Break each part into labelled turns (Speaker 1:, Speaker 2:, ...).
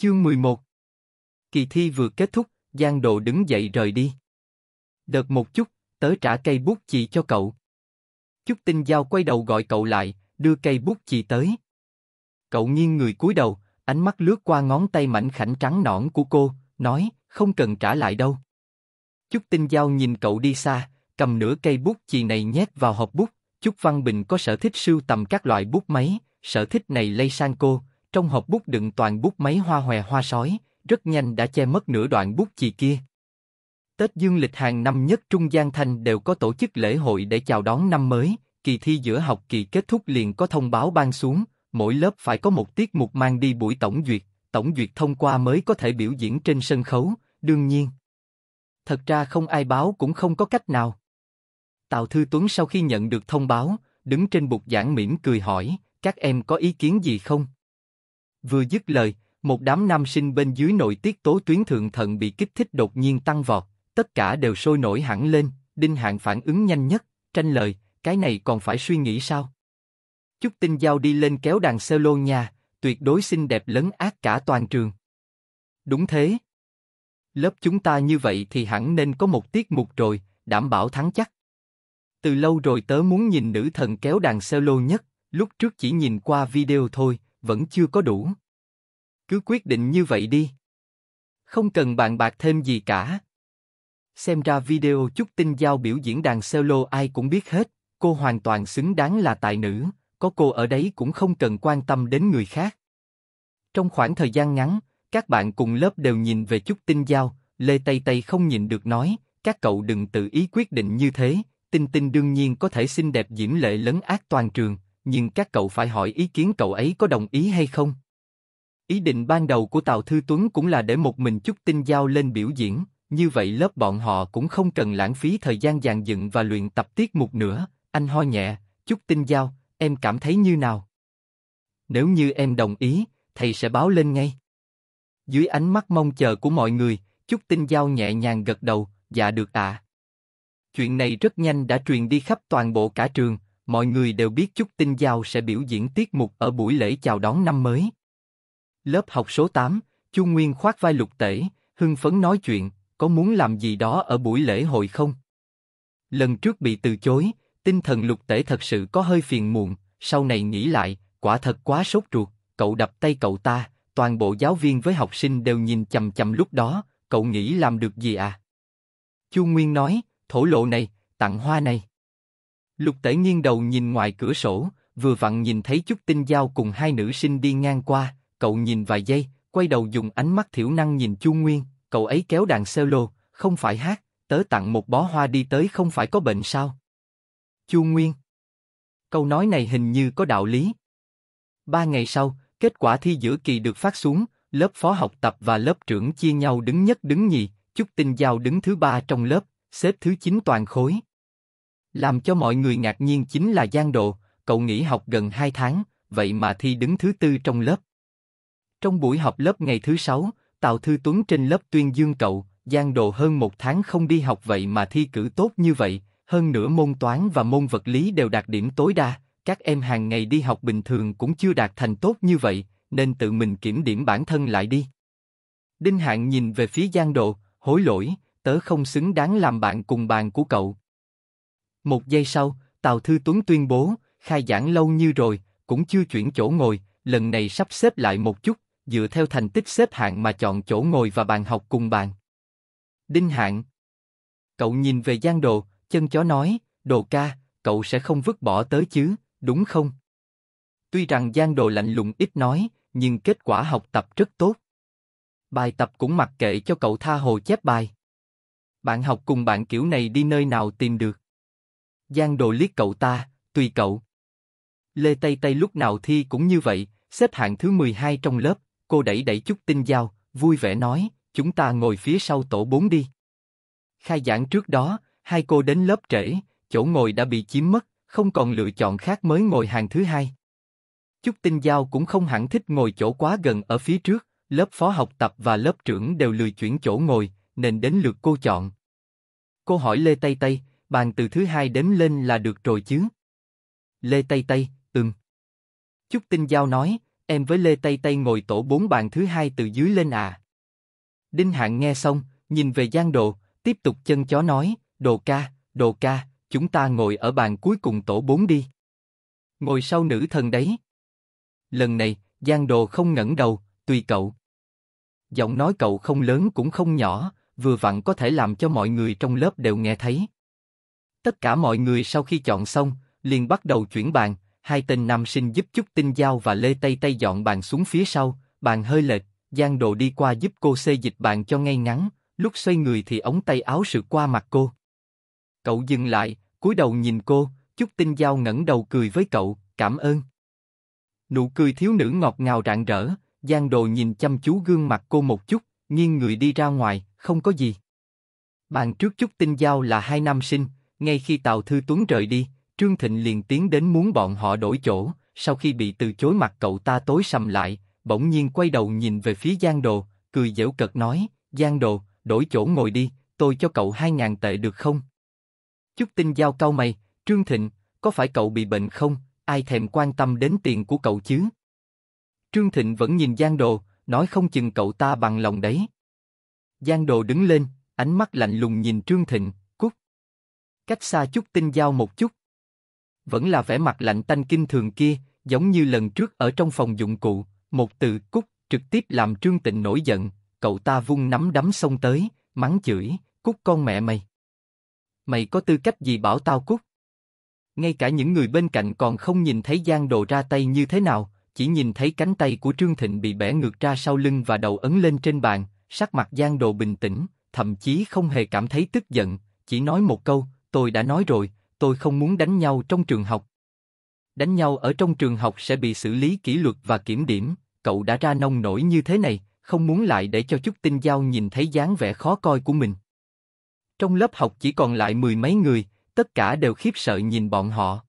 Speaker 1: Chương 11 Kỳ thi vừa kết thúc, Giang Độ đứng dậy rời đi. Đợt một chút, tớ trả cây bút chì cho cậu. Chút tinh giao quay đầu gọi cậu lại, đưa cây bút chì tới. Cậu nghiêng người cúi đầu, ánh mắt lướt qua ngón tay mảnh khảnh trắng nõn của cô, nói, không cần trả lại đâu. Chút tinh giao nhìn cậu đi xa, cầm nửa cây bút chì này nhét vào hộp bút. Chút Văn Bình có sở thích sưu tầm các loại bút máy, sở thích này lây sang cô, trong hộp bút đựng toàn bút máy hoa hòe hoa sói, rất nhanh đã che mất nửa đoạn bút chì kia. Tết dương lịch hàng năm nhất Trung Giang Thanh đều có tổ chức lễ hội để chào đón năm mới, kỳ thi giữa học kỳ kết thúc liền có thông báo ban xuống, mỗi lớp phải có một tiết mục mang đi buổi tổng duyệt, tổng duyệt thông qua mới có thể biểu diễn trên sân khấu, đương nhiên. Thật ra không ai báo cũng không có cách nào. Tào Thư Tuấn sau khi nhận được thông báo, đứng trên bục giảng mỉm cười hỏi, các em có ý kiến gì không? Vừa dứt lời, một đám nam sinh bên dưới nội tiết tố tuyến thượng thận bị kích thích đột nhiên tăng vọt, tất cả đều sôi nổi hẳn lên, Đinh Hạng phản ứng nhanh nhất, tranh lời, cái này còn phải suy nghĩ sao? Chúc tinh giao đi lên kéo đàn solo nha, tuyệt đối xinh đẹp lấn ác cả toàn trường. Đúng thế. Lớp chúng ta như vậy thì hẳn nên có một tiết mục rồi, đảm bảo thắng chắc. Từ lâu rồi tớ muốn nhìn nữ thần kéo đàn solo nhất, lúc trước chỉ nhìn qua video thôi, vẫn chưa có đủ. Cứ quyết định như vậy đi. Không cần bàn bạc thêm gì cả. Xem ra video chút tinh giao biểu diễn đàn solo ai cũng biết hết, cô hoàn toàn xứng đáng là tài nữ, có cô ở đấy cũng không cần quan tâm đến người khác. Trong khoảng thời gian ngắn, các bạn cùng lớp đều nhìn về chút tinh giao, Lê Tây Tây không nhìn được nói, các cậu đừng tự ý quyết định như thế, Tinh Tinh đương nhiên có thể xinh đẹp diễm lệ lấn ác toàn trường, nhưng các cậu phải hỏi ý kiến cậu ấy có đồng ý hay không. Ý định ban đầu của Tào Thư Tuấn cũng là để một mình chút tinh giao lên biểu diễn, như vậy lớp bọn họ cũng không cần lãng phí thời gian dàn dựng và luyện tập tiết mục nữa. Anh ho nhẹ, chút tinh giao, em cảm thấy như nào? Nếu như em đồng ý, thầy sẽ báo lên ngay. Dưới ánh mắt mong chờ của mọi người, chút tinh giao nhẹ nhàng gật đầu, dạ được ạ. Chuyện này rất nhanh đã truyền đi khắp toàn bộ cả trường, mọi người đều biết chút tinh giao sẽ biểu diễn tiết mục ở buổi lễ chào đón năm mới. Lớp học số 8, Chu Nguyên khoác vai lục tể, hưng phấn nói chuyện, có muốn làm gì đó ở buổi lễ hội không? Lần trước bị từ chối, tinh thần lục tể thật sự có hơi phiền muộn, sau này nghĩ lại, quả thật quá sốt ruột, cậu đập tay cậu ta, toàn bộ giáo viên với học sinh đều nhìn chầm chầm lúc đó, cậu nghĩ làm được gì à? Chu Nguyên nói, thổ lộ này, tặng hoa này. Lục tể nghiêng đầu nhìn ngoài cửa sổ, vừa vặn nhìn thấy chút tinh giao cùng hai nữ sinh đi ngang qua, cậu nhìn vài giây, quay đầu dùng ánh mắt thiểu năng nhìn Chu Nguyên, cậu ấy kéo đàn solo, không phải hát, tớ tặng một bó hoa đi tới không phải có bệnh sao? Chu Nguyên Câu nói này hình như có đạo lý. Ba ngày sau, kết quả thi giữa kỳ được phát xuống, lớp phó học tập và lớp trưởng chia nhau đứng nhất đứng nhì, Chúc Tinh Giao đứng thứ ba trong lớp, xếp thứ chín toàn khối. Làm cho mọi người ngạc nhiên chính là Giang Độ, cậu nghỉ học gần hai tháng, vậy mà thi đứng thứ tư trong lớp. Trong buổi họp lớp ngày thứ sáu, Tào Thư Tuấn trên lớp tuyên dương cậu, gian đồ hơn một tháng không đi học vậy mà thi cử tốt như vậy, hơn nữa môn toán và môn vật lý đều đạt điểm tối đa, các em hàng ngày đi học bình thường cũng chưa đạt thành tốt như vậy, nên tự mình kiểm điểm bản thân lại đi. Đinh Hạng nhìn về phía Giang Đồ, hối lỗi, tớ không xứng đáng làm bạn cùng bàn của cậu. Một giây sau, Tào Thư Tuấn tuyên bố, khai giảng lâu như rồi, cũng chưa chuyển chỗ ngồi, lần này sắp xếp lại một chút, dựa theo thành tích xếp hạng mà chọn chỗ ngồi và bàn học cùng bạn. Đinh Hạng Cậu nhìn về Giang Đồ, chân chó nói, Đồ ca, cậu sẽ không vứt bỏ tới chứ, đúng không? Tuy rằng Giang Đồ lạnh lùng ít nói, nhưng kết quả học tập rất tốt. Bài tập cũng mặc kệ cho cậu tha hồ chép bài. Bạn học cùng bạn kiểu này đi nơi nào tìm được. Giang Đồ liếc cậu ta, tùy cậu. Lê Tây Tây lúc nào thi cũng như vậy, xếp hạng thứ 12 trong lớp, cô đẩy đẩy chút tinh dao, vui vẻ nói, chúng ta ngồi phía sau tổ bốn đi. Khai giảng trước đó, hai cô đến lớp trễ, chỗ ngồi đã bị chiếm mất, không còn lựa chọn khác mới ngồi hàng thứ hai. Chúc Tinh Giao cũng không hẳn thích ngồi chỗ quá gần ở phía trước, lớp phó học tập và lớp trưởng đều lười chuyển chỗ ngồi, nên đến lượt cô chọn. Cô hỏi Lê Tây Tây, bàn từ thứ hai đếm lên là được rồi chứ? Lê Tây Tây, ừm. Chúc Tinh Giao nói, Em với Lê Tây Tây ngồi tổ bốn bàn thứ hai từ dưới lên à. Đinh Hạng nghe xong, nhìn về Giang Đồ, tiếp tục chân chó nói, Đồ ca, Đồ ca, chúng ta ngồi ở bàn cuối cùng tổ bốn đi. Ngồi sau nữ thần đấy. Lần này, Giang Đồ không ngẩng đầu, tùy cậu. Giọng nói cậu không lớn cũng không nhỏ, vừa vặn có thể làm cho mọi người trong lớp đều nghe thấy. Tất cả mọi người sau khi chọn xong, liền bắt đầu chuyển bàn, hai tên nam sinh giúp chút tinh giao và lê tay tay dọn bàn xuống phía sau, bàn hơi lệch, giang đồ đi qua giúp cô xê dịch bàn cho ngay ngắn, lúc xoay người thì ống tay áo sượt qua mặt cô. Cậu dừng lại, cúi đầu nhìn cô, chút tinh giao ngẩng đầu cười với cậu, cảm ơn. Nụ cười thiếu nữ ngọt ngào rạng rỡ, giang đồ nhìn chăm chú gương mặt cô một chút, nghiêng người đi ra ngoài, không có gì. Bàn trước chút tinh giao là hai nam sinh, ngay khi Tào Thư Tuấn rời đi, Trương Thịnh liền tiến đến muốn bọn họ đổi chỗ, sau khi bị từ chối mặt cậu ta tối sầm lại, bỗng nhiên quay đầu nhìn về phía Giang Đồ, cười dễu cợt nói, Giang Đồ, đổi chỗ ngồi đi, tôi cho cậu 2.000 tệ được không? Chúc Tinh giao cao mày, Trương Thịnh, có phải cậu bị bệnh không, ai thèm quan tâm đến tiền của cậu chứ? Trương Thịnh vẫn nhìn Giang Đồ, nói không chừng cậu ta bằng lòng đấy. Giang Đồ đứng lên, ánh mắt lạnh lùng nhìn Trương Thịnh, cút. Cách xa chút tinh giao một chút, vẫn là vẻ mặt lạnh tanh kinh thường kia, giống như lần trước ở trong phòng dụng cụ, một từ cút trực tiếp làm Trương Tịnh nổi giận, cậu ta vung nắm đấm xông tới, mắng chửi, cút con mẹ mày. Mày có tư cách gì bảo tao cút? Ngay cả những người bên cạnh còn không nhìn thấy Giang Đồ ra tay như thế nào, chỉ nhìn thấy cánh tay của Trương Thịnh bị bẻ ngược ra sau lưng và đầu ấn lên trên bàn, sắc mặt Giang Đồ bình tĩnh, thậm chí không hề cảm thấy tức giận, chỉ nói một câu, tôi đã nói rồi, tôi không muốn đánh nhau trong trường học. Đánh nhau ở trong trường học sẽ bị xử lý kỷ luật và kiểm điểm, cậu đã ra nông nổi như thế này, không muốn lại để cho chút tinh giao nhìn thấy dáng vẻ khó coi của mình. Trong lớp học chỉ còn lại mười mấy người, tất cả đều khiếp sợ nhìn bọn họ.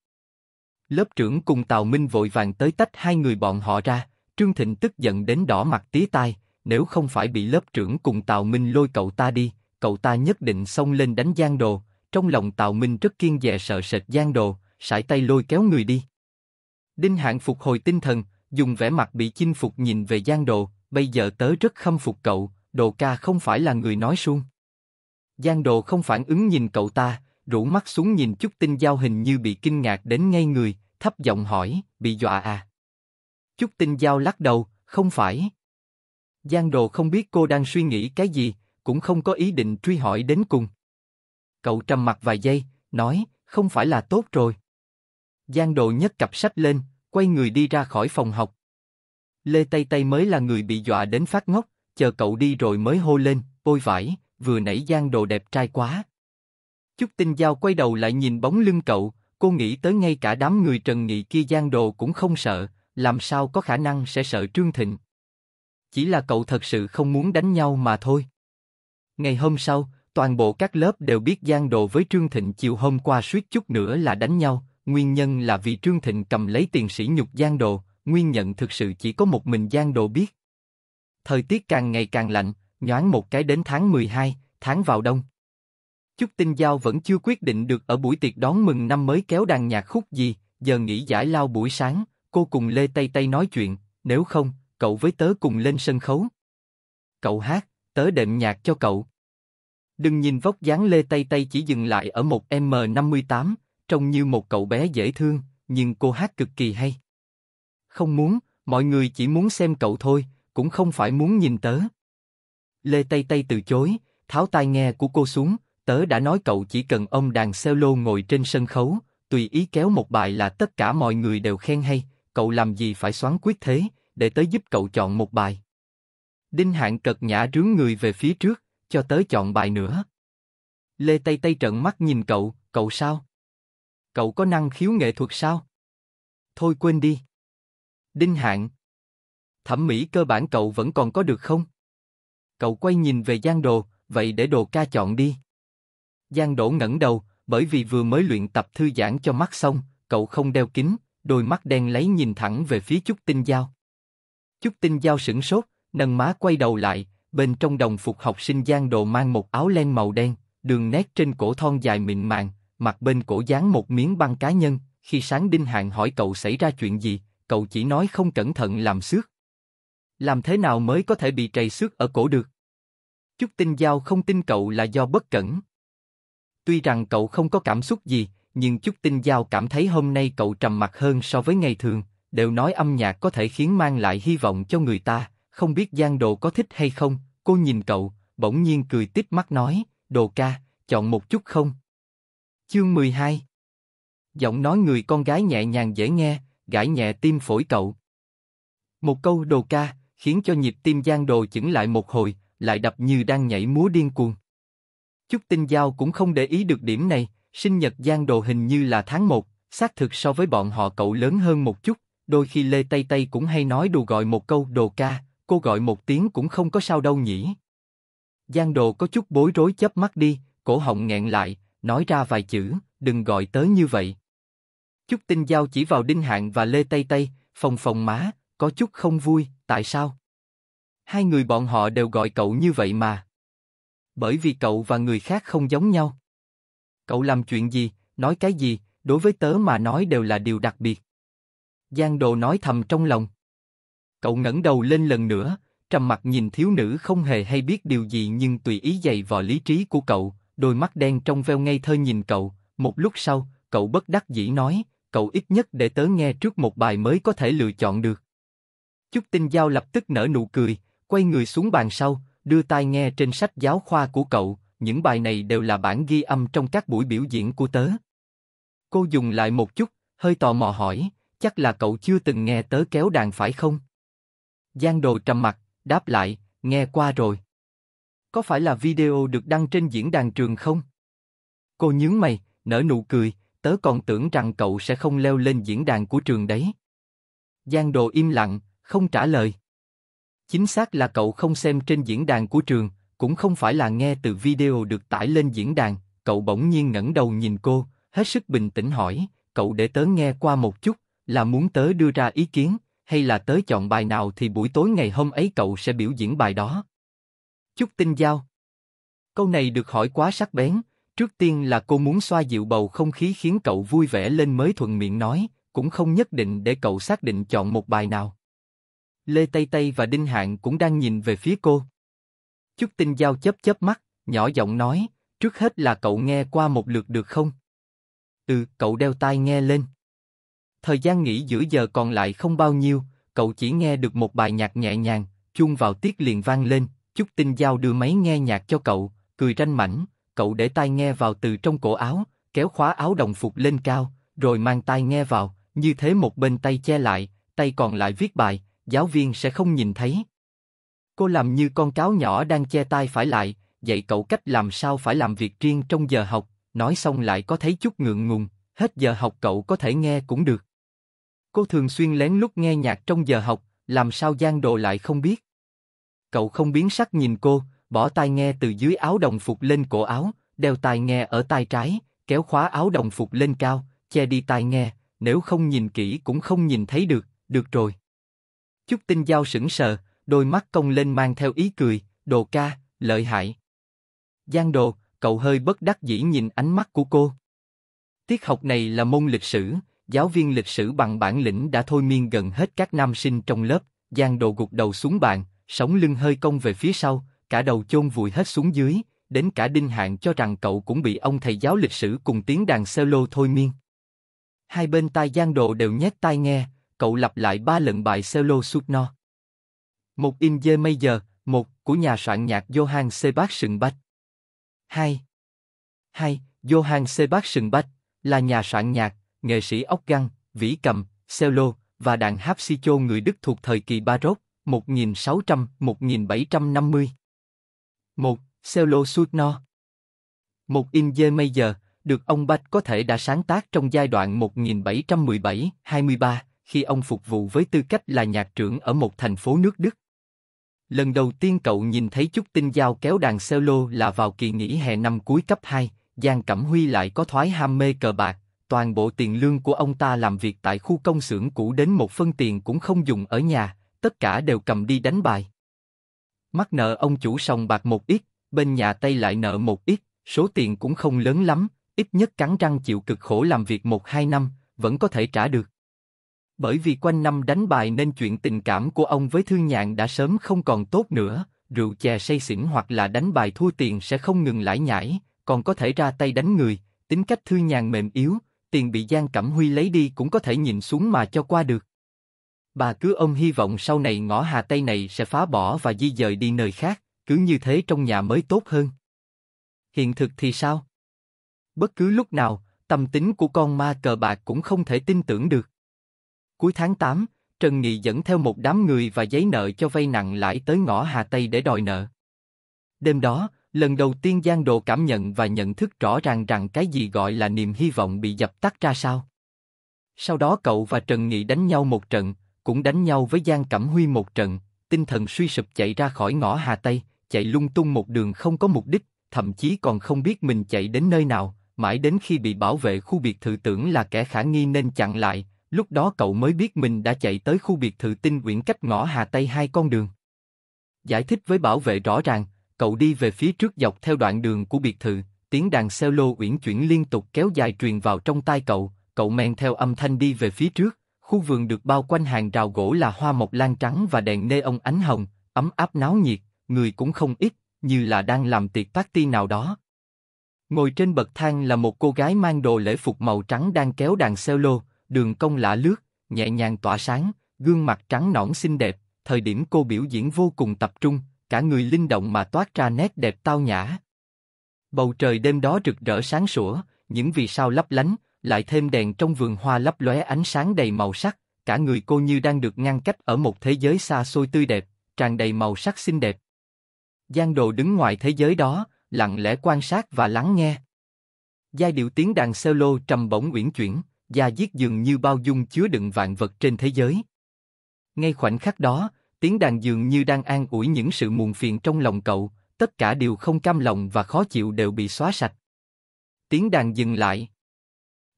Speaker 1: Lớp trưởng cùng Tào Minh vội vàng tới tách hai người bọn họ ra, Trương Thịnh tức giận đến đỏ mặt tía tai, nếu không phải bị lớp trưởng cùng Tào Minh lôi cậu ta đi, cậu ta nhất định xông lên đánh Giang Đồ, trong lòng Tào Minh rất kiên dè sợ sệt gian đồ, sải tay lôi kéo người đi. Đinh Hạng phục hồi tinh thần, dùng vẻ mặt bị chinh phục nhìn về gian đồ, bây giờ tớ rất khâm phục cậu, đồ ca không phải là người nói suông. Giang đồ không phản ứng nhìn cậu ta, rủ mắt xuống nhìn chút tinh giao hình như bị kinh ngạc đến ngay người, thấp giọng hỏi, bị dọa à? Chút tinh giao lắc đầu, không phải. Giang đồ không biết cô đang suy nghĩ cái gì, cũng không có ý định truy hỏi đến cùng. Cậu trầm mặt vài giây, nói, không phải là tốt rồi. Giang Đồ nhấc cặp sách lên, quay người đi ra khỏi phòng học. Lê Tây Tây mới là người bị dọa đến phát ngốc, chờ cậu đi rồi mới hô lên, bôi vải, vừa nãy Giang Đồ đẹp trai quá. Chúc Tinh Giao quay đầu lại nhìn bóng lưng cậu, cô nghĩ tới ngay cả đám người trần nghị kia Giang Đồ cũng không sợ, làm sao có khả năng sẽ sợ Trương Thịnh. Chỉ là cậu thật sự không muốn đánh nhau mà thôi. Ngày hôm sau, toàn bộ các lớp đều biết giang đồ với Trương Thịnh chiều hôm qua suýt chút nữa là đánh nhau, nguyên nhân là vì Trương Thịnh cầm lấy tiền sĩ nhục giang đồ, nguyên nhận thực sự chỉ có một mình giang đồ biết. Thời tiết càng ngày càng lạnh, nhoáng một cái đến tháng 12, tháng vào đông. chút Tinh Giao vẫn chưa quyết định được ở buổi tiệc đón mừng năm mới kéo đàn nhạc khúc gì, giờ nghỉ giải lao buổi sáng, cô cùng Lê Tây Tây nói chuyện, nếu không, cậu với tớ cùng lên sân khấu. Cậu hát, tớ đệm nhạc cho cậu. Đừng nhìn vóc dáng Lê Tây Tây chỉ dừng lại ở một M58, trông như một cậu bé dễ thương, nhưng cô hát cực kỳ hay. Không muốn, mọi người chỉ muốn xem cậu thôi, cũng không phải muốn nhìn tớ. Lê Tây Tây từ chối, tháo tai nghe của cô xuống, tớ đã nói cậu chỉ cần ông đàn solo ngồi trên sân khấu, tùy ý kéo một bài là tất cả mọi người đều khen hay, cậu làm gì phải xoắn quyết thế, để tớ giúp cậu chọn một bài. Đinh Hạng cật nhã rướn người về phía trước, cho tới chọn bài nữa. Lê Tây Tây trợn mắt nhìn cậu, cậu sao? Cậu có năng khiếu nghệ thuật sao? Thôi quên đi. Đinh Hạng. Thẩm mỹ cơ bản cậu vẫn còn có được không? Cậu quay nhìn về Giang Đồ, vậy để Đồ ca chọn đi. Giang Đỗ ngẩng đầu, bởi vì vừa mới luyện tập thư giãn cho mắt xong, cậu không đeo kính, đôi mắt đen lấy nhìn thẳng về phía Chúc Tinh Giao. Chúc Tinh Giao sững sốt, nâng má quay đầu lại, bên trong đồng phục học sinh giang đồ mang một áo len màu đen, đường nét trên cổ thon dài mịn màng, mặt bên cổ dán một miếng băng cá nhân. Khi sáng Đinh Hạng hỏi cậu xảy ra chuyện gì, cậu chỉ nói không cẩn thận làm xước. Làm thế nào mới có thể bị trầy xước ở cổ được? Chúc Tinh Giao không tin cậu là do bất cẩn. Tuy rằng cậu không có cảm xúc gì, nhưng Chúc Tinh Giao cảm thấy hôm nay cậu trầm mặc hơn so với ngày thường, đều nói âm nhạc có thể khiến mang lại hy vọng cho người ta, không biết Giang Đồ có thích hay không, cô nhìn cậu, bỗng nhiên cười tít mắt nói, Đồ ca, chọn một chút không? Chương 12 Giọng nói người con gái nhẹ nhàng dễ nghe, gãi nhẹ tim phổi cậu. Một câu Đồ ca, khiến cho nhịp tim Giang Đồ chững lại một hồi, lại đập như đang nhảy múa điên cuồng. Chúc Tinh Giao cũng không để ý được điểm này, sinh nhật Giang Đồ hình như là tháng 1, xác thực so với bọn họ cậu lớn hơn một chút, đôi khi Lê Tây Tây cũng hay nói đùa gọi một câu đồ ca, cô gọi một tiếng cũng không có sao đâu nhỉ. Giang đồ có chút bối rối chớp mắt đi, cổ họng nghẹn lại, nói ra vài chữ, đừng gọi tớ như vậy. Chúc tinh giao chỉ vào Đinh Hạng và Lê Tây Tây, phòng phòng má, có chút không vui, tại sao? Hai người bọn họ đều gọi cậu như vậy mà. Bởi vì cậu và người khác không giống nhau. Cậu làm chuyện gì, nói cái gì, đối với tớ mà nói đều là điều đặc biệt. Giang Đồ nói thầm trong lòng. Cậu ngẩng đầu lên lần nữa, trầm mặt nhìn thiếu nữ không hề hay biết điều gì nhưng tùy ý giày vò lý trí của cậu, đôi mắt đen trong veo ngây thơ nhìn cậu, một lúc sau, cậu bất đắc dĩ nói, cậu ít nhất để tớ nghe trước một bài mới có thể lựa chọn được. chút tinh giao lập tức nở nụ cười, quay người xuống bàn sau, đưa tai nghe trên sách giáo khoa của cậu, những bài này đều là bản ghi âm trong các buổi biểu diễn của tớ. Cô dùng lại một chút, hơi tò mò hỏi, chắc là cậu chưa từng nghe tớ kéo đàn phải không? Giang Đồ trầm mặt, đáp lại, nghe qua rồi. Có phải là video được đăng trên diễn đàn trường không? Cô nhướng mày, nở nụ cười, tớ còn tưởng rằng cậu sẽ không leo lên diễn đàn của trường đấy. Giang Đồ im lặng, không trả lời. Chính xác là cậu không xem trên diễn đàn của trường, cũng không phải là nghe từ video được tải lên diễn đàn. Cậu bỗng nhiên ngẩng đầu nhìn cô, hết sức bình tĩnh hỏi, cậu để tớ nghe qua một chút, là muốn tớ đưa ra ý kiến, hay là tới chọn bài nào thì buổi tối ngày hôm ấy cậu sẽ biểu diễn bài đó. Chúc tinh giao. Câu này được hỏi quá sắc bén, trước tiên là cô muốn xoa dịu bầu không khí khiến cậu vui vẻ lên mới thuận miệng nói, cũng không nhất định để cậu xác định chọn một bài nào. Lê Tây Tây và Đinh Hạng cũng đang nhìn về phía cô. Chúc Tinh Giao chớp chớp mắt, nhỏ giọng nói, trước hết là cậu nghe qua một lượt được không? Ừ, cậu đeo tai nghe lên thời gian nghỉ giữa giờ còn lại không bao nhiêu, cậu chỉ nghe được một bài nhạc nhẹ nhàng, chuông vào tiết liền vang lên, Chúc Tinh Giao đưa máy nghe nhạc cho cậu, cười ranh mảnh, cậu để tai nghe vào từ trong cổ áo, kéo khóa áo đồng phục lên cao, rồi mang tai nghe vào, như thế một bên tay che lại, tay còn lại viết bài, giáo viên sẽ không nhìn thấy. Cô làm như con cáo nhỏ đang che tai phải lại, dạy cậu cách làm sao phải làm việc riêng trong giờ học, nói xong lại có thấy chút ngượng ngùng, hết giờ học cậu có thể nghe cũng được. Cô thường xuyên lén lút nghe nhạc trong giờ học, làm sao Giang Đồ lại không biết. Cậu không biến sắc nhìn cô, bỏ tai nghe từ dưới áo đồng phục lên cổ áo, đeo tai nghe ở tai trái, kéo khóa áo đồng phục lên cao, che đi tai nghe, nếu không nhìn kỹ cũng không nhìn thấy được, được rồi. Chúc tinh giao sững sờ, đôi mắt cong lên mang theo ý cười, đồ ca, lợi hại. Giang đồ, cậu hơi bất đắc dĩ nhìn ánh mắt của cô. Tiết học này là môn lịch sử, giáo viên lịch sử bằng bản lĩnh đã thôi miên gần hết các nam sinh trong lớp, giang đồ gục đầu xuống bàn, sống lưng hơi cong về phía sau, cả đầu chôn vùi hết xuống dưới, đến cả Đinh Hạng cho rằng cậu cũng bị ông thầy giáo lịch sử cùng tiếng đàn solo thôi miên. Hai bên tai Giang Đồ đều nhét tai nghe, cậu lặp lại ba lần bài solo suốt no. Một in dê mây giờ, một của nhà soạn nhạc Johann Sebastian Bach. Hai, hai, Johann Sebastian Bach là nhà soạn nhạc, nghệ sĩ óc găng, vĩ cầm, cello và đàn hát si chô người Đức thuộc thời kỳ Baroque 1600-1750. 1. Cello Sudno Một in dê Mayer, được ông Bach có thể đã sáng tác trong giai đoạn 1717-23 khi ông phục vụ với tư cách là nhạc trưởng ở một thành phố nước Đức. Lần đầu tiên cậu nhìn thấy chút tinh dao kéo đàn cello là vào kỳ nghỉ hè năm cuối cấp 2, Giang Cẩm Huy lại có thoái ham mê cờ bạc, toàn bộ tiền lương của ông ta làm việc tại khu công xưởng cũ đến một phân tiền cũng không dùng ở nhà, tất cả đều cầm đi đánh bài. Mắc nợ ông chủ sòng bạc một ít, bên nhà Tây lại nợ một ít, số tiền cũng không lớn lắm, ít nhất cắn răng chịu cực khổ làm việc một hai năm, vẫn có thể trả được. Bởi vì quanh năm đánh bài nên chuyện tình cảm của ông với thương nhạn đã sớm không còn tốt nữa, rượu chè say xỉn hoặc là đánh bài thua tiền sẽ không ngừng lãi nhãi, còn có thể ra tay đánh người, tính cách thương nhàn mềm yếu, tiền bị Giang Cẩm Huy lấy đi cũng có thể nhìn xuống mà cho qua được. Bà cứ ôm hy vọng sau này ngõ Hà Tây này sẽ phá bỏ và di dời đi nơi khác, cứ như thế trong nhà mới tốt hơn. Hiện thực thì sao? Bất cứ lúc nào, tâm tính của con ma cờ bạc cũng không thể tin tưởng được. Cuối tháng 8, Trần Nghị dẫn theo một đám người và giấy nợ cho vay nặng lãi tới ngõ Hà Tây để đòi nợ. Đêm đó, lần đầu tiên Giang Đồ cảm nhận và nhận thức rõ ràng rằng cái gì gọi là niềm hy vọng bị dập tắt ra sao. Sau đó cậu và Trần Nghị đánh nhau một trận, cũng đánh nhau với Giang Cẩm Huy một trận, tinh thần suy sụp chạy ra khỏi ngõ Hà Tây, chạy lung tung một đường không có mục đích, thậm chí còn không biết mình chạy đến nơi nào, mãi đến khi bị bảo vệ khu biệt thự tưởng là kẻ khả nghi nên chặn lại, lúc đó cậu mới biết mình đã chạy tới khu biệt thự tinh quyển cách ngõ Hà Tây hai con đường. Giải thích với bảo vệ rõ ràng, cậu đi về phía trước dọc theo đoạn đường của biệt thự, tiếng đàn cello uyển chuyển liên tục kéo dài truyền vào trong tai cậu, cậu men theo âm thanh đi về phía trước, khu vườn được bao quanh hàng rào gỗ là hoa mộc lan trắng và đèn nê ông ánh hồng, ấm áp náo nhiệt, người cũng không ít, như là đang làm tiệc party nào đó. Ngồi trên bậc thang là một cô gái mang đồ lễ phục màu trắng đang kéo đàn cello, đường cong lạ lướt, nhẹ nhàng tỏa sáng, gương mặt trắng nõn xinh đẹp, thời điểm cô biểu diễn vô cùng tập trung, cả người linh động mà toát ra nét đẹp tao nhã. Bầu trời đêm đó rực rỡ sáng sủa, những vì sao lấp lánh, lại thêm đèn trong vườn hoa lấp lóe ánh sáng đầy màu sắc, cả người cô như đang được ngăn cách ở một thế giới xa xôi tươi đẹp, tràn đầy màu sắc xinh đẹp. Giang Đồ đứng ngoài thế giới đó, lặng lẽ quan sát và lắng nghe. Giai điệu tiếng đàn solo trầm bổng uyển chuyển, da diết dường như bao dung chứa đựng vạn vật trên thế giới. Ngay khoảnh khắc đó, Tiếng đàn dường như đang an ủi những sự muộn phiền trong lòng cậu, tất cả điều không cam lòng và khó chịu đều bị xóa sạch. Tiếng đàn dừng lại.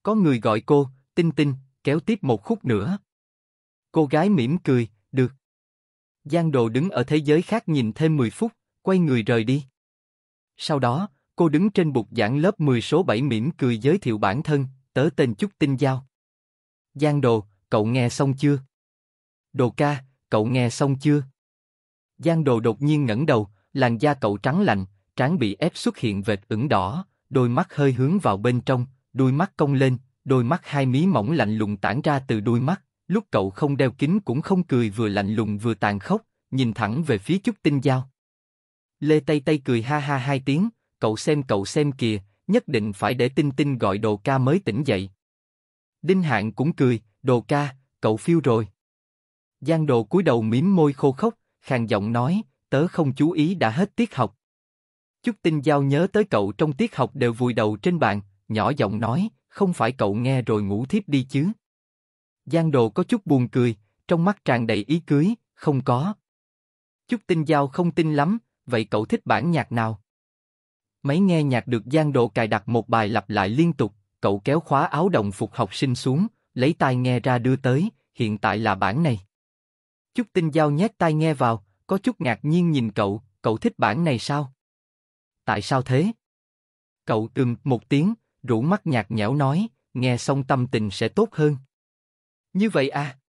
Speaker 1: Có người gọi cô, Tinh Tinh, kéo tiếp một khúc nữa. Cô gái mỉm cười, được. Giang Đồ đứng ở thế giới khác nhìn thêm 10 phút, quay người rời đi. Sau đó, cô đứng trên bục giảng lớp 10 số 7 mỉm cười giới thiệu bản thân, tớ tên Trúc Tinh Giao. Giang Đồ, cậu nghe xong chưa? Đồ ca, cậu nghe xong chưa? Giang Đồ đột nhiên ngẩng đầu, làn da cậu trắng lạnh, trán bị ép xuất hiện vệt ửng đỏ, đôi mắt hơi hướng vào bên trong, đôi mắt cong lên, đôi mắt hai mí mỏng lạnh lùng tản ra từ đôi mắt. Lúc cậu không đeo kính cũng không cười vừa lạnh lùng vừa tàn khốc, nhìn thẳng về phía chút Tinh Giao. Lê Tây Tây cười ha ha hai tiếng, cậu xem cậu xem kìa, nhất định phải để Tinh Tinh gọi đồ ca mới tỉnh dậy. Đinh Hạng cũng cười, đồ ca, cậu phiêu rồi. Giang đồ cúi đầu mím môi khô khốc, khàn giọng nói, tớ không chú ý đã hết tiết học. Chúc tinh giao nhớ tới cậu trong tiết học đều vùi đầu trên bàn, nhỏ giọng nói, không phải cậu nghe rồi ngủ thiếp đi chứ. Giang đồ có chút buồn cười, trong mắt tràn đầy ý cưới, không có. Chúc tinh giao không tin lắm, vậy cậu thích bản nhạc nào? Mấy nghe nhạc được Giang đồ cài đặt một bài lặp lại liên tục, cậu kéo khóa áo đồng phục học sinh xuống, lấy tai nghe ra đưa tới, hiện tại là bản này. Chúc tinh giao nhét tai nghe vào, có chút ngạc nhiên nhìn cậu, cậu thích bản này sao? Tại sao thế? Cậu ừm một tiếng, rủ mắt nhạt nhẽo nói, nghe xong tâm tình sẽ tốt hơn. Như vậy à?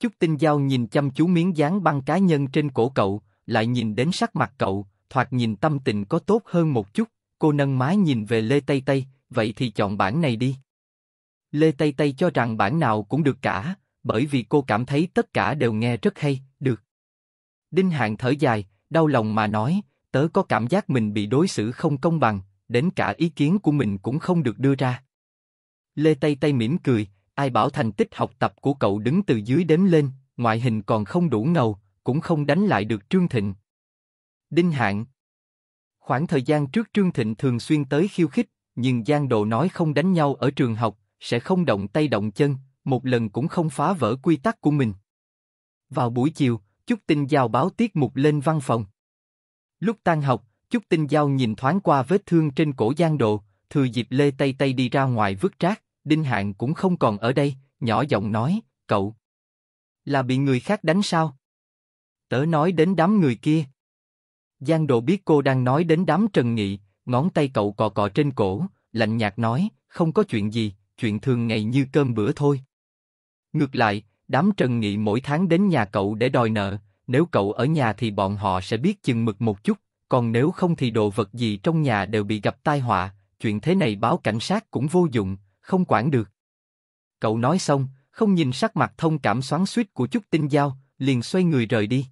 Speaker 1: Chúc tinh giao nhìn chăm chú miếng dán băng cá nhân trên cổ cậu, lại nhìn đến sắc mặt cậu, thoạt nhìn tâm tình có tốt hơn một chút, cô nâng mái nhìn về Lê Tây Tây, vậy thì chọn bản này đi. Lê Tây Tây cho rằng bản nào cũng được cả, bởi vì cô cảm thấy tất cả đều nghe rất hay, được. Đinh Hạng thở dài, đau lòng mà nói, tớ có cảm giác mình bị đối xử không công bằng, đến cả ý kiến của mình cũng không được đưa ra. Lê Tây Tây mỉm cười, ai bảo thành tích học tập của cậu đứng từ dưới đếm lên, ngoại hình còn không đủ ngầu, cũng không đánh lại được Trương Thịnh. Đinh Hạng Khoảng thời gian trước Trương Thịnh thường xuyên tới khiêu khích, nhưng Giang Độ nói không đánh nhau ở trường học, sẽ không động tay động chân, một lần cũng không phá vỡ quy tắc của mình. Vào buổi chiều, Chúc Tinh Giao báo tiết mục lên văn phòng. Lúc tan học, Chúc Tinh Giao nhìn thoáng qua vết thương trên cổ Giang Độ, thừa dịp Lê Tây Tây đi ra ngoài vứt rác, Đinh Hạng cũng không còn ở đây, nhỏ giọng nói, cậu. Là bị người khác đánh sao? Tớ nói đến đám người kia. Giang Độ biết cô đang nói đến đám Trần Nghị, ngón tay cậu cò cò trên cổ, lạnh nhạt nói, không có chuyện gì, chuyện thường ngày như cơm bữa thôi. Ngược lại, đám Trần Nghị mỗi tháng đến nhà cậu để đòi nợ, nếu cậu ở nhà thì bọn họ sẽ biết chừng mực một chút, còn nếu không thì đồ vật gì trong nhà đều bị gặp tai họa, chuyện thế này báo cảnh sát cũng vô dụng, không quản được. Cậu nói xong, không nhìn sắc mặt thông cảm xoắn xuýt của chút Tinh Giao, liền xoay người rời đi.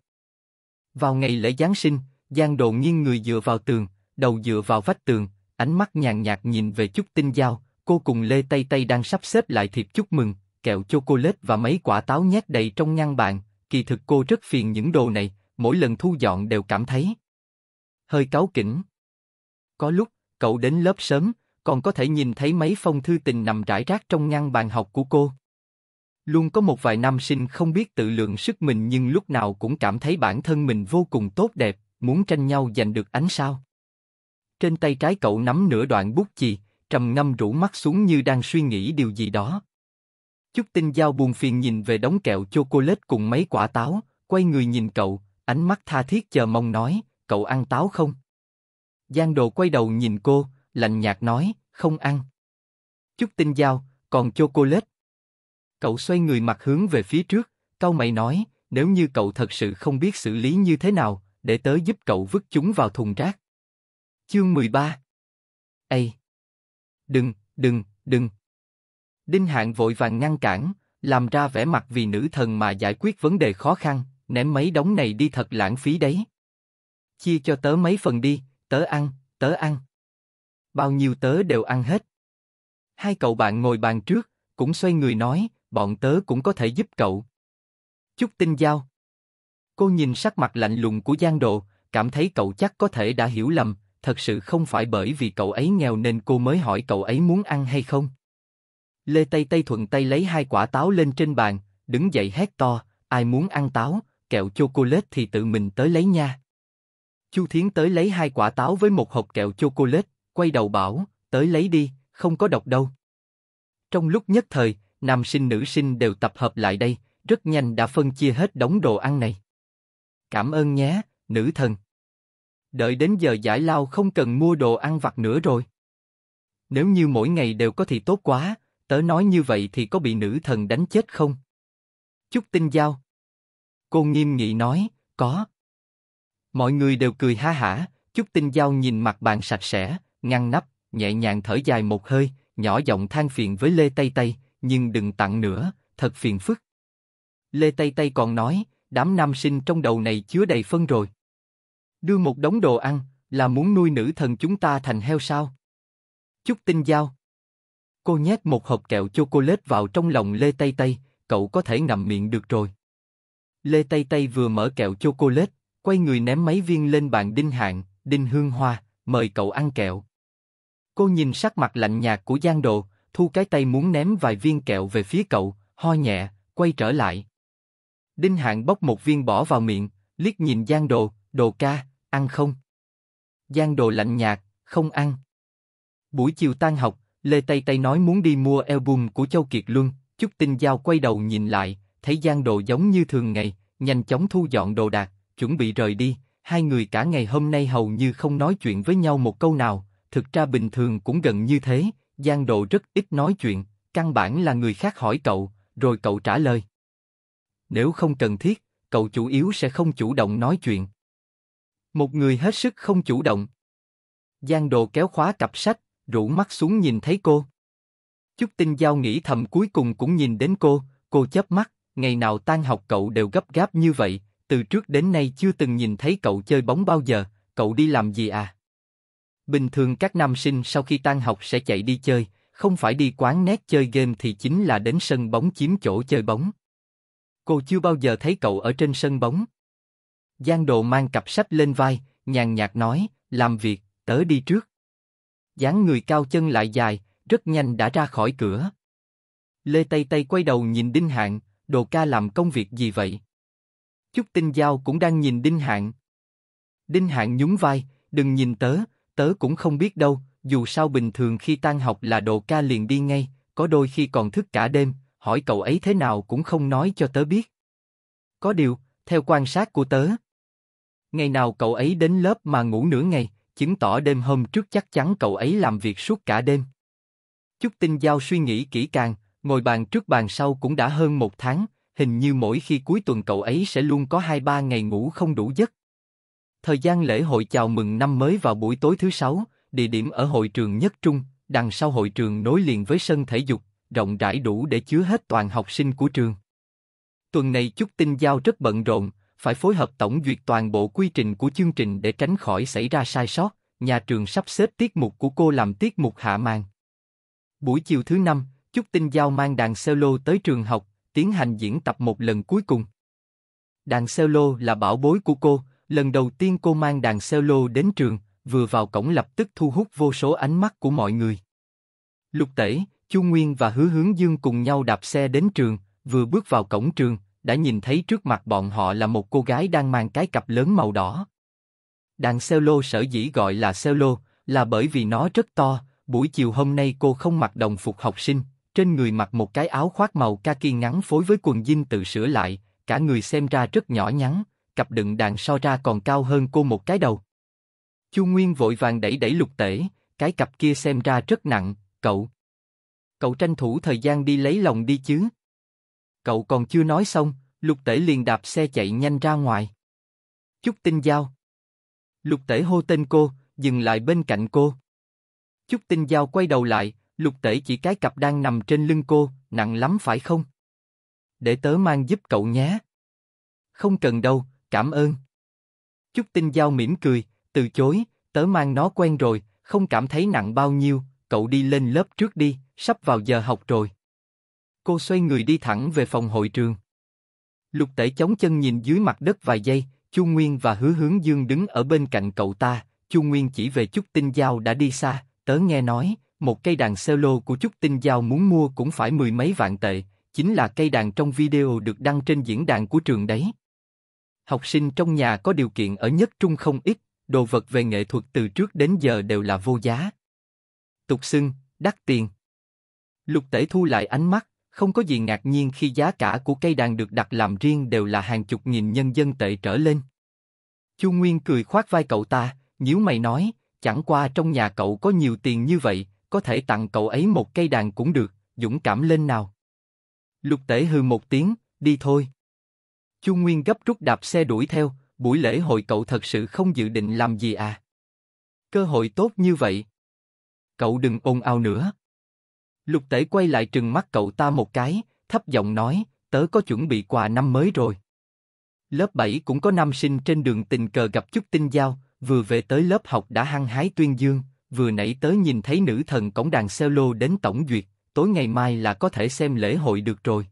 Speaker 1: Vào ngày lễ Giáng sinh, Giang Đồ nghiêng người dựa vào tường, đầu dựa vào vách tường, ánh mắt nhàn nhạt nhìn về chút Tinh Giao, cô cùng Lê Tây Tây đang sắp xếp lại thiệp chúc mừng, kẹo chocolate và mấy quả táo nhét đầy trong ngăn bàn, kỳ thực cô rất phiền những đồ này, mỗi lần thu dọn đều cảm thấy hơi cáu kỉnh. Có lúc, cậu đến lớp sớm, còn có thể nhìn thấy mấy phong thư tình nằm rải rác trong ngăn bàn học của cô. Luôn có một vài nam sinh không biết tự lượng sức mình nhưng lúc nào cũng cảm thấy bản thân mình vô cùng tốt đẹp, muốn tranh nhau giành được ánh sao. Trên tay trái cậu nắm nửa đoạn bút chì, trầm ngâm rũ mắt xuống như đang suy nghĩ điều gì đó. Chúc tinh giao buồn phiền nhìn về đống kẹo chocolate cùng mấy quả táo, quay người nhìn cậu, ánh mắt tha thiết chờ mong nói, cậu ăn táo không? Giang đồ quay đầu nhìn cô, lạnh nhạt nói, không ăn. Chúc tinh giao, còn chocolate. Cậu xoay người mặt hướng về phía trước, cau mày nói, nếu như cậu thật sự không biết xử lý như thế nào, để tớ giúp cậu vứt chúng vào thùng rác. Chương 13 Ây! Đừng, đừng, đừng! Đinh Hạng vội vàng ngăn cản, làm ra vẻ mặt vì nữ thần mà giải quyết vấn đề khó khăn, ném mấy đống này đi thật lãng phí đấy. Chia cho tớ mấy phần đi, tớ ăn, tớ ăn. Bao nhiêu tớ đều ăn hết. Hai cậu bạn ngồi bàn trước, cũng xoay người nói, bọn tớ cũng có thể giúp cậu. Chúc tinh giao. Cô nhìn sắc mặt lạnh lùng của Giang Độ, cảm thấy cậu chắc có thể đã hiểu lầm, thật sự không phải bởi vì cậu ấy nghèo nên cô mới hỏi cậu ấy muốn ăn hay không. Lê Tây Tây thuận tay lấy hai quả táo lên trên bàn, đứng dậy hét to, ai muốn ăn táo, kẹo chocolate thì tự mình tới lấy nha. Chu Thiến tới lấy hai quả táo với một hộp kẹo chocolate, quay đầu bảo, tới lấy đi, không có độc đâu. Trong lúc nhất thời, nam sinh nữ sinh đều tập hợp lại đây, rất nhanh đã phân chia hết đống đồ ăn này. Cảm ơn nhé, nữ thần. Đợi đến giờ giải lao không cần mua đồ ăn vặt nữa rồi. Nếu như mỗi ngày đều có thì tốt quá, tớ nói như vậy thì có bị nữ thần đánh chết không? Chúc tinh giao. Cô nghiêm nghị nói, có. Mọi người đều cười ha hả, Chúc tinh giao nhìn mặt bạn sạch sẽ, ngăn nắp, nhẹ nhàng thở dài một hơi, nhỏ giọng than phiền với Lê Tây Tây, nhưng đừng tặng nữa, thật phiền phức. Lê Tây Tây còn nói, đám nam sinh trong đầu này chứa đầy phân rồi. Đưa một đống đồ ăn, là muốn nuôi nữ thần chúng ta thành heo sao? Chúc tinh giao. Cô nhét một hộp kẹo chocolate vào trong lòng Lê Tây Tây, cậu có thể ngậm miệng được rồi. Lê Tây Tây vừa mở kẹo chocolate, quay người ném mấy viên lên bàn Đinh Hạng, Đinh Hương Hoa, mời cậu ăn kẹo. Cô nhìn sắc mặt lạnh nhạt của Giang Đồ, thu cái tay muốn ném vài viên kẹo về phía cậu, ho nhẹ, quay trở lại. Đinh Hạng bóc một viên bỏ vào miệng, liếc nhìn Giang Đồ, Đồ ca, ăn không? Giang Đồ lạnh nhạt, không ăn. Buổi chiều tan học, Lê Tây Tây nói muốn đi mua album của Châu Kiệt Luân, Chúc Tinh Giao quay đầu nhìn lại, thấy Giang Đồ giống như thường ngày, nhanh chóng thu dọn đồ đạc, chuẩn bị rời đi. Hai người cả ngày hôm nay hầu như không nói chuyện với nhau một câu nào, thực ra bình thường cũng gần như thế. Giang Đồ rất ít nói chuyện, căn bản là người khác hỏi cậu, rồi cậu trả lời. Nếu không cần thiết, cậu chủ yếu sẽ không chủ động nói chuyện. Một người hết sức không chủ động. Giang Đồ kéo khóa cặp sách, rũ mắt xuống nhìn thấy cô. Chúc tinh giao nghĩ thầm cuối cùng cũng nhìn đến cô, cô chớp mắt, ngày nào tan học cậu đều gấp gáp như vậy, từ trước đến nay chưa từng nhìn thấy cậu chơi bóng bao giờ, cậu đi làm gì à? Bình thường các nam sinh sau khi tan học sẽ chạy đi chơi, không phải đi quán nét chơi game thì chính là đến sân bóng chiếm chỗ chơi bóng. Cô chưa bao giờ thấy cậu ở trên sân bóng. Giang Độ mang cặp sách lên vai, nhàn nhạt nói, làm việc, tớ đi trước dáng người cao chân lại dài, rất nhanh đã ra khỏi cửa. Lê Tây Tây quay đầu nhìn Đinh Hạng, đồ ca làm công việc gì vậy? Chúc Tinh Giao cũng đang nhìn Đinh Hạng. Đinh Hạng nhún vai, đừng nhìn tớ, tớ cũng không biết đâu, dù sao bình thường khi tan học là đồ ca liền đi ngay, có đôi khi còn thức cả đêm, hỏi cậu ấy thế nào cũng không nói cho tớ biết. Có điều, theo quan sát của tớ, ngày nào cậu ấy đến lớp mà ngủ nửa ngày, chứng tỏ đêm hôm trước chắc chắn cậu ấy làm việc suốt cả đêm. Chúc Tinh Giao suy nghĩ kỹ càng, ngồi bàn trước bàn sau cũng đã hơn một tháng, hình như mỗi khi cuối tuần cậu ấy sẽ luôn có hai ba ngày ngủ không đủ giấc. Thời gian lễ hội chào mừng năm mới vào buổi tối thứ sáu, địa điểm ở hội trường nhất trung, đằng sau hội trường nối liền với sân thể dục, rộng rãi đủ để chứa hết toàn học sinh của trường. Tuần này Chúc Tinh Giao rất bận rộn, phải phối hợp tổng duyệt toàn bộ quy trình của chương trình để tránh khỏi xảy ra sai sót, nhà trường sắp xếp tiết mục của cô làm tiết mục hạ màn. Buổi chiều thứ năm, Chúc Tinh Giao mang đàn solo tới trường học, tiến hành diễn tập một lần cuối cùng. Đàn solo là bảo bối của cô, lần đầu tiên cô mang đàn solo đến trường, vừa vào cổng lập tức thu hút vô số ánh mắt của mọi người. Lục Tể, Chu Nguyên và Hứa Hướng Dương cùng nhau đạp xe đến trường, vừa bước vào cổng trường, đã nhìn thấy trước mặt bọn họ là một cô gái đang mang cái cặp lớn màu đỏ. Đàn xeo lô sở dĩ gọi là xeo lô là bởi vì nó rất to. Buổi chiều hôm nay cô không mặc đồng phục học sinh, trên người mặc một cái áo khoác màu kaki ngắn phối với quần jean tự sửa lại, cả người xem ra rất nhỏ nhắn, cặp đựng đàn so ra còn cao hơn cô một cái đầu. Chu Nguyên vội vàng đẩy đẩy lục tể, cái cặp kia xem ra rất nặng, cậu. Cậu tranh thủ thời gian đi lấy lòng đi chứ. Cậu còn chưa nói xong, lục tể liền đạp xe chạy nhanh ra ngoài. Chúc tinh giao. Lục tể hô tên cô, dừng lại bên cạnh cô. Chúc tinh giao quay đầu lại, lục tể chỉ cái cặp đang nằm trên lưng cô, nặng lắm phải không? Để tớ mang giúp cậu nhé. Không cần đâu, cảm ơn. Chúc tinh giao mỉm cười, từ chối, tớ mang nó quen rồi, không cảm thấy nặng bao nhiêu, cậu đi lên lớp trước đi, sắp vào giờ học rồi. Cô xoay người đi thẳng về phòng hội trường. Lục Tể chống chân nhìn dưới mặt đất vài giây, Chu Nguyên và Hứa Hướng Dương đứng ở bên cạnh cậu ta. Chu Nguyên chỉ về chút Tinh Giao đã đi xa, tớ nghe nói một cây đàn solo của chút Tinh Giao muốn mua cũng phải mười mấy vạn tệ, chính là cây đàn trong video được đăng trên diễn đàn của trường đấy. Học sinh trong nhà có điều kiện ở nhất trung không ít, đồ vật về nghệ thuật từ trước đến giờ đều là vô giá. Tục xưng, đắt tiền. Lục Tể thu lại ánh mắt, không có gì ngạc nhiên khi giá cả của cây đàn được đặt làm riêng đều là hàng chục nghìn nhân dân tệ trở lên. Chu Nguyên cười khoát vai cậu ta, nhíu mày nói, chẳng qua trong nhà cậu có nhiều tiền như vậy, có thể tặng cậu ấy một cây đàn cũng được, dũng cảm lên nào. Lục Tể hừ một tiếng, đi thôi. Chu Nguyên gấp rút đạp xe đuổi theo, buổi lễ hội cậu thật sự không dự định làm gì à? Cơ hội tốt như vậy. Cậu đừng ồn ào nữa. Lục Tể quay lại trừng mắt cậu ta một cái, thấp giọng nói, tớ có chuẩn bị quà năm mới rồi. Lớp 7 cũng có nam sinh trên đường tình cờ gặp chút tinh giao, vừa về tới lớp học đã hăng hái tuyên dương, vừa nãy tớ nhìn thấy nữ thần cổng đàn solo đến tổng duyệt, tối ngày mai là có thể xem lễ hội được rồi.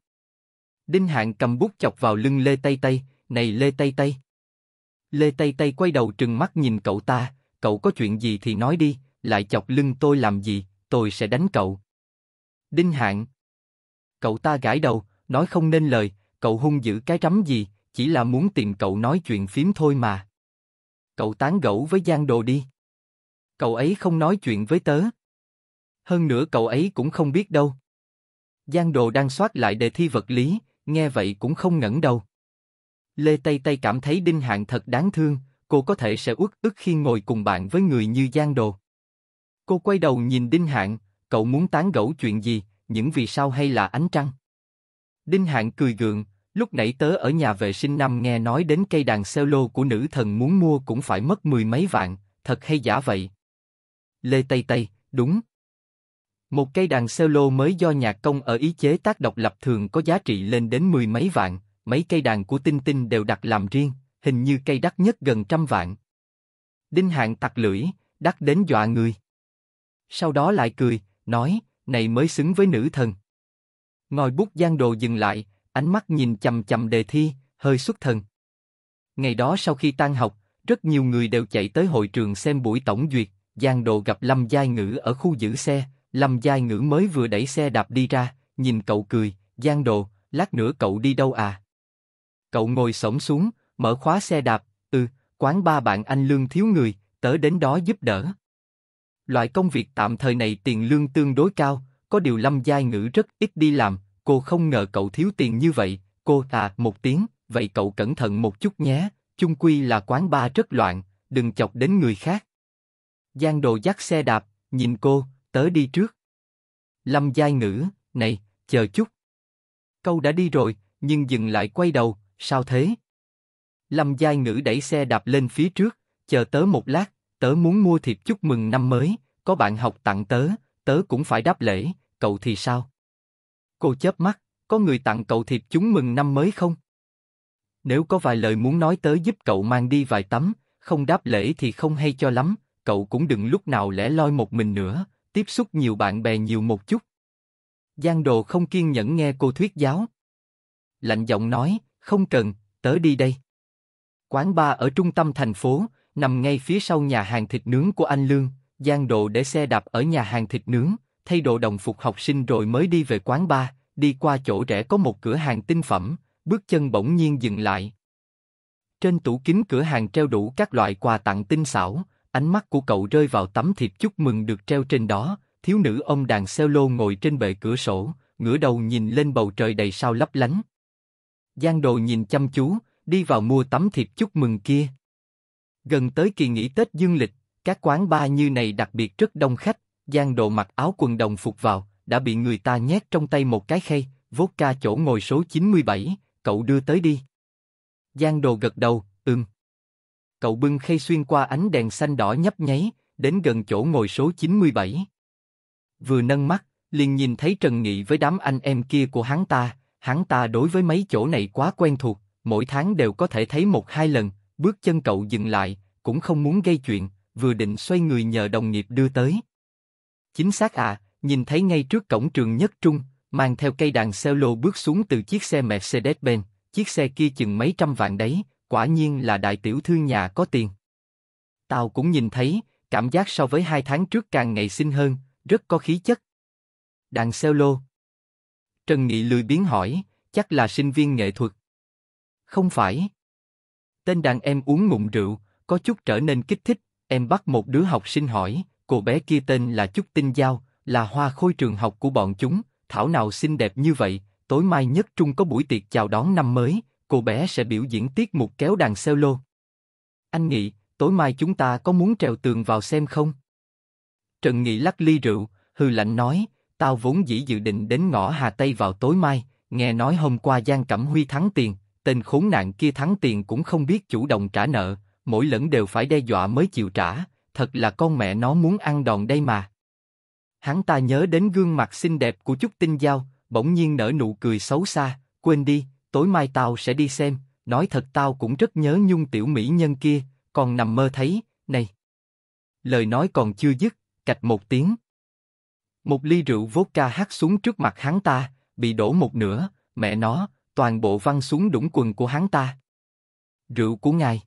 Speaker 1: Đinh Hạng cầm bút chọc vào lưng Lê Tây Tây, này Lê Tây Tây. Lê Tây Tây quay đầu trừng mắt nhìn cậu ta, cậu có chuyện gì thì nói đi, lại chọc lưng tôi làm gì, tôi sẽ đánh cậu. Đinh Hạng. Cậu ta gãi đầu, nói không nên lời, cậu hung dữ cái rắm gì, chỉ là muốn tìm cậu nói chuyện phím thôi mà. Cậu tán gẫu với Giang Đồ đi. Cậu ấy không nói chuyện với tớ. Hơn nữa cậu ấy cũng không biết đâu. Giang Đồ đang soát lại đề thi vật lý, nghe vậy cũng không ngẩn đầu. Lê Tây Tây cảm thấy Đinh Hạng thật đáng thương, cô có thể sẽ uất ức khi ngồi cùng bạn với người như Giang Đồ. Cô quay đầu nhìn Đinh Hạng, Cậu muốn tán gẫu chuyện gì, những vì sao hay là ánh trăng? Đinh Hạng cười gượng, lúc nãy tớ ở nhà vệ sinh năm nghe nói đến cây đàn cello của nữ thần muốn mua cũng phải mất mười mấy vạn, thật hay giả vậy? Lê Tây Tây, đúng. Một cây đàn cello mới do nhạc công ở ý chế tác độc lập thường có giá trị lên đến mười mấy vạn, mấy cây đàn của Tinh Tinh đều đặt làm riêng, hình như cây đắt nhất gần trăm vạn. Đinh Hạng tặc lưỡi, đắt đến dọa người. Sau đó lại cười, nói, này mới xứng với nữ thần. Ngòi bút giang đồ dừng lại, ánh mắt nhìn chầm chầm đề thi, hơi xuất thần. Ngày đó sau khi tan học, rất nhiều người đều chạy tới hội trường xem buổi tổng duyệt, giang đồ gặp Lâm Giai Ngữ ở khu giữ xe, Lâm Giai Ngữ mới vừa đẩy xe đạp đi ra, nhìn cậu cười, giang đồ, lát nữa cậu đi đâu à? Cậu ngồi sổng xuống, mở khóa xe đạp, ừ, quán ba bạn anh lương thiếu người, tớ đến đó giúp đỡ. Loại công việc tạm thời này tiền lương tương đối cao, có điều Lâm Giai Ngữ rất ít đi làm, cô không ngờ cậu thiếu tiền như vậy, cô à một tiếng, vậy cậu cẩn thận một chút nhé, chung quy là quán ba rất loạn, đừng chọc đến người khác. Giang đồ dắt xe đạp, nhìn cô, tớ đi trước. Lâm Giai Ngữ, này, chờ chút. Câu đã đi rồi, nhưng dừng lại quay đầu, sao thế? Lâm Giai Ngữ đẩy xe đạp lên phía trước, chờ tớ một lát, tớ muốn mua thiệp chúc mừng năm mới, có bạn học tặng tớ, tớ cũng phải đáp lễ, cậu thì sao? Cô chớp mắt, có người tặng cậu thiệp chúc mừng năm mới không? Nếu có vài lời muốn nói tớ giúp cậu mang đi vài tấm, không đáp lễ thì không hay cho lắm, cậu cũng đừng lúc nào lẻ loi một mình nữa, tiếp xúc nhiều bạn bè nhiều một chút. Giang Đồ không kiên nhẫn nghe cô thuyết giáo. Lạnh giọng nói, không cần, tớ đi đây. Quán bar ở trung tâm thành phố, nằm ngay phía sau nhà hàng thịt nướng của anh Lương, Giang đồ để xe đạp ở nhà hàng thịt nướng, thay đồ đồng phục học sinh rồi mới đi về quán bar, đi qua chỗ rẽ có một cửa hàng tinh phẩm, bước chân bỗng nhiên dừng lại. Trên tủ kính cửa hàng treo đủ các loại quà tặng tinh xảo, ánh mắt của cậu rơi vào tấm thiệp chúc mừng được treo trên đó, thiếu nữ ông đàn xeo lô ngồi trên bệ cửa sổ, ngửa đầu nhìn lên bầu trời đầy sao lấp lánh. Giang đồ nhìn chăm chú, đi vào mua tấm thiệp chúc mừng kia. Gần tới kỳ nghỉ Tết dương lịch, các quán bar như này đặc biệt rất đông khách, Giang đồ mặc áo quần đồng phục vào, đã bị người ta nhét trong tay một cái khay, vodka chỗ ngồi số 97, cậu đưa tới đi. Giang Đồ gật đầu, ừm. Cậu bưng khay xuyên qua ánh đèn xanh đỏ nhấp nháy, đến gần chỗ ngồi số 97. Vừa nâng mắt, liền nhìn thấy Trần Nghị với đám anh em kia của hắn ta, hắn ta đối với mấy chỗ này quá quen thuộc, mỗi tháng đều có thể thấy một hai lần, Bước chân cậu dừng lại, cũng không muốn gây chuyện, vừa định xoay người nhờ đồng nghiệp đưa tới. Chính xác à, nhìn thấy ngay trước cổng trường nhất trung, mang theo cây đàn cello bước xuống từ chiếc xe Mercedes-Benz, chiếc xe kia chừng mấy trăm vạn đấy, quả nhiên là đại tiểu thư nhà có tiền. Tao cũng nhìn thấy, cảm giác so với hai tháng trước càng ngày xinh hơn, rất có khí chất. Đàn cello. Trần Nghị lười biến hỏi, chắc là sinh viên nghệ thuật. Không phải. Tên đàn em uống ngụm rượu, có chút trở nên kích thích, em bắt một đứa học sinh hỏi, cô bé kia tên là Trúc Tinh Giao, là hoa khôi trường học của bọn chúng, thảo nào xinh đẹp như vậy, tối mai nhất trung có buổi tiệc chào đón năm mới, cô bé sẽ biểu diễn tiết mục kéo đàn solo. Anh nghị tối mai chúng ta có muốn trèo tường vào xem không? Trần Nghị lắc ly rượu, hừ lạnh nói, tao vốn dĩ dự định đến ngõ Hà Tây vào tối mai, nghe nói hôm qua Giang Cẩm Huy thắng tiền, tên khốn nạn kia thắng tiền cũng không biết chủ động trả nợ, mỗi lần đều phải đe dọa mới chịu trả, thật là con mẹ nó muốn ăn đòn đây mà. Hắn ta nhớ đến gương mặt xinh đẹp của Trúc Tinh Giao, bỗng nhiên nở nụ cười xấu xa, quên đi, tối mai tao sẽ đi xem, nói thật tao cũng rất nhớ nhung tiểu mỹ nhân kia, còn nằm mơ thấy, này. Lời nói còn chưa dứt, cạch một tiếng. Một ly rượu vodka hắt xuống trước mặt hắn ta, bị đổ một nửa, mẹ nó, toàn bộ văng xuống đũng quần của hắn ta. Rượu của ngài.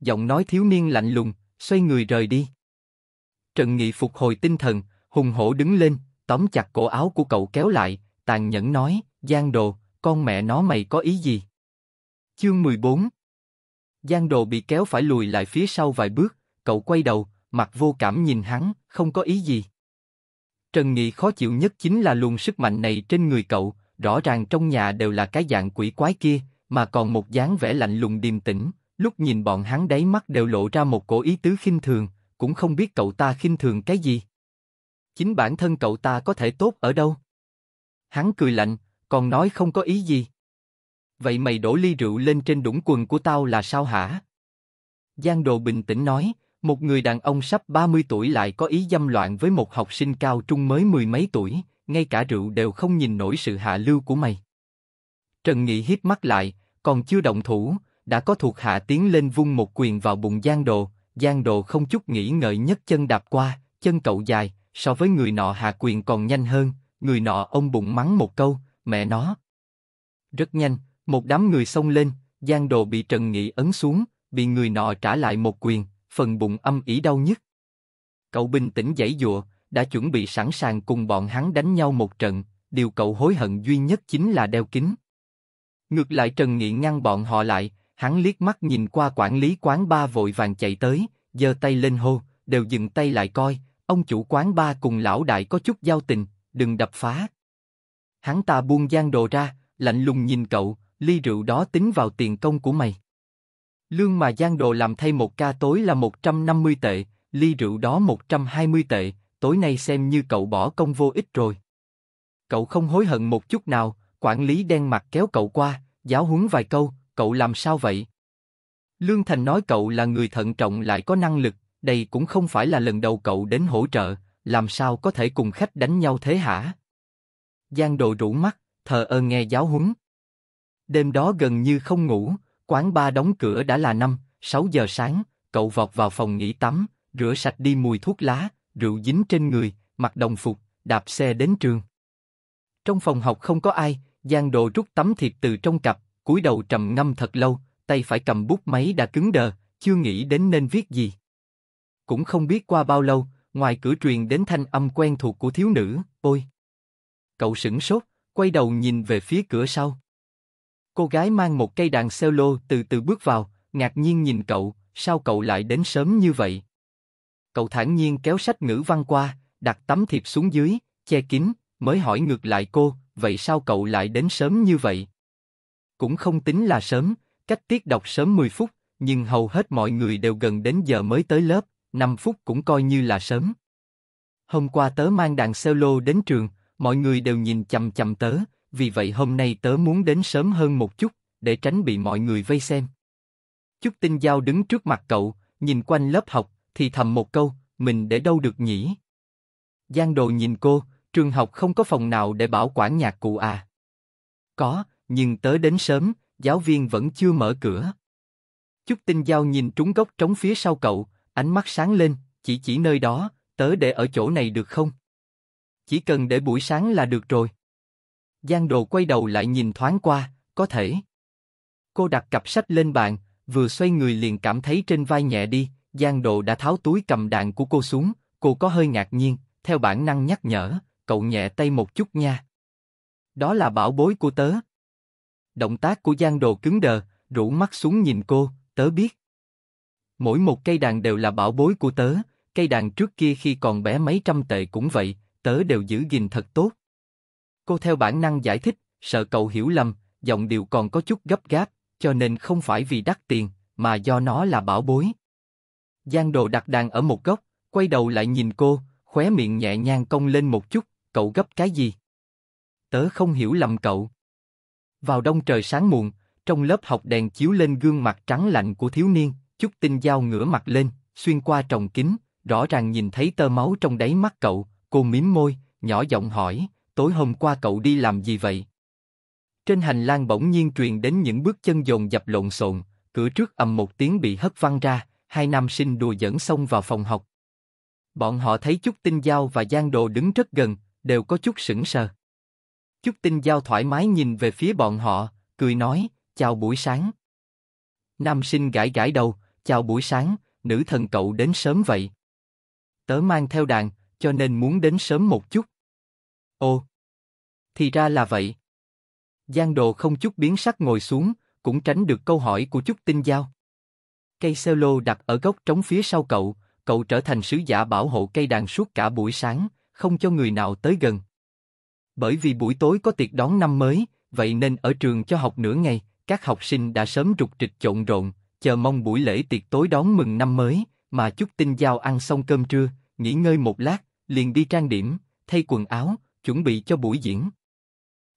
Speaker 1: Giọng nói thiếu niên lạnh lùng, xoay người rời đi. Trần Nghị phục hồi tinh thần, hùng hổ đứng lên, tóm chặt cổ áo của cậu kéo lại, tàn nhẫn nói, Giang Đồ, con mẹ nó mày có ý gì? Chương 14 Giang Đồ bị kéo phải lùi lại phía sau vài bước, cậu quay đầu, mặt vô cảm nhìn hắn, không có ý gì. Trần Nghị khó chịu nhất chính là luồng sức mạnh này trên người cậu, rõ ràng trong nhà đều là cái dạng quỷ quái kia, mà còn một dáng vẻ lạnh lùng điềm tĩnh, lúc nhìn bọn hắn đáy mắt đều lộ ra một cổ ý tứ khinh thường, cũng không biết cậu ta khinh thường cái gì. Chính bản thân cậu ta có thể tốt ở đâu? Hắn cười lạnh, còn nói không có ý gì. Vậy mày đổ ly rượu lên trên đũng quần của tao là sao hả? Giang Đồ bình tĩnh nói, một người đàn ông sắp 30 tuổi lại có ý dâm loạn với một học sinh cao trung mới mười mấy tuổi, ngay cả rượu đều không nhìn nổi sự hạ lưu của mày. Trần Nghị híp mắt lại, còn chưa động thủ, đã có thuộc hạ tiến lên vung một quyền vào bụng Giang Đồ. Giang Đồ không chút nghĩ ngợi nhất chân đạp qua, chân cậu dài, so với người nọ hạ quyền còn nhanh hơn. Người nọ ông bụng mắng một câu, mẹ nó. Rất nhanh, một đám người xông lên, Giang Đồ bị Trần Nghị ấn xuống, bị người nọ trả lại một quyền, phần bụng âm ỉ đau nhất. Cậu bình tĩnh giãy dụa, đã chuẩn bị sẵn sàng cùng bọn hắn đánh nhau một trận, điều cậu hối hận duy nhất chính là đeo kính. Ngược lại Trần Nghị ngăn bọn họ lại, hắn liếc mắt nhìn qua quản lý quán ba vội vàng chạy tới, giơ tay lên hô, đều dừng tay lại coi, ông chủ quán ba cùng lão đại có chút giao tình, đừng đập phá. Hắn ta buông gian đồ ra, lạnh lùng nhìn cậu, ly rượu đó tính vào tiền công của mày. Lương mà gian đồ làm thay một ca tối là 150 tệ, ly rượu đó 120 tệ, tối nay xem như cậu bỏ công vô ích rồi. Cậu không hối hận một chút nào, quản lý đen mặt kéo cậu qua, giáo huấn vài câu, cậu làm sao vậy? Lương Thành nói cậu là người thận trọng lại có năng lực, đây cũng không phải là lần đầu cậu đến hỗ trợ, làm sao có thể cùng khách đánh nhau thế hả? Giang đồ rủ mắt, thờ ơ nghe giáo huấn. Đêm đó gần như không ngủ, quán ba đóng cửa đã là 5, 6 giờ sáng, cậu vọt vào phòng nghỉ tắm, rửa sạch đi mùi thuốc lá, rượu dính trên người, mặc đồng phục, đạp xe đến trường. Trong phòng học không có ai, Giang Đồ rút tấm thiệp từ trong cặp, cúi đầu trầm ngâm thật lâu, tay phải cầm bút máy đã cứng đờ, chưa nghĩ đến nên viết gì. Cũng không biết qua bao lâu, ngoài cửa truyền đến thanh âm quen thuộc của thiếu nữ, ôi. Cậu sững sốt, quay đầu nhìn về phía cửa sau. Cô gái mang một cây đàn cello từ từ bước vào, ngạc nhiên nhìn cậu, sao cậu lại đến sớm như vậy? Cậu thản nhiên kéo sách ngữ văn qua, đặt tấm thiệp xuống dưới, che kín, mới hỏi ngược lại cô, vậy sao cậu lại đến sớm như vậy? Cũng không tính là sớm, cách tiết đọc sớm 10 phút, nhưng hầu hết mọi người đều gần đến giờ mới tới lớp, 5 phút cũng coi như là sớm. Hôm qua tớ mang đàn solo đến trường, mọi người đều nhìn chằm chằm tớ, vì vậy hôm nay tớ muốn đến sớm hơn một chút, để tránh bị mọi người vây xem. Chúc Tinh Giao đứng trước mặt cậu, nhìn quanh lớp học, thì thầm một câu, mình để đâu được nhỉ? Giang Đồ nhìn cô, trường học không có phòng nào để bảo quản nhạc cụ à? Có, nhưng tớ đến sớm, giáo viên vẫn chưa mở cửa. Chúc Tinh Giao nhìn trúng góc trống phía sau cậu, ánh mắt sáng lên, chỉ chỉ nơi đó, tớ để ở chỗ này được không? Chỉ cần để buổi sáng là được rồi. Giang Đồ quay đầu lại nhìn thoáng qua, có thể. Cô đặt cặp sách lên bàn, vừa xoay người liền cảm thấy trên vai nhẹ đi, Giang Đồ đã tháo túi cầm đạn của cô xuống, cô có hơi ngạc nhiên, theo bản năng nhắc nhở, cậu nhẹ tay một chút nha. Đó là bảo bối của tớ. Động tác của Giang Đồ cứng đờ, rũ mắt xuống nhìn cô, tớ biết. Mỗi một cây đàn đều là bảo bối của tớ, cây đàn trước kia khi còn bé mấy trăm tệ cũng vậy, tớ đều giữ gìn thật tốt. Cô theo bản năng giải thích, sợ cậu hiểu lầm, giọng điệu còn có chút gấp gáp, cho nên không phải vì đắt tiền, mà do nó là bảo bối, Giang Đồ đặt đàn ở một góc, quay đầu lại nhìn cô, khóe miệng nhẹ nhàng cong lên một chút, cậu gấp cái gì? Tớ không hiểu lầm cậu. Vào đông trời sáng muộn, trong lớp học đèn chiếu lên gương mặt trắng lạnh của thiếu niên, chút tinh dao ngửa mặt lên, xuyên qua trồng kính, rõ ràng nhìn thấy tơ máu trong đáy mắt cậu, cô mím môi, nhỏ giọng hỏi, tối hôm qua cậu đi làm gì vậy? Trên hành lang bỗng nhiên truyền đến những bước chân dồn dập lộn xộn, cửa trước ầm một tiếng bị hất văng ra, hai nam sinh đùa dẫn xông vào phòng học. Bọn họ thấy chút Tinh Giao và Giang Đồ đứng rất gần, đều có chút sững sờ. chút Tinh Giao thoải mái nhìn về phía bọn họ, cười nói, chào buổi sáng. Nam sinh gãi gãi đầu, chào buổi sáng, nữ thần cậu đến sớm vậy. Tớ mang theo đàn, cho nên muốn đến sớm một chút. ô, thì ra là vậy. Giang Đồ không chút biến sắc ngồi xuống, cũng tránh được câu hỏi của chút Tinh Giao. Cây sơ lô đặt ở góc trống phía sau cậu, cậu trở thành sứ giả bảo hộ cây đàn suốt cả buổi sáng, không cho người nào tới gần. Bởi vì buổi tối có tiệc đón năm mới, vậy nên ở trường cho học nửa ngày, các học sinh đã sớm rục trịch trộn rộn, chờ mong buổi lễ tiệc tối đón mừng năm mới, mà chút tinh giao ăn xong cơm trưa, nghỉ ngơi một lát, liền đi trang điểm, thay quần áo, chuẩn bị cho buổi diễn.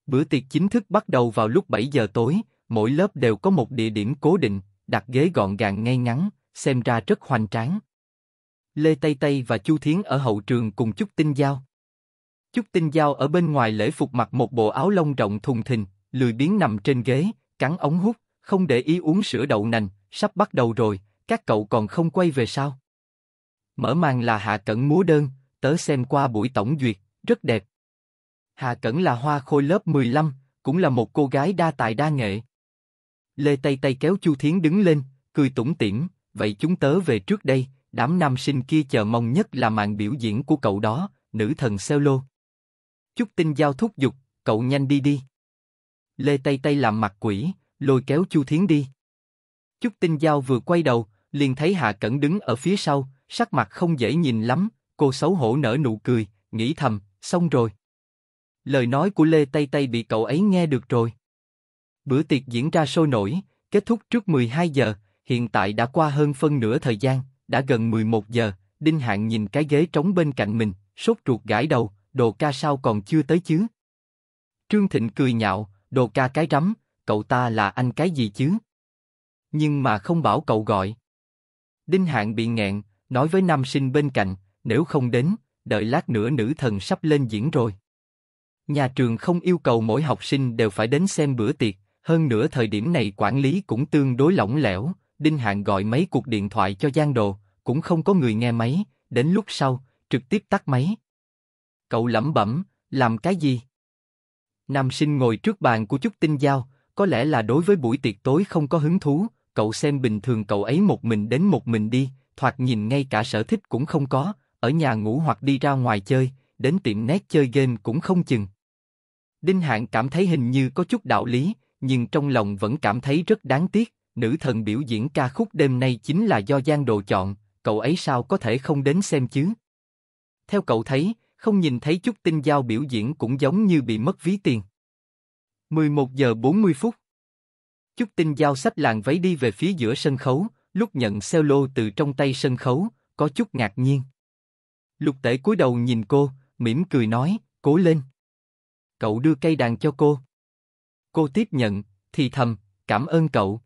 Speaker 1: Bữa tiệc chính thức bắt đầu vào lúc 7 giờ tối, mỗi lớp đều có một địa điểm cố định, đặt ghế gọn gàng ngay ngắn, xem ra rất hoành tráng. Lê Tây Tây và Chu Thiến ở hậu trường cùng Chúc Tinh Giao. Chúc Tinh Giao ở bên ngoài lễ phục mặc một bộ áo lông rộng thùng thình, lười biếng nằm trên ghế, cắn ống hút, không để ý uống sữa đậu nành, sắp bắt đầu rồi, các cậu còn không quay về sao? Mở màn là Hạ Cẩn múa đơn, tớ xem qua buổi tổng duyệt, rất đẹp. Hạ Cẩn là hoa khôi lớp 15, cũng là một cô gái đa tài đa nghệ. Lê tay tay kéo Chu Thiến đứng lên, cười tủm tỉm, vậy chúng tớ về trước đây, đám nam sinh kia chờ mong nhất là màn biểu diễn của cậu đó, nữ thần solo. Chúc tinh giao thúc giục, cậu nhanh đi đi. Lê tay tay làm mặt quỷ, lôi kéo Chu Thiến đi. Chúc tinh giao vừa quay đầu, liền thấy Hạ Cẩn đứng ở phía sau, sắc mặt không dễ nhìn lắm, cô xấu hổ nở nụ cười, nghĩ thầm, xong rồi. Lời nói của Lê Tây Tây bị cậu ấy nghe được rồi. Bữa tiệc diễn ra sôi nổi, kết thúc trước 12 giờ, hiện tại đã qua hơn phân nửa thời gian, đã gần 11 giờ, Đinh Hạng nhìn cái ghế trống bên cạnh mình, sốt ruột gãi đầu, đồ ca sao còn chưa tới chứ? Trương Thịnh cười nhạo, đồ ca cái rắm, cậu ta là anh cái gì chứ? Nhưng mà không bảo cậu gọi. Đinh Hạng bị nghẹn, nói với nam sinh bên cạnh, nếu không đến, đợi lát nữa nữ thần sắp lên diễn rồi. Nhà trường không yêu cầu mỗi học sinh đều phải đến xem bữa tiệc, hơn nữa thời điểm này quản lý cũng tương đối lỏng lẻo, Đinh Hạng gọi mấy cuộc điện thoại cho Giang Đồ, cũng không có người nghe máy, đến lúc sau, trực tiếp tắt máy. Cậu lẩm bẩm, làm cái gì? Nam sinh ngồi trước bàn của Trúc Tinh Giao, có lẽ là đối với buổi tiệc tối không có hứng thú, cậu xem bình thường cậu ấy một mình đến một mình đi, thoạt nhìn ngay cả sở thích cũng không có, ở nhà ngủ hoặc đi ra ngoài chơi, đến tiệm nét chơi game cũng không chừng. Đinh Hạng cảm thấy hình như có chút đạo lý, nhưng trong lòng vẫn cảm thấy rất đáng tiếc, nữ thần biểu diễn ca khúc đêm nay chính là do Giang Đồ chọn, cậu ấy sao có thể không đến xem chứ? Theo cậu thấy, không nhìn thấy chút tinh giao biểu diễn cũng giống như bị mất ví tiền. 11 giờ 40 phút Chút tinh giao sách làng váy đi về phía giữa sân khấu, lúc nhận xeo từ trong tay sân khấu, có chút ngạc nhiên. Lục tể cúi đầu nhìn cô, mỉm cười nói, cố lên. Cậu đưa cây đàn cho cô. Cô tiếp nhận, thì thầm, cảm ơn cậu.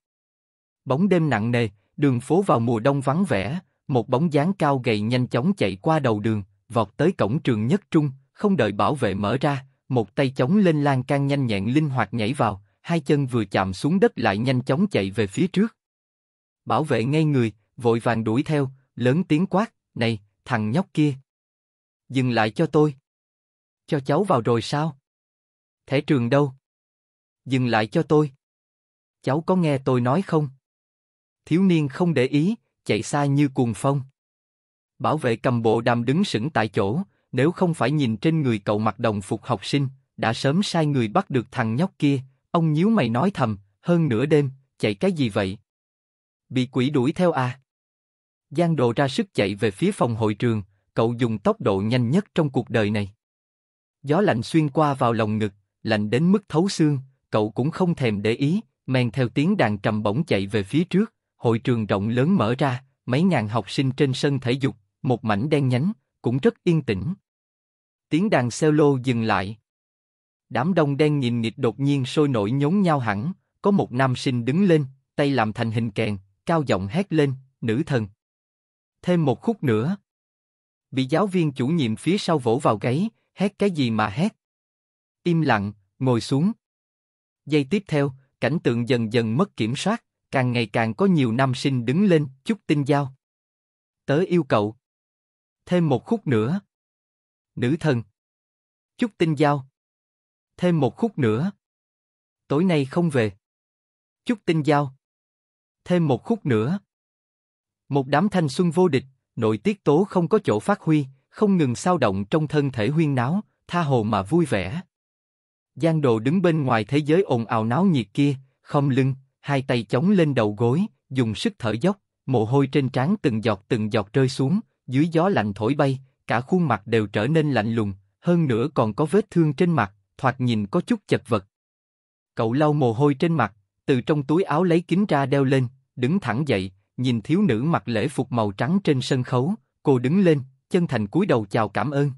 Speaker 1: Bóng đêm nặng nề, đường phố vào mùa đông vắng vẻ, một bóng dáng cao gầy nhanh chóng chạy qua đầu đường, vọt tới cổng trường nhất trung, không đợi bảo vệ mở ra, một tay chống lên lan can nhanh nhẹn linh hoạt nhảy vào, hai chân vừa chạm xuống đất lại nhanh chóng chạy về phía trước. Bảo vệ ngay người, vội vàng đuổi theo, lớn tiếng quát, này, thằng nhóc kia. Dừng lại cho tôi. Cho cháu vào rồi sao? thể trường đâu? dừng lại cho tôi. Cháu có nghe tôi nói không? Thiếu niên không để ý, chạy xa như cuồng phong. Bảo vệ cầm bộ đàm đứng sững tại chỗ, nếu không phải nhìn trên người cậu mặc đồng phục học sinh, đã sớm sai người bắt được thằng nhóc kia. Ông nhíu mày nói thầm, hơn nửa đêm, chạy cái gì vậy? Bị quỷ đuổi theo à? Giang Đồ ra sức chạy về phía phòng hội trường, cậu dùng tốc độ nhanh nhất trong cuộc đời này. Gió lạnh xuyên qua vào lòng ngực, lạnh đến mức thấu xương, cậu cũng không thèm để ý, men theo tiếng đàn trầm bổng chạy về phía trước, hội trường rộng lớn mở ra, mấy ngàn học sinh trên sân thể dục, một mảnh đen nhánh, cũng rất yên tĩnh. Tiếng đàn solo dừng lại. Đám đông đen nhìn nghịch đột nhiên sôi nổi nhốn nhau hẳn, có một nam sinh đứng lên, tay làm thành hình kèn, cao giọng hét lên, nữ thần. Thêm một khúc nữa. Bị giáo viên chủ nhiệm phía sau vỗ vào gáy, hét cái gì mà hét. Im lặng, ngồi xuống. Giây tiếp theo, cảnh tượng dần dần mất kiểm soát, càng ngày càng có nhiều nam sinh đứng lên, chúc tinh giao. Tớ yêu cậu. Thêm một khúc nữa. Nữ thần. Chúc tinh giao. Thêm một khúc nữa. Tối nay không về. Chúc tinh giao. Thêm một khúc nữa. Một đám thanh xuân vô địch, nội tiết tố không có chỗ phát huy, không ngừng sao động trong thân thể huyên náo, tha hồ mà vui vẻ. Giang đồ đứng bên ngoài thế giới ồn ào náo nhiệt kia, không lưng, hai tay chống lên đầu gối, dùng sức thở dốc, mồ hôi trên trán từng giọt từng giọt rơi xuống, dưới gió lạnh thổi bay, cả khuôn mặt đều trở nên lạnh lùng, hơn nữa còn có vết thương trên mặt, thoạt nhìn có chút chật vật. Cậu lau mồ hôi trên mặt, từ trong túi áo lấy kính ra đeo lên, đứng thẳng dậy, nhìn thiếu nữ mặc lễ phục màu trắng trên sân khấu, cô đứng lên, chân thành cúi đầu chào cảm ơn.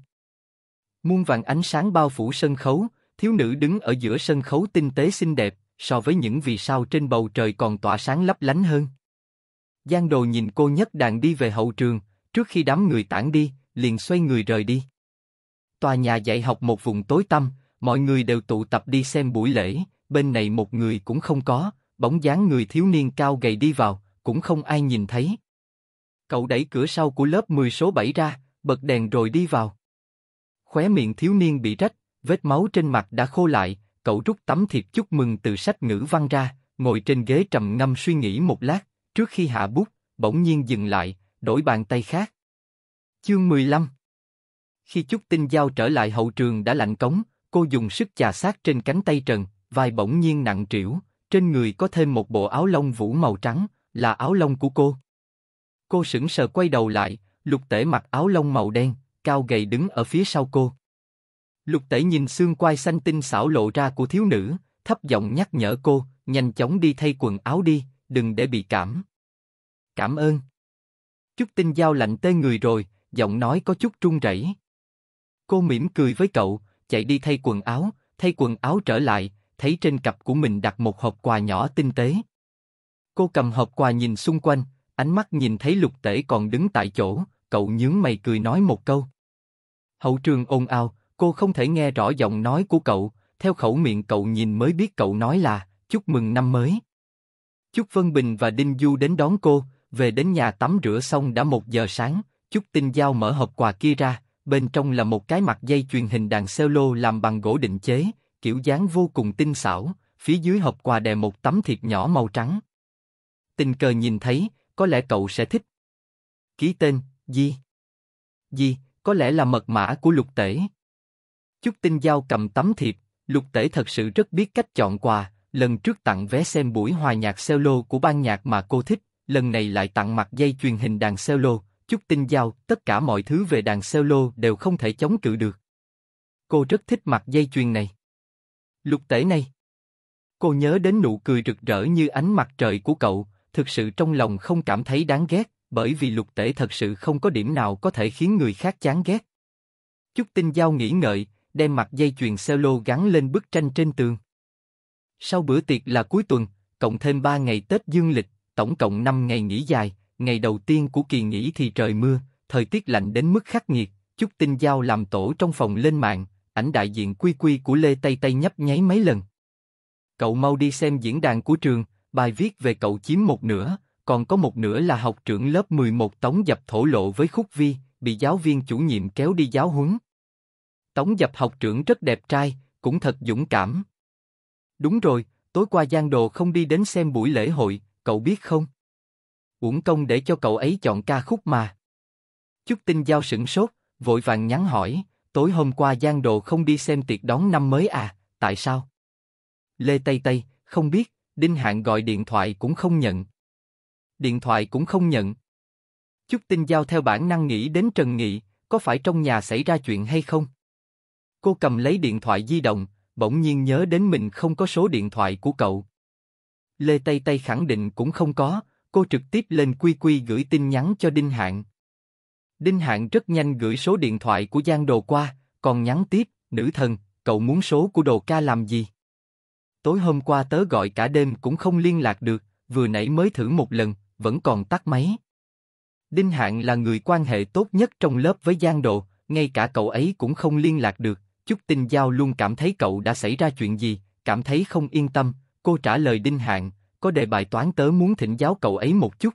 Speaker 1: Muôn vàng ánh sáng bao phủ sân khấu, Thiếu nữ đứng ở giữa sân khấu tinh tế xinh đẹp, so với những vì sao trên bầu trời còn tỏa sáng lấp lánh hơn. Giang đồ nhìn cô nhất đàn đi về hậu trường, trước khi đám người tản đi, liền xoay người rời đi. Tòa nhà dạy học một vùng tối tăm, mọi người đều tụ tập đi xem buổi lễ, bên này một người cũng không có, bóng dáng người thiếu niên cao gầy đi vào, cũng không ai nhìn thấy. Cậu đẩy cửa sau của lớp 10 số 7 ra, bật đèn rồi đi vào. Khóe miệng thiếu niên bị rách, vết máu trên mặt đã khô lại, cậu rút tấm thiệp chúc mừng từ sách ngữ văn ra, ngồi trên ghế trầm ngâm suy nghĩ một lát, trước khi hạ bút, bỗng nhiên dừng lại, đổi bàn tay khác. Chương 15 Khi Trúc Tinh Giao trở lại hậu trường đã lạnh cống, cô dùng sức chà sát trên cánh tay Trần, vai bỗng nhiên nặng trĩu, trên người có thêm một bộ áo lông vũ màu trắng, là áo lông của cô. Cô sững sờ quay đầu lại, lục tể mặc áo lông màu đen, cao gầy đứng ở phía sau cô. Lục Tẩy nhìn xương quai xanh tinh xảo lộ ra của thiếu nữ, thấp giọng nhắc nhở cô, nhanh chóng đi thay quần áo đi, đừng để bị cảm. Cảm ơn. Chút tinh giao lạnh tê người rồi, giọng nói có chút trung rẩy. Cô mỉm cười với cậu, chạy đi thay quần áo, thay quần áo trở lại, thấy trên cặp của mình đặt một hộp quà nhỏ tinh tế. Cô cầm hộp quà nhìn xung quanh, ánh mắt nhìn thấy lục tể còn đứng tại chỗ, cậu nhướng mày cười nói một câu. Hậu trường ồn ào, Cô không thể nghe rõ giọng nói của cậu, theo khẩu miệng cậu nhìn mới biết cậu nói là chúc mừng năm mới. Chúc Vân Bình và Đinh Du đến đón cô, về đến nhà tắm rửa xong đã một giờ sáng, Chúc Tinh Giao mở hộp quà kia ra, bên trong là một cái mặt dây truyền hình đàn xeo lô làm bằng gỗ định chế, kiểu dáng vô cùng tinh xảo, phía dưới hộp quà đè một tấm thiệp nhỏ màu trắng. Tình cờ nhìn thấy, có lẽ cậu sẽ thích. Ký tên, Di. Di, có lẽ là mật mã của lục tể. Chúc Tinh Giao cầm tấm thiệp, Lục Tể thật sự rất biết cách chọn quà, lần trước tặng vé xem buổi hòa nhạc solo của ban nhạc mà cô thích, lần này lại tặng mặt dây truyền hình đàn solo, Chúc Tinh Giao, tất cả mọi thứ về đàn solo đều không thể chống cự được. Cô rất thích mặt dây chuyền này. Lục Tể này. Cô nhớ đến nụ cười rực rỡ như ánh mặt trời của cậu, thực sự trong lòng không cảm thấy đáng ghét, bởi vì Lục Tể thật sự không có điểm nào có thể khiến người khác chán ghét. Chúc Tinh Giao nghĩ ngợi, đem mặt dây chuyền solo gắn lên bức tranh trên tường. Sau bữa tiệc là cuối tuần, cộng thêm 3 ngày Tết dương lịch, tổng cộng 5 ngày nghỉ dài, ngày đầu tiên của kỳ nghỉ thì trời mưa, thời tiết lạnh đến mức khắc nghiệt, Chúc Tinh Giao làm tổ trong phòng lên mạng, ảnh đại diện quy quy của Lê Tây Tây nhấp nháy mấy lần. Cậu mau đi xem diễn đàn của trường, bài viết về cậu chiếm một nửa, còn có một nửa là học trưởng lớp 11 tống dập thổ lộ với khúc vi, bị giáo viên chủ nhiệm kéo đi giáo huấn. Tống dập học trưởng rất đẹp trai, cũng thật dũng cảm. Đúng rồi, tối qua Giang Đồ không đi đến xem buổi lễ hội, cậu biết không? Uổng công để cho cậu ấy chọn ca khúc mà. Chúc tinh giao sửng sốt, vội vàng nhắn hỏi, tối hôm qua Giang Đồ không đi xem tiệc đón năm mới à, tại sao? Lê Tây Tây, không biết, Đinh Hạng gọi điện thoại cũng không nhận. Điện thoại cũng không nhận. Chúc tinh giao theo bản năng nghĩ đến Trần Nghị, có phải trong nhà xảy ra chuyện hay không? Cô cầm lấy điện thoại di động, bỗng nhiên nhớ đến mình không có số điện thoại của cậu. Lê Tây Tây khẳng định cũng không có, cô trực tiếp lên Quy Quy gửi tin nhắn cho Đinh Hạng. Đinh Hạng rất nhanh gửi số điện thoại của Giang Đồ qua, còn nhắn tiếp, nữ thần, cậu muốn số của Đồ ca làm gì? Tối hôm qua tớ gọi cả đêm cũng không liên lạc được, vừa nãy mới thử một lần, vẫn còn tắt máy. Đinh Hạng là người quan hệ tốt nhất trong lớp với Giang Đồ, ngay cả cậu ấy cũng không liên lạc được, Chúc Tinh Giao luôn cảm thấy cậu đã xảy ra chuyện gì, cảm thấy không yên tâm, cô trả lời Đinh Hạng, có đề bài toán tớ muốn thỉnh giáo cậu ấy một chút.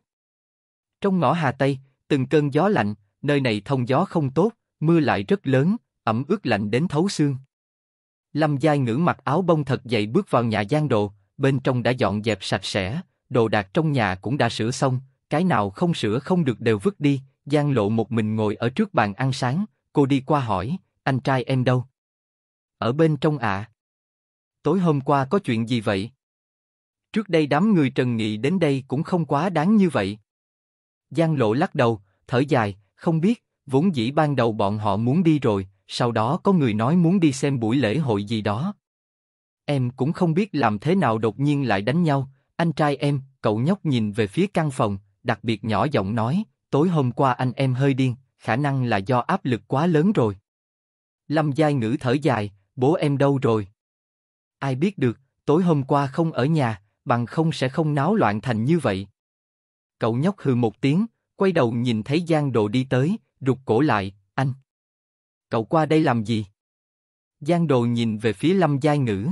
Speaker 1: Trong ngõ Hà Tây, từng cơn gió lạnh, nơi này thông gió không tốt, mưa lại rất lớn, ẩm ướt lạnh đến thấu xương. Lâm Giai ngữ mặc áo bông thật dậy bước vào nhà giang đồ, bên trong đã dọn dẹp sạch sẽ, đồ đạc trong nhà cũng đã sửa xong, cái nào không sửa không được đều vứt đi, giang lộ một mình ngồi ở trước bàn ăn sáng, cô đi qua hỏi, anh trai em đâu? Ở bên trong ạ. À. Tối hôm qua có chuyện gì vậy? Trước đây đám người Trần Nghị đến đây cũng không quá đáng như vậy. Giang lộ lắc đầu, thở dài, không biết, vốn dĩ ban đầu bọn họ muốn đi rồi, sau đó có người nói muốn đi xem buổi lễ hội gì đó. Em cũng không biết làm thế nào đột nhiên lại đánh nhau, anh trai em, cậu nhóc nhìn về phía căn phòng, đặc biệt nhỏ giọng nói, tối hôm qua anh em hơi điên, khả năng là do áp lực quá lớn rồi. Lâm Giai Ngữ thở dài, bố em đâu rồi? Ai biết được, tối hôm qua không ở nhà, bằng không sẽ không náo loạn thành như vậy. Cậu nhóc hừ một tiếng, quay đầu nhìn thấy Giang Đồ đi tới, rụt cổ lại, anh. Cậu qua đây làm gì? Giang Đồ nhìn về phía Lâm Giai Ngữ.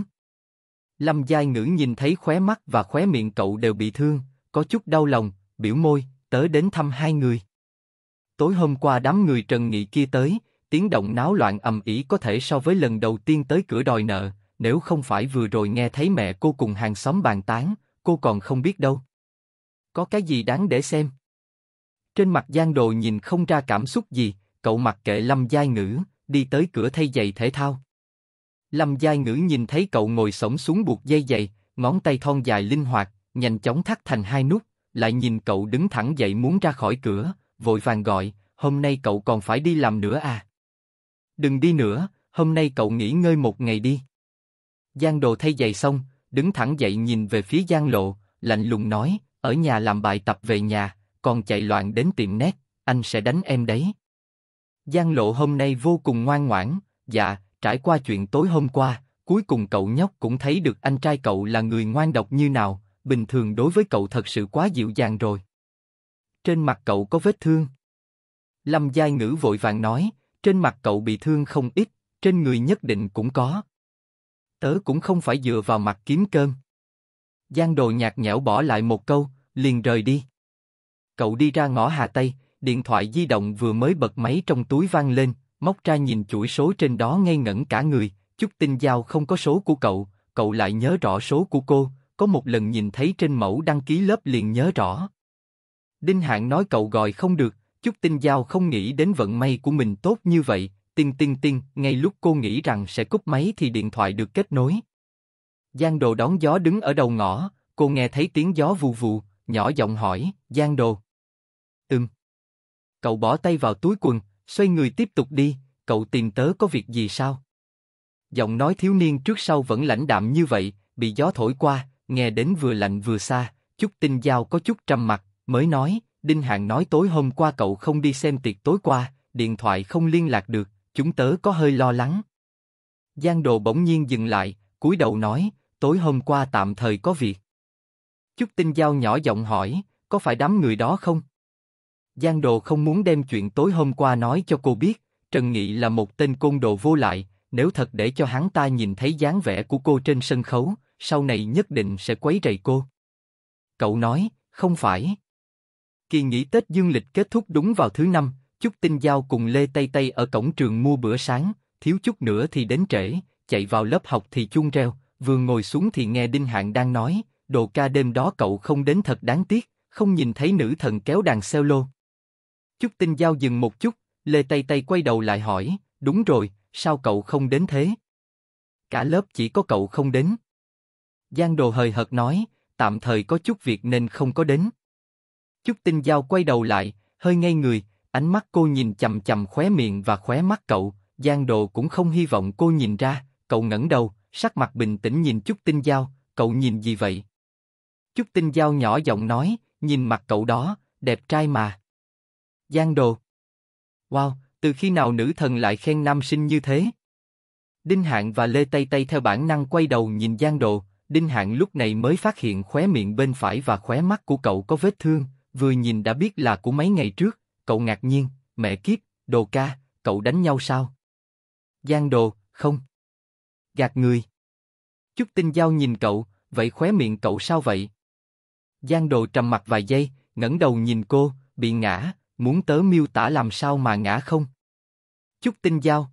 Speaker 1: Lâm Giai Ngữ nhìn thấy khóe mắt và khóe miệng cậu đều bị thương, có chút đau lòng, biểu môi, tớ đến thăm hai người. Tối hôm qua đám người Trần Nghị kia tới, tiếng động náo loạn ầm ĩ có thể so với lần đầu tiên tới cửa đòi nợ, nếu không phải vừa rồi nghe thấy mẹ cô cùng hàng xóm bàn tán, cô còn không biết đâu. Có cái gì đáng để xem? Trên mặt Giang Đồ nhìn không ra cảm xúc gì, cậu mặc kệ Lâm Giai Ngữ, đi tới cửa thay giày thể thao. Lâm Giai Ngữ nhìn thấy cậu ngồi sổng xuống buộc dây giày, ngón tay thon dài linh hoạt, nhanh chóng thắt thành hai nút, lại nhìn cậu đứng thẳng dậy muốn ra khỏi cửa, vội vàng gọi, hôm nay cậu còn phải đi làm nữa à? đừng đi nữa, hôm nay cậu nghỉ ngơi một ngày đi. Giang Đồ thay giày xong, đứng thẳng dậy nhìn về phía Giang Lộ, lạnh lùng nói, ở nhà làm bài tập về nhà, còn chạy loạn đến tiệm nét, anh sẽ đánh em đấy. Giang Lộ hôm nay vô cùng ngoan ngoãn, dạ, trải qua chuyện tối hôm qua, cuối cùng cậu nhóc cũng thấy được anh trai cậu là người ngoan độc như nào, bình thường đối với cậu thật sự quá dịu dàng rồi. Trên mặt cậu có vết thương. Lâm Giai Ngữ vội vàng nói, trên mặt cậu bị thương không ít, trên người nhất định cũng có. Tớ cũng không phải dựa vào mặt kiếm cơm. Giang đồ nhạt nhẽo bỏ lại một câu, liền rời đi. Cậu đi ra ngõ Hà Tây, điện thoại di động vừa mới bật máy trong túi vang lên, móc ra nhìn chuỗi số trên đó ngây ngẩn cả người, chút tin giao không có số của cậu, cậu lại nhớ rõ số của cô, có một lần nhìn thấy trên mẫu đăng ký lớp liền nhớ rõ. Đinh Hạng nói cậu gọi không được, Chúc Tinh Giao không nghĩ đến vận may của mình tốt như vậy, Tinh tinh tinh. ngay lúc cô nghĩ rằng sẽ cúp máy thì điện thoại được kết nối. Giang Đồ đón gió đứng ở đầu ngõ, cô nghe thấy tiếng gió vù vù, nhỏ giọng hỏi, Giang Đồ. Ừm. Cậu bỏ tay vào túi quần, xoay người tiếp tục đi, cậu tìm tớ có việc gì sao? Giọng nói thiếu niên trước sau vẫn lãnh đạm như vậy, bị gió thổi qua, nghe đến vừa lạnh vừa xa, chút tinh giao có chút trầm mặt, mới nói, Đinh Hạng nói tối hôm qua cậu không đi xem tiệc tối qua, điện thoại không liên lạc được, chúng tớ có hơi lo lắng. Giang Đồ bỗng nhiên dừng lại, cúi đầu nói, tối hôm qua tạm thời có việc. Chúc Tinh Giao nhỏ giọng hỏi, có phải đám người đó không? Giang Đồ không muốn đem chuyện tối hôm qua nói cho cô biết, Trần Nghị là một tên côn đồ vô lại, nếu thật để cho hắn ta nhìn thấy dáng vẻ của cô trên sân khấu, sau này nhất định sẽ quấy rầy cô. Cậu nói, không phải, Kỳ nghỉ Tết dương lịch kết thúc đúng vào thứ năm, Chúc Tinh Giao cùng Lê Tây Tây ở cổng trường mua bữa sáng, thiếu chút nữa thì đến trễ, chạy vào lớp học thì chung reo, vừa ngồi xuống thì nghe Đinh Hạng đang nói, đồ ca đêm đó cậu không đến thật đáng tiếc, không nhìn thấy nữ thần kéo đàn lô. Chúc Tinh Giao dừng một chút, Lê Tây Tây quay đầu lại hỏi, đúng rồi, sao cậu không đến thế? Cả lớp chỉ có cậu không đến. Giang Đồ hời hợt nói, tạm thời có chút việc nên không có đến. Chúc tinh giao quay đầu lại, hơi ngây người, ánh mắt cô nhìn chầm chầm khóe miệng và khóe mắt cậu, Giang Đồ cũng không hy vọng cô nhìn ra, cậu ngẩng đầu, sắc mặt bình tĩnh nhìn Chúc Tinh Giao, cậu nhìn gì vậy? Chúc Tinh Giao nhỏ giọng nói, nhìn mặt cậu đó, đẹp trai mà. Giang Đồ. Wow, từ khi nào nữ thần lại khen nam sinh như thế? Đinh Hạng và Lê Tây Tây theo bản năng quay đầu nhìn Giang Đồ, Đinh Hạng lúc này mới phát hiện khóe miệng bên phải và khóe mắt của cậu có vết thương, vừa nhìn đã biết là của mấy ngày trước, cậu ngạc nhiên, mẹ kiếp, đồ ca, cậu đánh nhau sao? Giang đồ, không. Gạt người. Chúc tinh giao nhìn cậu, vậy khóe miệng cậu sao vậy? Giang đồ trầm mặt vài giây, ngẩng đầu nhìn cô, bị ngã, muốn tớ miêu tả làm sao mà ngã không? Chúc tinh giao.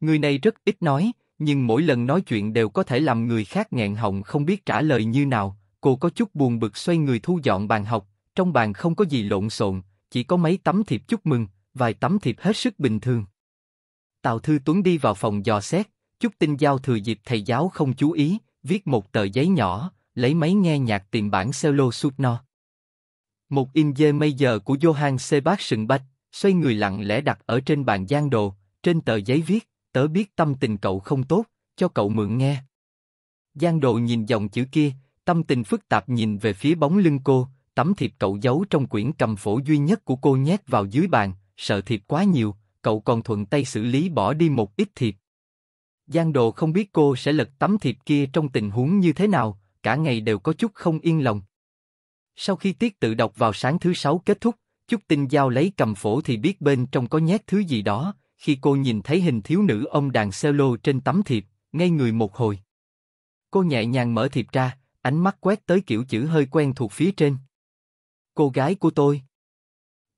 Speaker 1: Người này rất ít nói, nhưng mỗi lần nói chuyện đều có thể làm người khác nghẹn họng không biết trả lời như nào. Cô có chút buồn bực xoay người thu dọn bàn học, trong bàn không có gì lộn xộn, chỉ có mấy tấm thiệp chúc mừng, vài tấm thiệp hết sức bình thường. Tào Thư Tuấn đi vào phòng dò xét, chút tinh giao thừa dịp thầy giáo không chú ý, viết một tờ giấy nhỏ, lấy máy nghe nhạc tìm bản solo suốt no. Một in dê mây giờ của Johann Sebastian Bach, xoay người lặng lẽ đặt ở trên bàn gian đồ, trên tờ giấy viết, tớ biết tâm tình cậu không tốt, cho cậu mượn nghe. Giang đồ nhìn dòng chữ kia, tâm tình phức tạp nhìn về phía bóng lưng cô, tấm thiệp cậu giấu trong quyển cầm phổ duy nhất của cô nhét vào dưới bàn, sợ thiệp quá nhiều, cậu còn thuận tay xử lý bỏ đi một ít thiệp. Giang Đồ không biết cô sẽ lật tấm thiệp kia trong tình huống như thế nào, cả ngày đều có chút không yên lòng. Sau khi tiết tự đọc vào sáng thứ sáu kết thúc, chút Tinh Giao lấy cầm phổ thì biết bên trong có nhét thứ gì đó, khi cô nhìn thấy hình thiếu nữ ông đàn solo trên tấm thiệp, ngay người một hồi. Cô nhẹ nhàng mở thiệp ra, ánh mắt quét tới kiểu chữ hơi quen thuộc phía trên cô gái của tôi.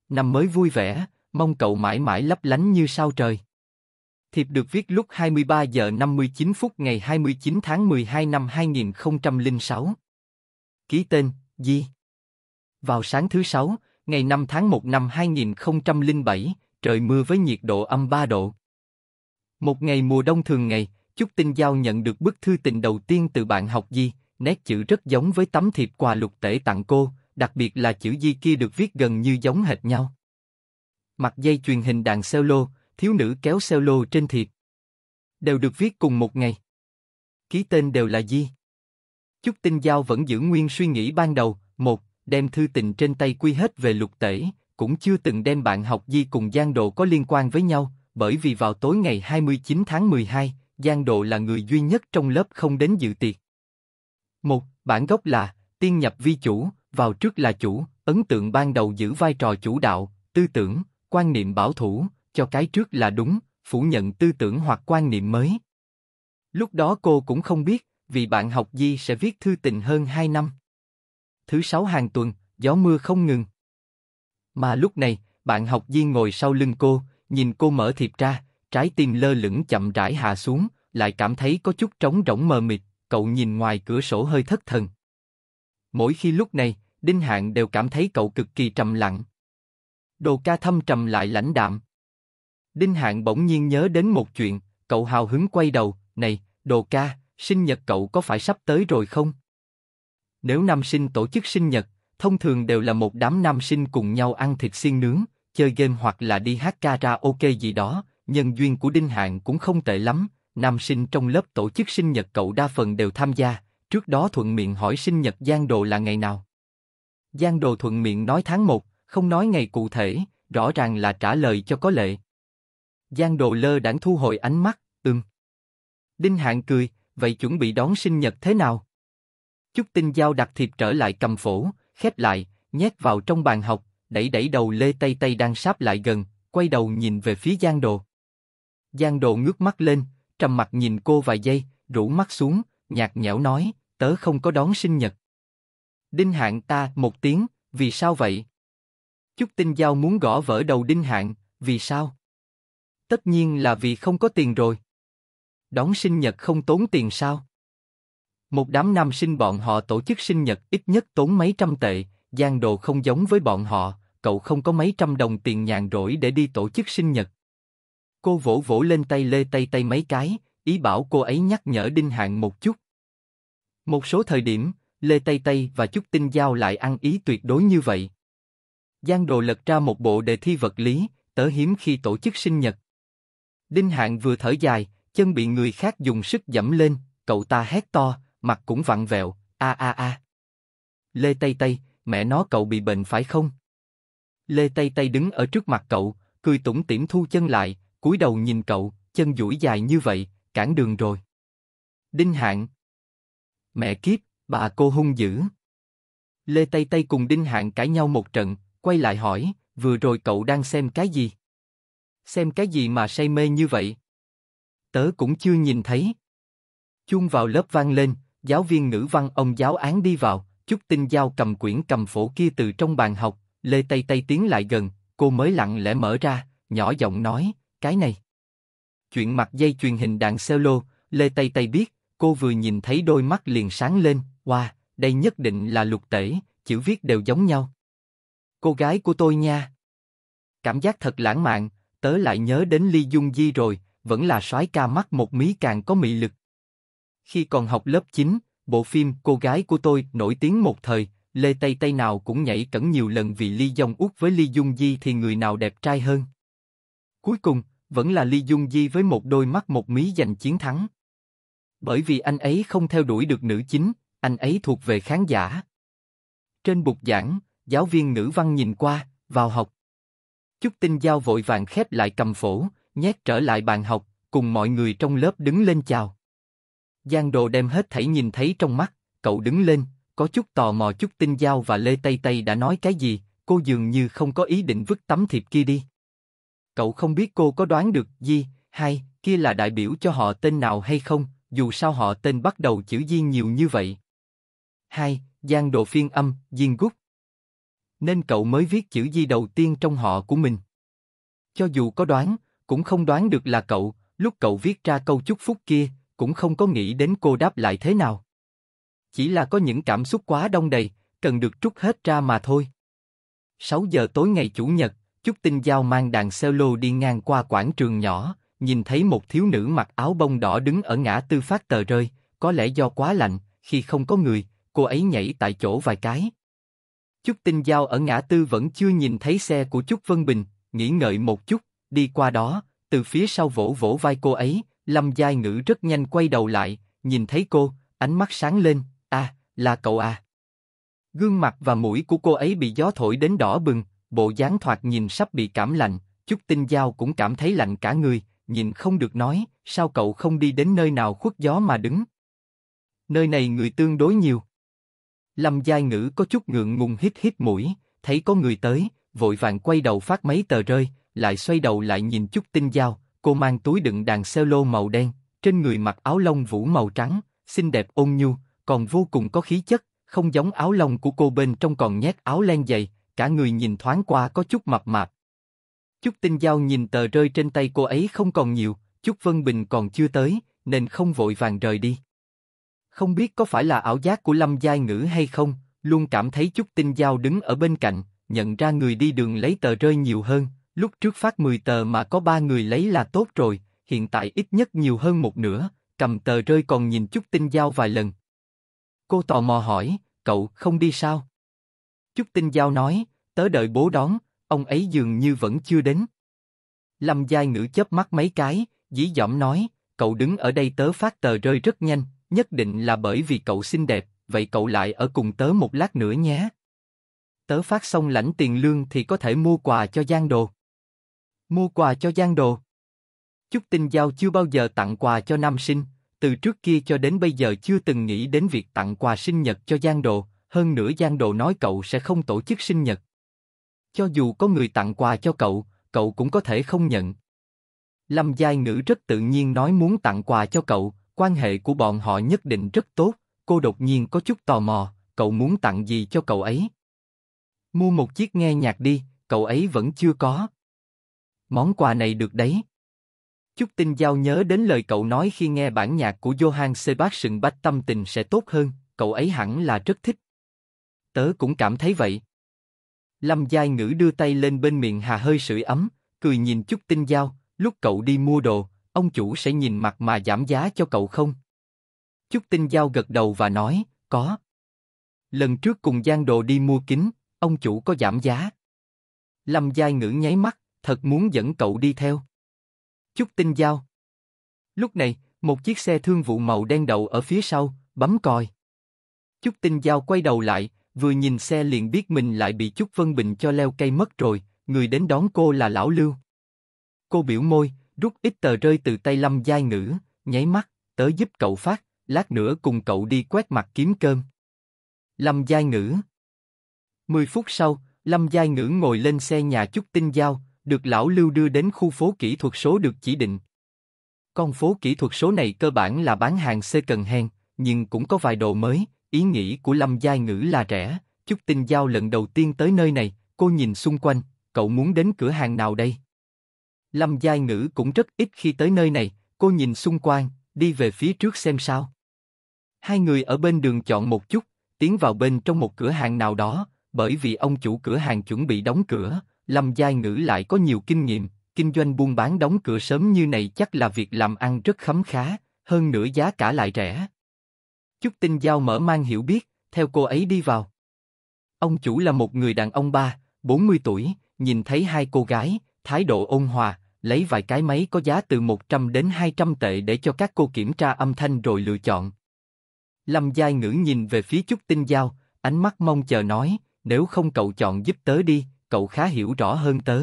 Speaker 1: Năm mới vui vẻ, mong cậu mãi mãi lấp lánh như sao trời. Thiệp được viết lúc 23 giờ 59 phút ngày 29 tháng 12 năm 2006. Ký tên, Di. Vào sáng thứ Sáu, ngày 5 tháng 1 năm 2007, trời mưa với nhiệt độ âm 3 độ. Một ngày mùa đông thường ngày, Chúc Tinh Giao nhận được bức thư tình đầu tiên từ bạn học Di, nét chữ rất giống với tấm thiệp quà lục tể tặng cô, đặc biệt là chữ di kia được viết gần như giống hệt nhau. Mặt dây truyền hình đàn xeo lô, thiếu nữ kéo xeo lô trên thiệp. Đều được viết cùng một ngày. Ký tên đều là di. Chúc tinh giao vẫn giữ nguyên suy nghĩ ban đầu, một, đem thư tình trên tay quy hết về lục tể, cũng chưa từng đem bạn học di cùng Giang Độ có liên quan với nhau, bởi vì vào tối ngày 29 tháng 12, Giang Độ là người duy nhất trong lớp không đến dự tiệc. Một, bản gốc là, tiên nhập vi chủ, vào trước là chủ, ấn tượng ban đầu giữ vai trò chủ đạo, tư tưởng, quan niệm bảo thủ, cho cái trước là đúng, phủ nhận tư tưởng hoặc quan niệm mới. Lúc đó cô cũng không biết, vì bạn học Di sẽ viết thư tình hơn 2 năm. Thứ sáu hàng tuần, gió mưa không ngừng. Mà lúc này, bạn học Di ngồi sau lưng cô, nhìn cô mở thiệp ra, trái tim lơ lửng chậm rãi hạ xuống, lại cảm thấy có chút trống rỗng mờ mịt, cậu nhìn ngoài cửa sổ hơi thất thần. Mỗi khi lúc này, Đinh Hạng đều cảm thấy cậu cực kỳ trầm lặng. Đồ ca thâm trầm lại lãnh đạm. Đinh Hạng bỗng nhiên nhớ đến một chuyện, cậu hào hứng quay đầu, này, đồ ca, sinh nhật cậu có phải sắp tới rồi không? Nếu nam sinh tổ chức sinh nhật, thông thường đều là một đám nam sinh cùng nhau ăn thịt xiên nướng, chơi game hoặc là đi hát karaoke gì đó, nhân duyên của Đinh Hạng cũng không tệ lắm, nam sinh trong lớp tổ chức sinh nhật cậu đa phần đều tham gia, trước đó thuận miệng hỏi sinh nhật Giang Đồ là ngày nào. Giang Đồ thuận miệng nói tháng 1, không nói ngày cụ thể, rõ ràng là trả lời cho có lệ. Giang Đồ lơ đãng thu hồi ánh mắt, ừm. Đinh Hạng cười, vậy chuẩn bị đón sinh nhật thế nào? Chúc Tinh Giao đặt thiệp trở lại cầm phổ, khép lại, nhét vào trong bàn học, đẩy đẩy đầu Lê Tay Tay đang sáp lại gần, quay đầu nhìn về phía Giang Đồ. Giang Đồ ngước mắt lên, trầm mặt nhìn cô vài giây, rũ mắt xuống, nhạt nhẽo nói, tớ không có đón sinh nhật. Đinh Hạng ta một tiếng, vì sao vậy? Chúc Tinh Giao muốn gõ vỡ đầu Đinh Hạng, vì sao? Tất nhiên là vì không có tiền rồi. Đón sinh nhật không tốn tiền sao? Một đám nam sinh bọn họ tổ chức sinh nhật ít nhất tốn mấy trăm tệ, giang đồ không giống với bọn họ, cậu không có mấy trăm đồng tiền nhàn rỗi để đi tổ chức sinh nhật. Cô vỗ vỗ lên tay Lê tay tay mấy cái, ý bảo cô ấy nhắc nhở Đinh Hạng một chút. Một số thời điểm, Lê Tây Tây và Chúc Tinh Giao lại ăn ý tuyệt đối như vậy. Giang Đồ lật ra một bộ đề thi vật lý, tớ hiếm khi tổ chức sinh nhật. Đinh Hạng vừa thở dài, chân bị người khác dùng sức dẫm lên, cậu ta hét to, mặt cũng vặn vẹo, a a a. Lê Tây Tây, mẹ nó cậu bị bệnh phải không? Lê Tây Tây đứng ở trước mặt cậu, cười tủm tỉm thu chân lại, cúi đầu nhìn cậu, chân duỗi dài như vậy, cản đường rồi. Đinh Hạng, mẹ kiếp, Bà cô hung dữ. Lê Tây Tây cùng Đinh Hạng cãi nhau một trận, quay lại hỏi, vừa rồi cậu đang xem cái gì? Xem cái gì mà say mê như vậy? Tớ cũng chưa nhìn thấy. Chuông vào lớp vang lên, giáo viên ngữ văn ông giáo án đi vào, chút Tinh Giao cầm quyển cầm phổ kia từ trong bàn học, Lê Tây Tây tiến lại gần, cô mới lặng lẽ mở ra, nhỏ giọng nói, cái này. Chuyện mặc dây truyền hình đạn cello, Lê Tây Tây biết, Cô vừa nhìn thấy đôi mắt liền sáng lên, wow, đây nhất định là lục tể, chữ viết đều giống nhau. Cô gái của tôi nha. Cảm giác thật lãng mạn, tớ lại nhớ đến Ly Dung Di rồi, vẫn là soái ca mắt một mí càng có mị lực. Khi còn học lớp 9, bộ phim Cô gái của tôi nổi tiếng một thời, Lê Tây Tây nào cũng nhảy cẩn nhiều lần vì Ly Dung út với Ly Dung Di thì người nào đẹp trai hơn. Cuối cùng, vẫn là Ly Dung Di với một đôi mắt một mí giành chiến thắng. Bởi vì anh ấy không theo đuổi được nữ chính, anh ấy thuộc về khán giả. Trên bục giảng, giáo viên ngữ văn nhìn qua, vào học. Chúc tinh giao vội vàng khép lại cầm phổ, nhét trở lại bàn học, cùng mọi người trong lớp đứng lên chào. Giang đồ đem hết thảy nhìn thấy trong mắt, cậu đứng lên, có chút tò mò chút tinh giao và Lê Tây Tây đã nói cái gì, cô dường như không có ý định vứt tấm thiệp kia đi. Cậu không biết cô có đoán được gì, hay kia là đại biểu cho họ tên nào hay không, dù sao họ tên bắt đầu chữ Diên nhiều như vậy. 2. Giang Đồ phiên âm, Diên Gúc. Nên cậu mới viết chữ Di đầu tiên trong họ của mình. Cho dù có đoán, cũng không đoán được là cậu, lúc cậu viết ra câu chúc phúc kia, cũng không có nghĩ đến cô đáp lại thế nào. Chỉ là có những cảm xúc quá đông đầy, cần được trút hết ra mà thôi. 6 giờ tối ngày Chủ nhật, Chúc Tinh Giao mang đàn cello đi ngang qua quảng trường nhỏ, nhìn thấy một thiếu nữ mặc áo bông đỏ đứng ở ngã tư phát tờ rơi, có lẽ do quá lạnh, khi không có người, cô ấy nhảy tại chỗ vài cái. Chúc Tinh Giao ở ngã tư vẫn chưa nhìn thấy xe của Chúc Vân Bình, nghĩ ngợi một chút, đi qua đó, từ phía sau vỗ vỗ vai cô ấy, Lâm Giai Ngữ rất nhanh quay đầu lại, nhìn thấy cô, ánh mắt sáng lên, a à, là cậu à. Gương mặt và mũi của cô ấy bị gió thổi đến đỏ bừng, bộ dáng thoạt nhìn sắp bị cảm lạnh, Chúc Tinh Giao cũng cảm thấy lạnh cả người, nhìn không được nói, sao cậu không đi đến nơi nào khuất gió mà đứng? Nơi này người tương đối nhiều. Lâm Giai Ngữ có chút ngượng ngùng hít hít mũi, thấy có người tới, vội vàng quay đầu phát mấy tờ rơi, lại xoay đầu lại nhìn chút tinh dao, cô mang túi đựng đàn xeo lô màu đen, trên người mặc áo lông vũ màu trắng, xinh đẹp ôn nhu, còn vô cùng có khí chất, không giống áo lông của cô bên trong còn nhét áo len dày, cả người nhìn thoáng qua có chút mập mạp, Chúc Tinh Giao nhìn tờ rơi trên tay cô ấy không còn nhiều, Chúc Vân Bình còn chưa tới, nên không vội vàng rời đi. Không biết có phải là ảo giác của Lâm Giai Ngữ hay không, luôn cảm thấy Chúc Tinh Giao đứng ở bên cạnh, nhận ra người đi đường lấy tờ rơi nhiều hơn, lúc trước phát 10 tờ mà có 3 người lấy là tốt rồi, hiện tại ít nhất nhiều hơn một nửa, cầm tờ rơi còn nhìn Chúc Tinh Giao vài lần. Cô tò mò hỏi, cậu không đi sao? Chúc Tinh Giao nói, tớ đợi bố đón, ông ấy dường như vẫn chưa đến. Lâm Giai Ngữ chớp mắt mấy cái, dí dỏm nói, cậu đứng ở đây tớ phát tờ rơi rất nhanh, nhất định là bởi vì cậu xinh đẹp, vậy cậu lại ở cùng tớ một lát nữa nhé. Tớ phát xong lãnh tiền lương thì có thể mua quà cho Giang Đồ. Mua quà cho Giang Đồ. Chúc Tinh Giao chưa bao giờ tặng quà cho nam sinh, từ trước kia cho đến bây giờ chưa từng nghĩ đến việc tặng quà sinh nhật cho Giang Đồ, hơn nữa Giang Đồ nói cậu sẽ không tổ chức sinh nhật. Cho dù có người tặng quà cho cậu, cậu cũng có thể không nhận. Lâm Giai Ngữ rất tự nhiên nói muốn tặng quà cho cậu, quan hệ của bọn họ nhất định rất tốt, cô đột nhiên có chút tò mò, cậu muốn tặng gì cho cậu ấy? Mua một chiếc nghe nhạc đi, cậu ấy vẫn chưa có. Món quà này được đấy. Chúc Tinh Giao nhớ đến lời cậu nói khi nghe bản nhạc của Johann Sebastian Bach tâm tình sẽ tốt hơn, cậu ấy hẳn là rất thích. Tớ cũng cảm thấy vậy. Lâm Giai Ngữ đưa tay lên bên miệng hà hơi sưởi ấm, cười nhìn chút tinh giao, lúc cậu đi mua đồ, ông chủ sẽ nhìn mặt mà giảm giá cho cậu không? Chút Tinh Giao gật đầu và nói, có. Lần trước cùng Giang Đồ đi mua kính, ông chủ có giảm giá. Lâm Giai Ngữ nháy mắt, thật muốn dẫn cậu đi theo. Chút Tinh Giao. Lúc này, một chiếc xe thương vụ màu đen đậu ở phía sau, bấm còi. Chút Tinh Giao quay đầu lại, vừa nhìn xe liền biết mình lại bị chút Vân Bình cho leo cây mất rồi, người đến đón cô là Lão Lưu. Cô biểu môi, rút ít tờ rơi từ tay Lâm Giai Ngữ, nháy mắt, tớ giúp cậu phát, lát nữa cùng cậu đi quét mặt kiếm cơm. Lâm Giai Ngữ Mười phút sau, Lâm Giai Ngữ ngồi lên xe nhà chút Tinh Giao, được Lão Lưu đưa đến khu phố kỹ thuật số được chỉ định. Con phố kỹ thuật số này cơ bản là bán hàng cần hàng nhưng cũng có vài đồ mới, Ý nghĩ của Lâm Giai Ngữ là rẻ, chút tinh giao lần đầu tiên tới nơi này, cô nhìn xung quanh, cậu muốn đến cửa hàng nào đây? Lâm Giai Ngữ cũng rất ít khi tới nơi này, cô nhìn xung quanh, đi về phía trước xem sao. Hai người ở bên đường chọn một chút, tiến vào bên trong một cửa hàng nào đó, bởi vì ông chủ cửa hàng chuẩn bị đóng cửa, Lâm Giai Ngữ lại có nhiều kinh nghiệm, kinh doanh buôn bán đóng cửa sớm như này chắc là việc làm ăn rất khấm khá, hơn nữa giá cả lại rẻ, Chúc Tinh Giao mở mang hiểu biết, theo cô ấy đi vào. Ông chủ là một người đàn ông ba, 40 tuổi, nhìn thấy hai cô gái, thái độ ôn hòa, lấy vài cái máy có giá từ 100 đến 200 tệ để cho các cô kiểm tra âm thanh rồi lựa chọn. Lâm Giai Ngữ nhìn về phía Trúc Tinh Giao, ánh mắt mong chờ nói, nếu không cậu chọn giúp tớ đi, cậu khá hiểu rõ hơn tớ.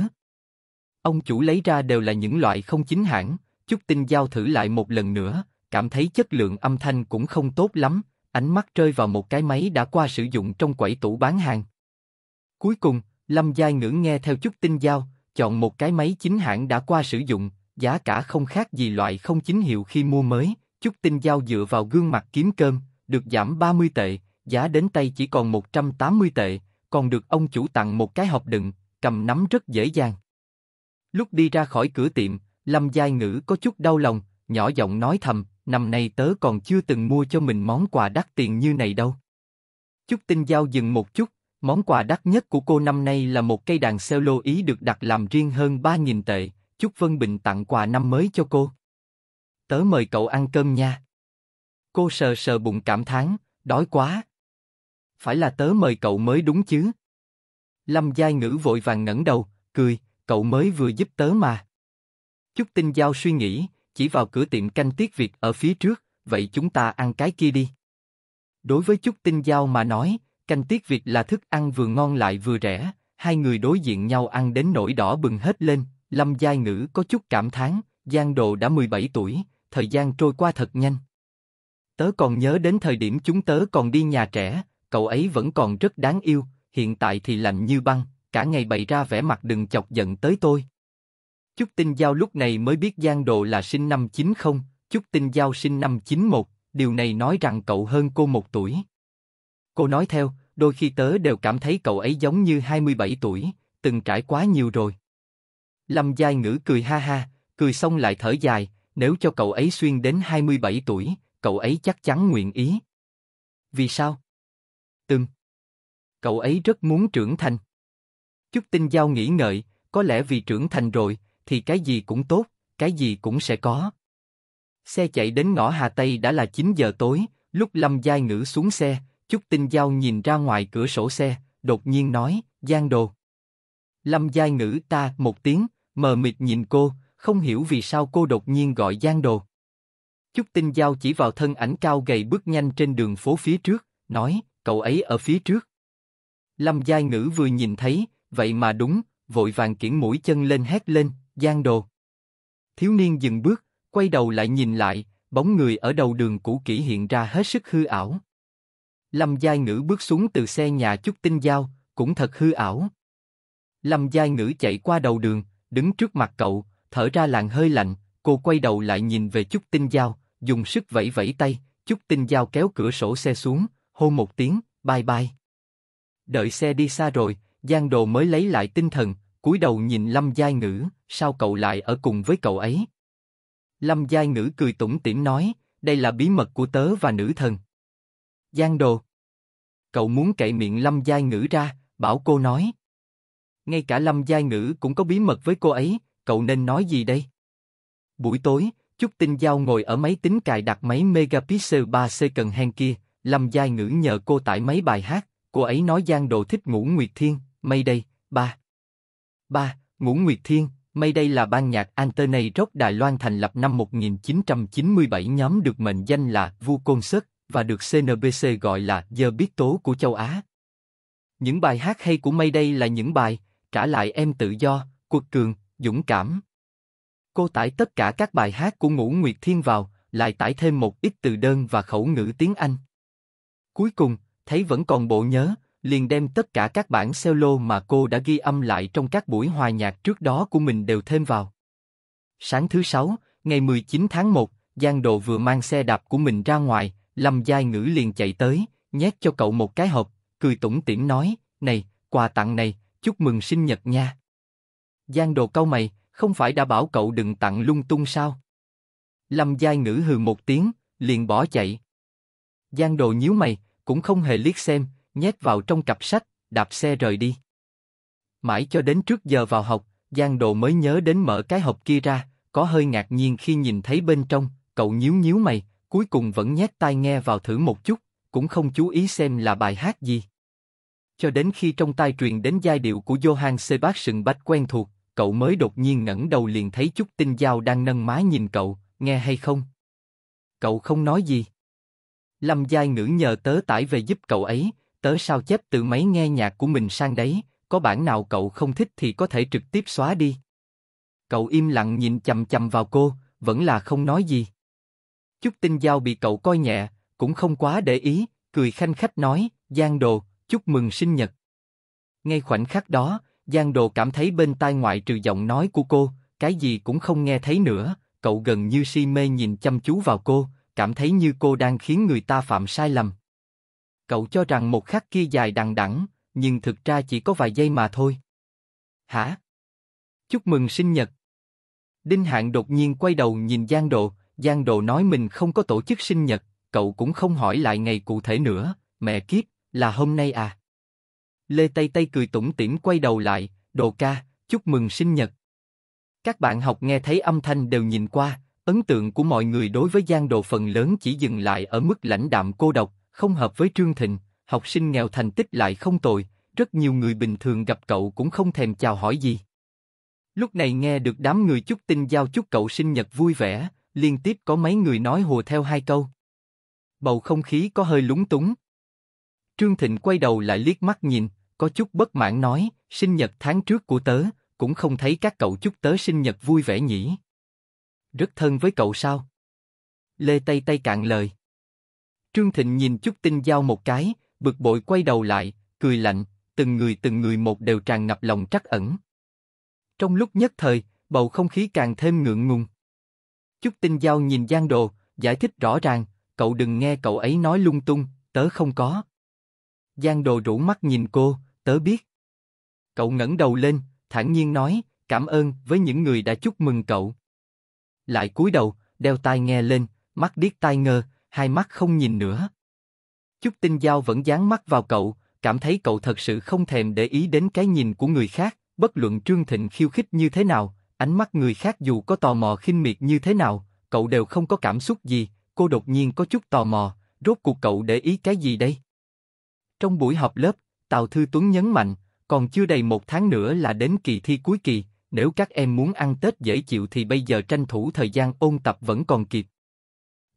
Speaker 1: Ông chủ lấy ra đều là những loại không chính hãng, Trúc Tinh Giao thử lại một lần nữa, cảm thấy chất lượng âm thanh cũng không tốt lắm, ánh mắt rơi vào một cái máy đã qua sử dụng trong quầy tủ bán hàng. Cuối cùng, Lâm Giai ngữ nghe theo chút tinh giao, chọn một cái máy chính hãng đã qua sử dụng, giá cả không khác gì loại không chính hiệu khi mua mới, chút tinh giao dựa vào gương mặt kiếm cơm, được giảm 30 tệ, giá đến tay chỉ còn 180 tệ, còn được ông chủ tặng một cái hộp đựng, cầm nắm rất dễ dàng. Lúc đi ra khỏi cửa tiệm, Lâm Giai Ngữ có chút đau lòng, nhỏ giọng nói thầm, năm nay tớ còn chưa từng mua cho mình món quà đắt tiền như này đâu. Chúc Tinh Giao dừng một chút, món quà đắt nhất của cô năm nay là một cây đàn cello ý được đặt làm riêng hơn 3.000 tệ, Chúc Vân Bình tặng quà năm mới cho cô. Tớ mời cậu ăn cơm nha. Cô sờ sờ bụng cảm thán, đói quá. Phải là tớ mời cậu mới đúng chứ? Lâm Giai Ngữ vội vàng ngẩng đầu, cười, cậu mới vừa giúp tớ mà. Chúc Tinh Giao suy nghĩ, chỉ vào cửa tiệm canh tiết Việt ở phía trước, vậy chúng ta ăn cái kia đi. Đối với chút tinh giao mà nói, canh tiết Việt là thức ăn vừa ngon lại vừa rẻ, hai người đối diện nhau ăn đến nỗi đỏ bừng hết lên, Lâm Giai Ngữ có chút cảm thán, Giang Đồ đã 17 tuổi, thời gian trôi qua thật nhanh. Tớ còn nhớ đến thời điểm chúng tớ còn đi nhà trẻ, cậu ấy vẫn còn rất đáng yêu, hiện tại thì lạnh như băng, cả ngày bày ra vẻ mặt đừng chọc giận tới tôi. Chúc Tinh Giao lúc này mới biết Giang Độ là sinh năm 90, Chúc Tinh Giao sinh năm 91, điều này nói rằng cậu hơn cô một tuổi. Cô nói theo, đôi khi tớ đều cảm thấy cậu ấy giống như 27 tuổi, từng trải quá nhiều rồi. Lâm Giai Ngữ cười ha ha, cười xong lại thở dài, nếu cho cậu ấy xuyên đến 27 tuổi, cậu ấy chắc chắn nguyện ý. Vì sao? Từng. Cậu ấy rất muốn trưởng thành. Chúc Tinh Giao nghĩ ngợi, có lẽ vì trưởng thành rồi, thì cái gì cũng tốt, cái gì cũng sẽ có. Xe chạy đến ngõ Hà Tây đã là 9 giờ tối, lúc Lâm Giai Ngữ xuống xe, Chúc Tinh Giao nhìn ra ngoài cửa sổ xe, đột nhiên nói, Giang Đồ. Lâm Giai Ngữ ta một tiếng, mờ mịt nhìn cô, không hiểu vì sao cô đột nhiên gọi Giang Đồ. Chúc Tinh Giao chỉ vào thân ảnh cao gầy bước nhanh trên đường phố phía trước, nói, cậu ấy ở phía trước. Lâm Giai Ngữ vừa nhìn thấy, vậy mà đúng, vội vàng kiển mũi chân lên hét lên, Giang đồ. Thiếu niên dừng bước, quay đầu lại nhìn lại, bóng người ở đầu đường cũ kỹ hiện ra hết sức hư ảo. Lâm Giai Ngữ bước xuống từ xe nhà chút tinh giao, cũng thật hư ảo. Lâm Giai Ngữ chạy qua đầu đường, đứng trước mặt cậu, thở ra làn hơi lạnh, cô quay đầu lại nhìn về chút tinh giao, dùng sức vẫy vẫy tay, chút tinh giao kéo cửa sổ xe xuống, hô một tiếng, bye bye. Đợi xe đi xa rồi, Giang Đồ mới lấy lại tinh thần, cúi đầu nhìn Lâm Giai Ngữ, sao cậu lại ở cùng với cậu ấy? Lâm Giai Ngữ cười tủm tỉm nói, đây là bí mật của tớ và nữ thần. Giang đồ. Cậu muốn cậy miệng Lâm Giai Ngữ ra, bảo cô nói. Ngay cả Lâm Giai Ngữ cũng có bí mật với cô ấy, cậu nên nói gì đây? Buổi tối, Chúc Tinh Giao ngồi ở máy tính cài đặt máy megapixel 3C cần hang kia, Lâm Giai Ngữ nhờ cô tải mấy bài hát, cô ấy nói Giang Đồ thích ngủ Nguyệt Thiên, mây đây, ba. 3. Ngũ Nguyệt Thiên, Mây đây là ban nhạc Antennae Rock Đài Loan thành lập năm 1997 nhóm được mệnh danh là Vu Concert và được CNBC gọi là giờ biết tố của châu Á. Những bài hát hay của Mây đây là những bài Trả lại em tự do, Quật cường, Dũng cảm. Cô tải tất cả các bài hát của Ngũ Nguyệt Thiên vào, lại tải thêm một ít từ đơn và khẩu ngữ tiếng Anh. Cuối cùng, thấy vẫn còn bộ nhớ, liền đem tất cả các bản solo mà cô đã ghi âm lại trong các buổi hòa nhạc trước đó của mình đều thêm vào. Sáng thứ sáu, ngày 19 tháng 1, Giang Độ vừa mang xe đạp của mình ra ngoài, Lâm Giai Ngữ liền chạy tới, nhét cho cậu một cái hộp, cười tủm tỉm nói, này, quà tặng này, chúc mừng sinh nhật nha. Giang Đồ câu mày, không phải đã bảo cậu đừng tặng lung tung sao? Lâm Giai Ngữ hừ một tiếng, liền bỏ chạy. Giang Đồ nhíu mày, cũng không hề liếc xem, nhét vào trong cặp sách, đạp xe rời đi. Mãi cho đến trước giờ vào học, Giang Đồ mới nhớ đến mở cái hộp kia ra, có hơi ngạc nhiên khi nhìn thấy bên trong, cậu nhíu nhíu mày, cuối cùng vẫn nhét tai nghe vào thử một chút, cũng không chú ý xem là bài hát gì. Cho đến khi trong tai truyền đến giai điệu của Johann Sebastian Bach quen thuộc, cậu mới đột nhiên ngẩng đầu liền thấy chút tinh dao đang nâng mái nhìn cậu, nghe hay không? Cậu không nói gì. Lâm Giai Ngữ nhờ tớ tải về giúp cậu ấy, tớ sao chép từ máy nghe nhạc của mình sang đấy, có bản nào cậu không thích thì có thể trực tiếp xóa đi. Cậu im lặng nhìn chầm chầm vào cô, vẫn là không nói gì. Chúc tinh giao bị cậu coi nhẹ, cũng không quá để ý, cười khanh khách nói, Giang Đồ, chúc mừng sinh nhật. Ngay khoảnh khắc đó, Giang Đồ cảm thấy bên tai ngoại trừ giọng nói của cô, cái gì cũng không nghe thấy nữa, cậu gần như si mê nhìn chăm chú vào cô, cảm thấy như cô đang khiến người ta phạm sai lầm. Cậu cho rằng một khắc kia dài đằng đẵng, nhưng thực ra chỉ có vài giây mà thôi. Hả? Chúc mừng sinh nhật. Đinh Hạng đột nhiên quay đầu nhìn Giang Độ, Giang Độ nói mình không có tổ chức sinh nhật, cậu cũng không hỏi lại ngày cụ thể nữa, mẹ kiếp, là hôm nay à? Lê Tây Tây cười tủm tỉm quay đầu lại, Đồ ca, chúc mừng sinh nhật. Các bạn học nghe thấy âm thanh đều nhìn qua, ấn tượng của mọi người đối với Giang Đồ phần lớn chỉ dừng lại ở mức lãnh đạm cô độc, không hợp với Trương Thịnh, học sinh nghèo thành tích lại không tồi, rất nhiều người bình thường gặp cậu cũng không thèm chào hỏi gì. Lúc này nghe được đám người chúc tin giao chúc cậu sinh nhật vui vẻ, liên tiếp có mấy người nói hùa theo hai câu. Bầu không khí có hơi lúng túng. Trương Thịnh quay đầu lại liếc mắt nhìn, có chút bất mãn nói, sinh nhật tháng trước của tớ, cũng không thấy các cậu chúc tớ sinh nhật vui vẻ nhỉ. Rất thân với cậu sao? Lê Tây Tây cạn lời. Trương Thịnh nhìn chút tinh giao một cái, bực bội quay đầu lại, cười lạnh, từng người từng người một đều tràn ngập lòng trắc ẩn. Trong lúc nhất thời, bầu không khí càng thêm ngượng ngùng. Chúc tinh giao nhìn Giang Đồ, giải thích rõ ràng, cậu đừng nghe cậu ấy nói lung tung, tớ không có. Giang Đồ rủ mắt nhìn cô, tớ biết. Cậu ngẩng đầu lên, thản nhiên nói, cảm ơn với những người đã chúc mừng cậu. Lại cúi đầu, đeo tai nghe lên, mắt điếc tai ngơ, hai mắt không nhìn nữa. Chúc tinh giao vẫn dán mắt vào cậu, cảm thấy cậu thật sự không thèm để ý đến cái nhìn của người khác, bất luận Trương Thịnh khiêu khích như thế nào, ánh mắt người khác dù có tò mò khinh miệt như thế nào, cậu đều không có cảm xúc gì, cô đột nhiên có chút tò mò, rốt cuộc cậu để ý cái gì đây? Trong buổi họp lớp, Tào Thư Tuấn nhấn mạnh, còn chưa đầy một tháng nữa là đến kỳ thi cuối kỳ, nếu các em muốn ăn Tết dễ chịu thì bây giờ tranh thủ thời gian ôn tập vẫn còn kịp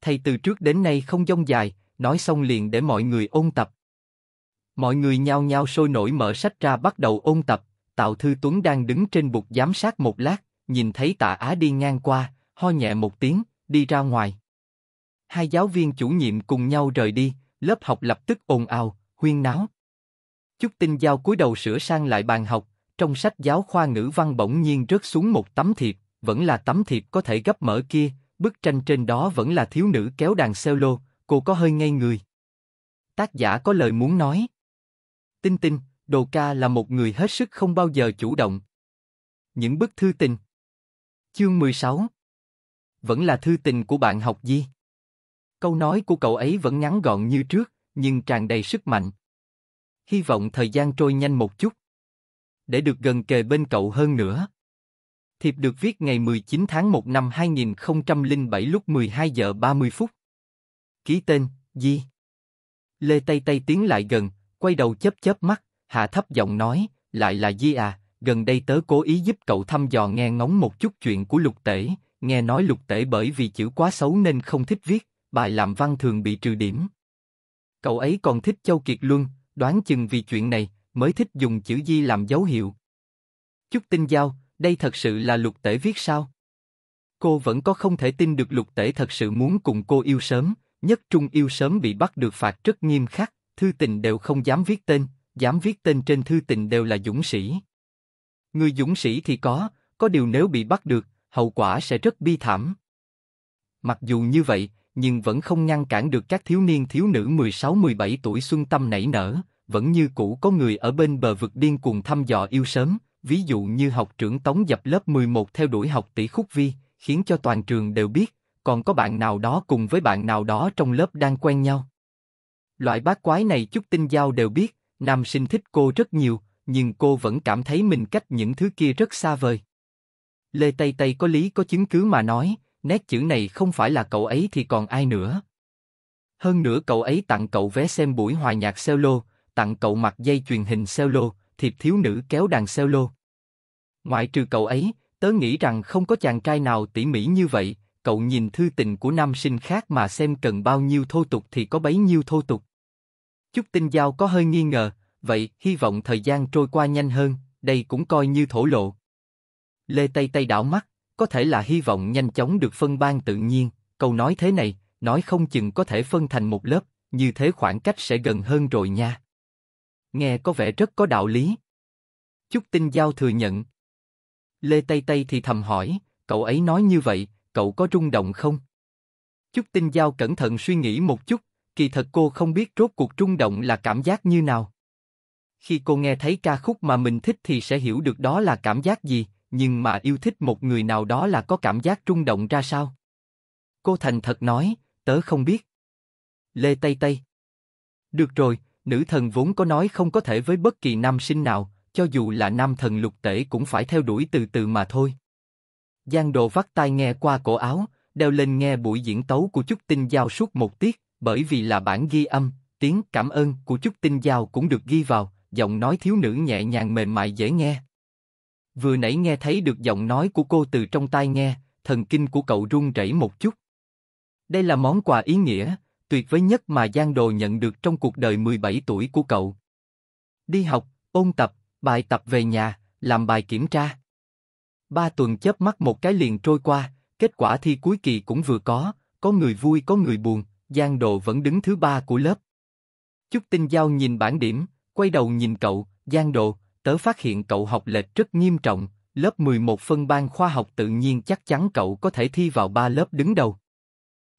Speaker 1: thầy từ trước đến nay không dông dài, nói xong liền để mọi người ôn tập. Mọi người nhao nhao sôi nổi mở sách ra bắt đầu ôn tập, Tạo Thư Tuấn đang đứng trên bục giám sát một lát, nhìn thấy tạ Á đi ngang qua, ho nhẹ một tiếng, đi ra ngoài. Hai giáo viên chủ nhiệm cùng nhau rời đi, lớp học lập tức ồn ào, huyên náo. Chúc tinh giao cúi đầu sửa sang lại bàn học, trong sách giáo khoa ngữ văn bỗng nhiên rớt xuống một tấm thiệp, vẫn là tấm thiệp có thể gấp mở kia, Bức tranh trên đó vẫn là thiếu nữ kéo đàn solo, cô có hơi ngây người. Tác giả có lời muốn nói. Tinh tinh, Đồ Ca là một người hết sức không bao giờ chủ động. Những bức thư tình. Chương 16 Vẫn là thư tình của bạn học Di. Câu nói của cậu ấy vẫn ngắn gọn như trước, nhưng tràn đầy sức mạnh. Hy vọng thời gian trôi nhanh một chút. Để được gần kề bên cậu hơn nữa. Thiệp được viết ngày 19 tháng 1 năm 2007 lúc 12 giờ 30 phút. Ký tên, Di. Lê Tây Tây tiến lại gần, quay đầu chớp chớp mắt, hạ thấp giọng nói, lại là Di à, gần đây tớ cố ý giúp cậu thăm dò nghe ngóng một chút chuyện của lục tể, nghe nói lục tể bởi vì chữ quá xấu nên không thích viết, bài làm văn thường bị trừ điểm. Cậu ấy còn thích Châu Kiệt Luân, đoán chừng vì chuyện này mới thích dùng chữ Di làm dấu hiệu. Chúc Tinh Giao, đây thật sự là lục tể viết sao? Cô vẫn có không thể tin được lục tể thật sự muốn cùng cô yêu sớm, nhất trung yêu sớm bị bắt được phạt rất nghiêm khắc, thư tình đều không dám viết tên, dám viết tên trên thư tình đều là dũng sĩ. Người dũng sĩ thì có, có điều nếu bị bắt được, hậu quả sẽ rất bi thảm. Mặc dù như vậy, nhưng vẫn không ngăn cản được các thiếu niên thiếu nữ 16-17 tuổi xuân tâm nảy nở, vẫn như cũ có người ở bên bờ vực điên cuồng thăm dò yêu sớm, ví dụ như học trưởng Tống dập lớp 11 theo đuổi học tỷ khúc vi, khiến cho toàn trường đều biết, còn có bạn nào đó cùng với bạn nào đó trong lớp đang quen nhau. Loại bác quái này chút tinh giao đều biết, nam sinh thích cô rất nhiều, nhưng cô vẫn cảm thấy mình cách những thứ kia rất xa vời. Lê Tây Tây có lý có chứng cứ mà nói, nét chữ này không phải là cậu ấy thì còn ai nữa. Hơn nữa cậu ấy tặng cậu vé xem buổi hòa nhạc solo, tặng cậu mặt dây truyền hình solo, thiệp thiếu nữ kéo đàn cello. Ngoại trừ cậu ấy, tớ nghĩ rằng không có chàng trai nào tỉ mỉ như vậy, cậu nhìn thư tình của nam sinh khác mà xem cần bao nhiêu thô tục thì có bấy nhiêu thô tục. Chúc tinh giao có hơi nghi ngờ, vậy hy vọng thời gian trôi qua nhanh hơn, đây cũng coi như thổ lộ. Lê Tây Tây đảo mắt, có thể là hy vọng nhanh chóng được phân ban tự nhiên, câu nói thế này, nói không chừng có thể phân thành một lớp, như thế khoảng cách sẽ gần hơn rồi nha. Nghe có vẻ rất có đạo lý. Chúc Tinh Giao thừa nhận. Lê Tây Tây thì thầm hỏi, cậu ấy nói như vậy, cậu có rung động không? Chúc Tinh Giao cẩn thận suy nghĩ một chút, kỳ thật cô không biết rốt cuộc rung động là cảm giác như nào. Khi cô nghe thấy ca khúc mà mình thích thì sẽ hiểu được đó là cảm giác gì, nhưng mà yêu thích một người nào đó là có cảm giác rung động ra sao? Cô thành thật nói, tớ không biết. Lê Tây Tây. Được rồi, Nữ thần vốn có nói không có thể với bất kỳ nam sinh nào, cho dù là nam thần lục tể cũng phải theo đuổi từ từ mà thôi. Giang đồ vắt tai nghe qua cổ áo, đeo lên nghe buổi diễn tấu của Trúc Tinh Giao suốt một tiết, bởi vì là bản ghi âm, tiếng cảm ơn của Trúc Tinh Giao cũng được ghi vào, giọng nói thiếu nữ nhẹ nhàng mềm mại dễ nghe. Vừa nãy nghe thấy được giọng nói của cô từ trong tai nghe, thần kinh của cậu run rẩy một chút. Đây là món quà ý nghĩa, tuyệt với nhất mà Giang Đồ nhận được trong cuộc đời 17 tuổi của cậu. Đi học, ôn tập, bài tập về nhà, làm bài kiểm tra. Ba tuần chớp mắt một cái liền trôi qua, kết quả thi cuối kỳ cũng vừa có, có người vui có người buồn, Giang Đồ vẫn đứng thứ ba của lớp. Chúc Tinh Giao nhìn bảng điểm, quay đầu nhìn cậu, Giang Đồ, tớ phát hiện cậu học lệch rất nghiêm trọng, lớp 11 phân ban khoa học tự nhiên chắc chắn cậu có thể thi vào ba lớp đứng đầu.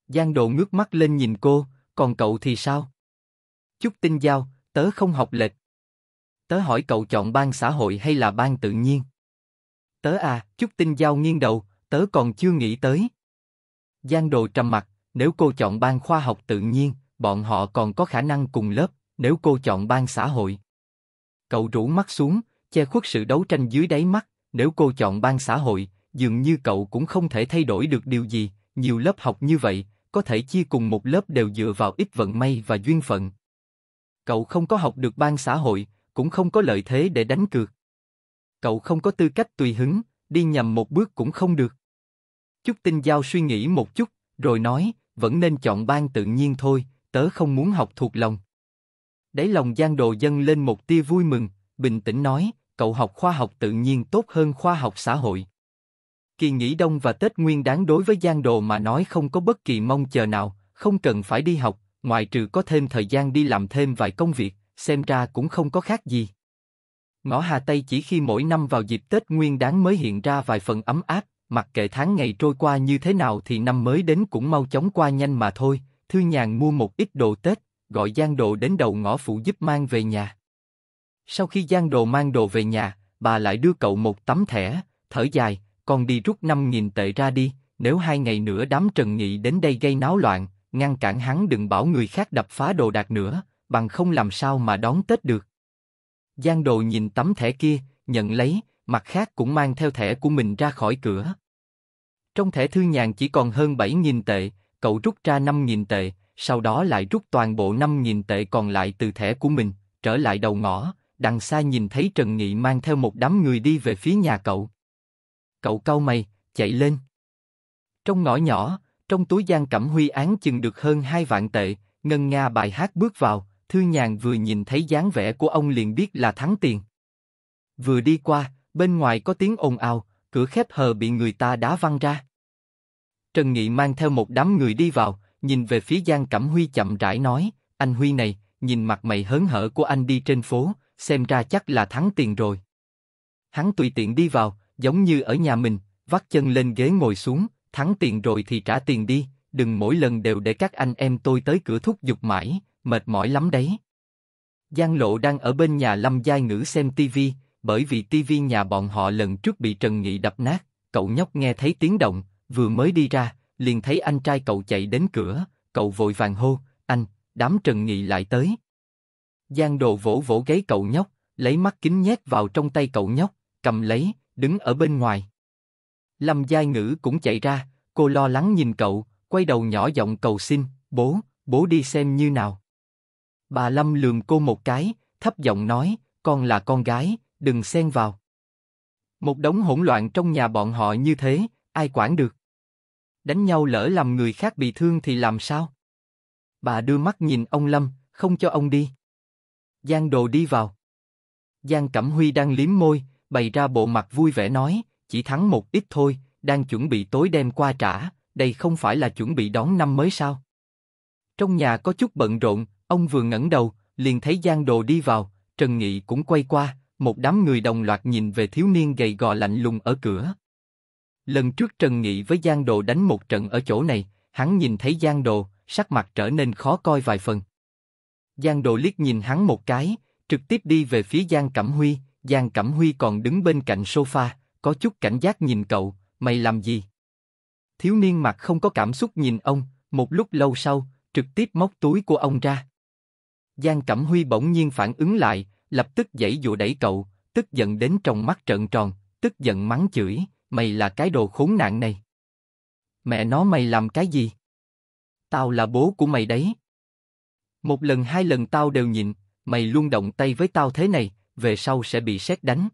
Speaker 1: Giang Độ ngước mắt lên nhìn cô, còn cậu thì sao? Chúc Tinh Giao, tớ không học lệch. Tớ hỏi cậu chọn ban xã hội hay là ban tự nhiên? Tớ à, Chúc Tinh Giao nghiêng đầu, tớ còn chưa nghĩ tới. Giang Đồ trầm mặt, nếu cô chọn ban khoa học tự nhiên, bọn họ còn có khả năng cùng lớp, nếu cô chọn ban xã hội. Cậu rủ mắt xuống, che khuất sự đấu tranh dưới đáy mắt, nếu cô chọn ban xã hội, dường như cậu cũng không thể thay đổi được điều gì, nhiều lớp học như vậy, có thể chia cùng một lớp đều dựa vào ít vận may và duyên phận. Cậu không có học được ban xã hội, cũng không có lợi thế để đánh cược. Cậu không có tư cách tùy hứng, đi nhầm một bước cũng không được. Chúc Tinh Giao suy nghĩ một chút, rồi nói, vẫn nên chọn ban tự nhiên thôi, tớ không muốn học thuộc lòng. Đấy lòng Giang Đồ dâng lên một tia vui mừng, bình tĩnh nói, cậu học khoa học tự nhiên tốt hơn khoa học xã hội. Kỳ nghỉ đông và Tết Nguyên đáng đối với Giang Đồ mà nói không có bất kỳ mong chờ nào, không cần phải đi học, ngoài trừ có thêm thời gian đi làm thêm vài công việc, xem ra cũng không có khác gì. Ngõ Hà Tây chỉ khi mỗi năm vào dịp Tết Nguyên đáng mới hiện ra vài phần ấm áp, mặc kệ tháng ngày trôi qua như thế nào thì năm mới đến cũng mau chóng qua nhanh mà thôi, Thư Nhàn mua một ít đồ Tết, gọi Giang Đồ đến đầu ngõ phụ giúp mang về nhà. Sau khi Giang Đồ mang đồ về nhà, bà lại đưa cậu một tấm thẻ, thở dài, con đi rút 5.000 tệ ra đi, nếu hai ngày nữa đám Trần Nghị đến đây gây náo loạn, ngăn cản hắn đừng bảo người khác đập phá đồ đạc nữa, bằng không làm sao mà đón Tết được. Giang đồ nhìn tấm thẻ kia, nhận lấy, mặt khác cũng mang theo thẻ của mình ra khỏi cửa. Trong thẻ thư nhàn chỉ còn hơn 7.000 tệ, cậu rút ra 5.000 tệ, sau đó lại rút toàn bộ 5.000 tệ còn lại từ thẻ của mình, trở lại đầu ngõ, đằng xa nhìn thấy Trần Nghị mang theo một đám người đi về phía nhà cậu. Cậu cau mày, chạy lên. Trong ngõ nhỏ, trong túi Giang Cẩm Huy án chừng được hơn hai vạn tệ, ngân nga bài hát bước vào, Thư Nhàn vừa nhìn thấy dáng vẻ của ông liền biết là thắng tiền. Vừa đi qua, bên ngoài có tiếng ồn ào, cửa khép hờ bị người ta đá văng ra. Trần Nghị mang theo một đám người đi vào, nhìn về phía Giang Cẩm Huy chậm rãi nói, anh Huy này, nhìn mặt mày hớn hở của anh đi trên phố, xem ra chắc là thắng tiền rồi. Hắn tùy tiện đi vào, giống như ở nhà mình, vắt chân lên ghế ngồi xuống, thắng tiền rồi thì trả tiền đi, đừng mỗi lần đều để các anh em tôi tới cửa thúc giục mãi, mệt mỏi lắm đấy. Giang Lộ đang ở bên nhà Lâm Gia Ngữ xem tivi, bởi vì tivi nhà bọn họ lần trước bị Trần Nghị đập nát, cậu nhóc nghe thấy tiếng động, vừa mới đi ra, liền thấy anh trai cậu chạy đến cửa, cậu vội vàng hô, anh, đám Trần Nghị lại tới. Giang Đồ vỗ vỗ gáy cậu nhóc, lấy mắt kính nhét vào trong tay cậu nhóc, cầm lấy, đứng ở bên ngoài. Lâm Giai Ngữ cũng chạy ra, cô lo lắng nhìn cậu, quay đầu nhỏ giọng cầu xin, bố, bố đi xem như nào. Bà Lâm lườm cô một cái, thấp giọng nói, con là con gái, đừng xen vào. Một đống hỗn loạn trong nhà bọn họ như thế, ai quản được. Đánh nhau lỡ làm người khác bị thương thì làm sao? Bà đưa mắt nhìn ông Lâm, không cho ông đi. Giang Đồ đi vào. Giang Cẩm Huy đang liếm môi, bày ra bộ mặt vui vẻ nói, chỉ thắng một ít thôi, đang chuẩn bị tối đem qua trả, đây không phải là chuẩn bị đón năm mới sao? Trong nhà có chút bận rộn, ông vừa ngẩng đầu, liền thấy Giang Đồ đi vào, Trần Nghị cũng quay qua, một đám người đồng loạt nhìn về thiếu niên gầy gò lạnh lùng ở cửa. Lần trước Trần Nghị với Giang Đồ đánh một trận ở chỗ này, hắn nhìn thấy Giang Đồ, sắc mặt trở nên khó coi vài phần. Giang Đồ liếc nhìn hắn một cái, trực tiếp đi về phía Giang Cẩm Huy, Giang Cẩm Huy còn đứng bên cạnh sofa, có chút cảnh giác nhìn cậu, mày làm gì? Thiếu niên mặt không có cảm xúc nhìn ông, một lúc lâu sau, trực tiếp móc túi của ông ra. Giang Cẩm Huy bỗng nhiên phản ứng lại, lập tức dãy dụ đẩy cậu, tức giận đến trong mắt trợn tròn, tức giận mắng chửi, mày là cái đồ khốn nạn này. Mẹ nó mày làm cái gì? Tao là bố của mày đấy. Một lần hai lần tao đều nhìn, mày luôn động tay với tao thế này, về sau sẽ bị sét đánh.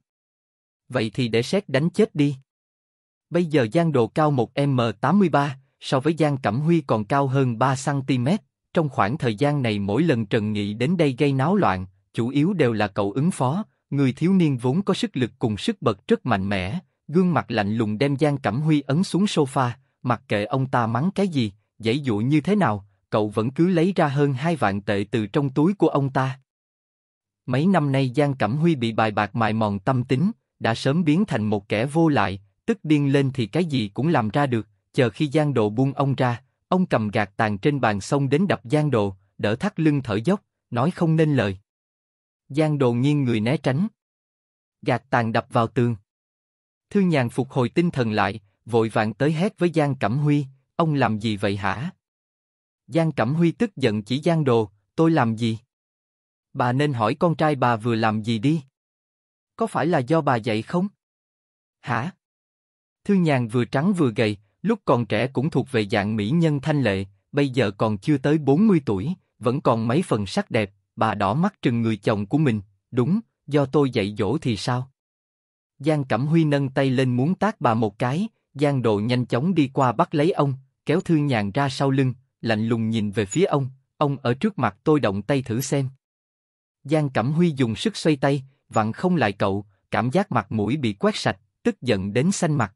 Speaker 1: Vậy thì để sét đánh chết đi. Bây giờ Giang Đồ cao 1m83, so với Giang Cẩm Huy còn cao hơn 3cm. Trong khoảng thời gian này mỗi lần Trần Nghị đến đây gây náo loạn, chủ yếu đều là cậu ứng phó, người thiếu niên vốn có sức lực cùng sức bật rất mạnh mẽ, gương mặt lạnh lùng đem Giang Cẩm Huy ấn xuống sofa, mặc kệ ông ta mắng cái gì, dãy dụ như thế nào, cậu vẫn cứ lấy ra hơn hai vạn tệ từ trong túi của ông ta. Mấy năm nay Giang Cẩm Huy bị bài bạc mài mòn tâm tính, đã sớm biến thành một kẻ vô lại, tức điên lên thì cái gì cũng làm ra được, chờ khi Giang Độ buông ông ra, ông cầm gạt tàn trên bàn xông đến đập Giang Độ, đỡ thắt lưng thở dốc, nói không nên lời. Giang Độ nghiêng người né tránh. Gạt tàn đập vào tường. thư nhàn phục hồi tinh thần lại, vội vàng tới hét với Giang Cẩm Huy, ông làm gì vậy hả? Giang Cẩm Huy tức giận chỉ Giang Đồ, tôi làm gì? Bà nên hỏi con trai bà vừa làm gì đi. Có phải là do bà dạy không? Hả? Thư nhàn vừa trắng vừa gầy, lúc còn trẻ cũng thuộc về dạng mỹ nhân thanh lệ, bây giờ còn chưa tới 40 tuổi, vẫn còn mấy phần sắc đẹp, bà đỏ mắt trừng người chồng của mình, đúng, do tôi dạy dỗ thì sao? Giang Cẩm Huy nâng tay lên muốn tát bà một cái, Giang Độ nhanh chóng đi qua bắt lấy ông, kéo Thư Nhàn ra sau lưng, lạnh lùng nhìn về phía ông, ông ở trước mặt tôi động tay thử xem. Giang Cẩm Huy dùng sức xoay tay, vặn không lại cậu, cảm giác mặt mũi bị quét sạch, tức giận đến xanh mặt.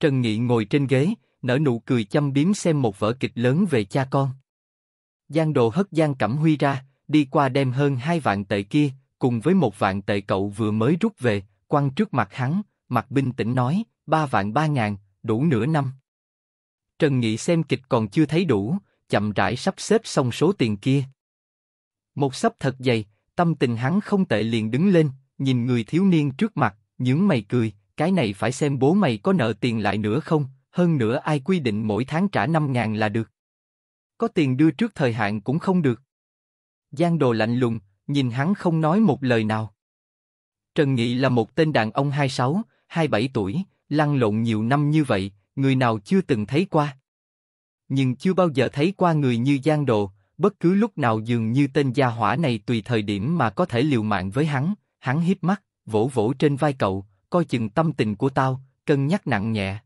Speaker 1: Trần Nghị ngồi trên ghế, nở nụ cười chăm biếm xem một vở kịch lớn về cha con. Giang Đồ hất Giang Cẩm Huy ra, đi qua đem hơn hai vạn tệ kia, cùng với một vạn tệ cậu vừa mới rút về, quăng trước mặt hắn, mặt binh tĩnh nói, ba vạn ba ngàn, đủ nửa năm. Trần Nghị xem kịch còn chưa thấy đủ, chậm rãi sắp xếp xong số tiền kia. Một sấp thật dày, tâm tình hắn không tệ liền đứng lên, nhìn người thiếu niên trước mặt, những mày cười, cái này phải xem bố mày có nợ tiền lại nữa không, hơn nữa ai quy định mỗi tháng trả 5 ngàn là được. Có tiền đưa trước thời hạn cũng không được. Giang đồ lạnh lùng, nhìn hắn không nói một lời nào. Trần Nghị là một tên đàn ông 26, 27 tuổi, lăn lộn nhiều năm như vậy, người nào chưa từng thấy qua. Nhưng chưa bao giờ thấy qua người như Giang Đồ, bất cứ lúc nào dường như tên gia hỏa này tùy thời điểm mà có thể liều mạng với hắn. Hắn híp mắt, vỗ vỗ trên vai cậu, coi chừng tâm tình của tao, cân nhắc nặng nhẹ.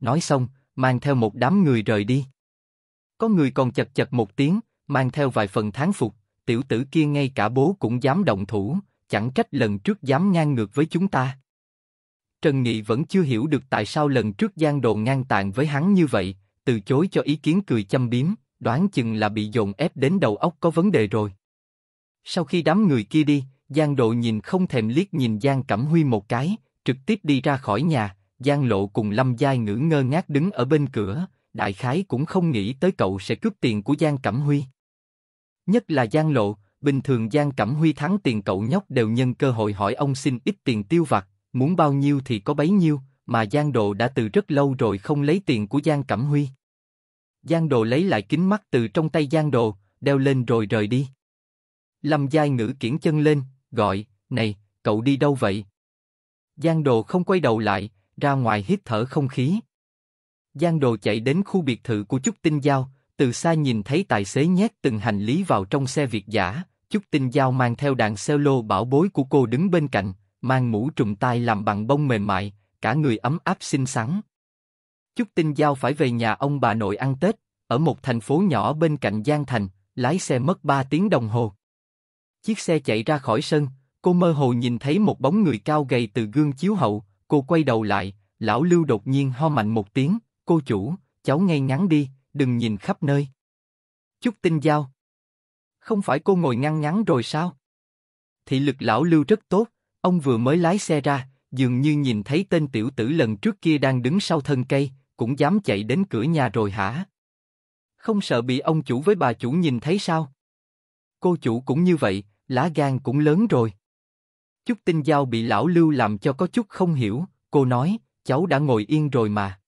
Speaker 1: Nói xong, mang theo một đám người rời đi. Có người còn chật chật một tiếng, mang theo vài phần tháng phục. Tiểu tử kia ngay cả bố cũng dám động thủ, chẳng trách lần trước dám ngang ngược với chúng ta. Trần Nghị vẫn chưa hiểu được tại sao lần trước Giang Đồ ngang tàn với hắn như vậy, từ chối cho ý kiến cười châm biếm, đoán chừng là bị dồn ép đến đầu óc có vấn đề rồi. Sau khi đám người kia đi, Giang Độ nhìn không thèm liếc nhìn Giang Cẩm Huy một cái, trực tiếp đi ra khỏi nhà. Giang Lộ cùng Lâm Giai Ngữ ngơ ngác đứng ở bên cửa, đại khái cũng không nghĩ tới cậu sẽ cướp tiền của Giang Cẩm Huy. Nhất là Giang Lộ, bình thường Giang Cẩm Huy thắng tiền cậu nhóc đều nhân cơ hội hỏi ông xin ít tiền tiêu vặt, muốn bao nhiêu thì có bấy nhiêu, mà Giang Độ đã từ rất lâu rồi không lấy tiền của Giang Cẩm Huy. Giang Đồ lấy lại kính mắt từ trong tay Giang Đồ, đeo lên rồi rời đi. Lâm Giai Ngữ kiển chân lên, gọi, này, cậu đi đâu vậy? Giang Đồ không quay đầu lại, ra ngoài hít thở không khí. Giang Đồ chạy đến khu biệt thự của Trúc Tinh Giao, từ xa nhìn thấy tài xế nhét từng hành lý vào trong xe việt giả. Trúc Tinh Giao mang theo đàn xeo lô bảo bối của cô đứng bên cạnh, mang mũ trùm tai làm bằng bông mềm mại, cả người ấm áp xinh xắn. Chúc Tinh Giao phải về nhà ông bà nội ăn Tết, ở một thành phố nhỏ bên cạnh Giang Thành, lái xe mất 3 tiếng đồng hồ. Chiếc xe chạy ra khỏi sân, cô mơ hồ nhìn thấy một bóng người cao gầy từ gương chiếu hậu, cô quay đầu lại, lão Lưu đột nhiên ho mạnh một tiếng, cô chủ, cháu ngay ngắn đi, đừng nhìn khắp nơi. Chúc Tinh Giao Không phải cô ngồi ngăn ngắn rồi sao? Thị lực lão Lưu rất tốt, ông vừa mới lái xe ra, dường như nhìn thấy tên tiểu tử lần trước kia đang đứng sau thân cây, cũng dám chạy đến cửa nhà rồi hả? Không sợ bị ông chủ với bà chủ nhìn thấy sao? Cô chủ cũng như vậy, lá gan cũng lớn rồi. Chúc tinh giao bị lão lưu làm cho có chút không hiểu, cô nói, cháu đã ngồi yên rồi mà.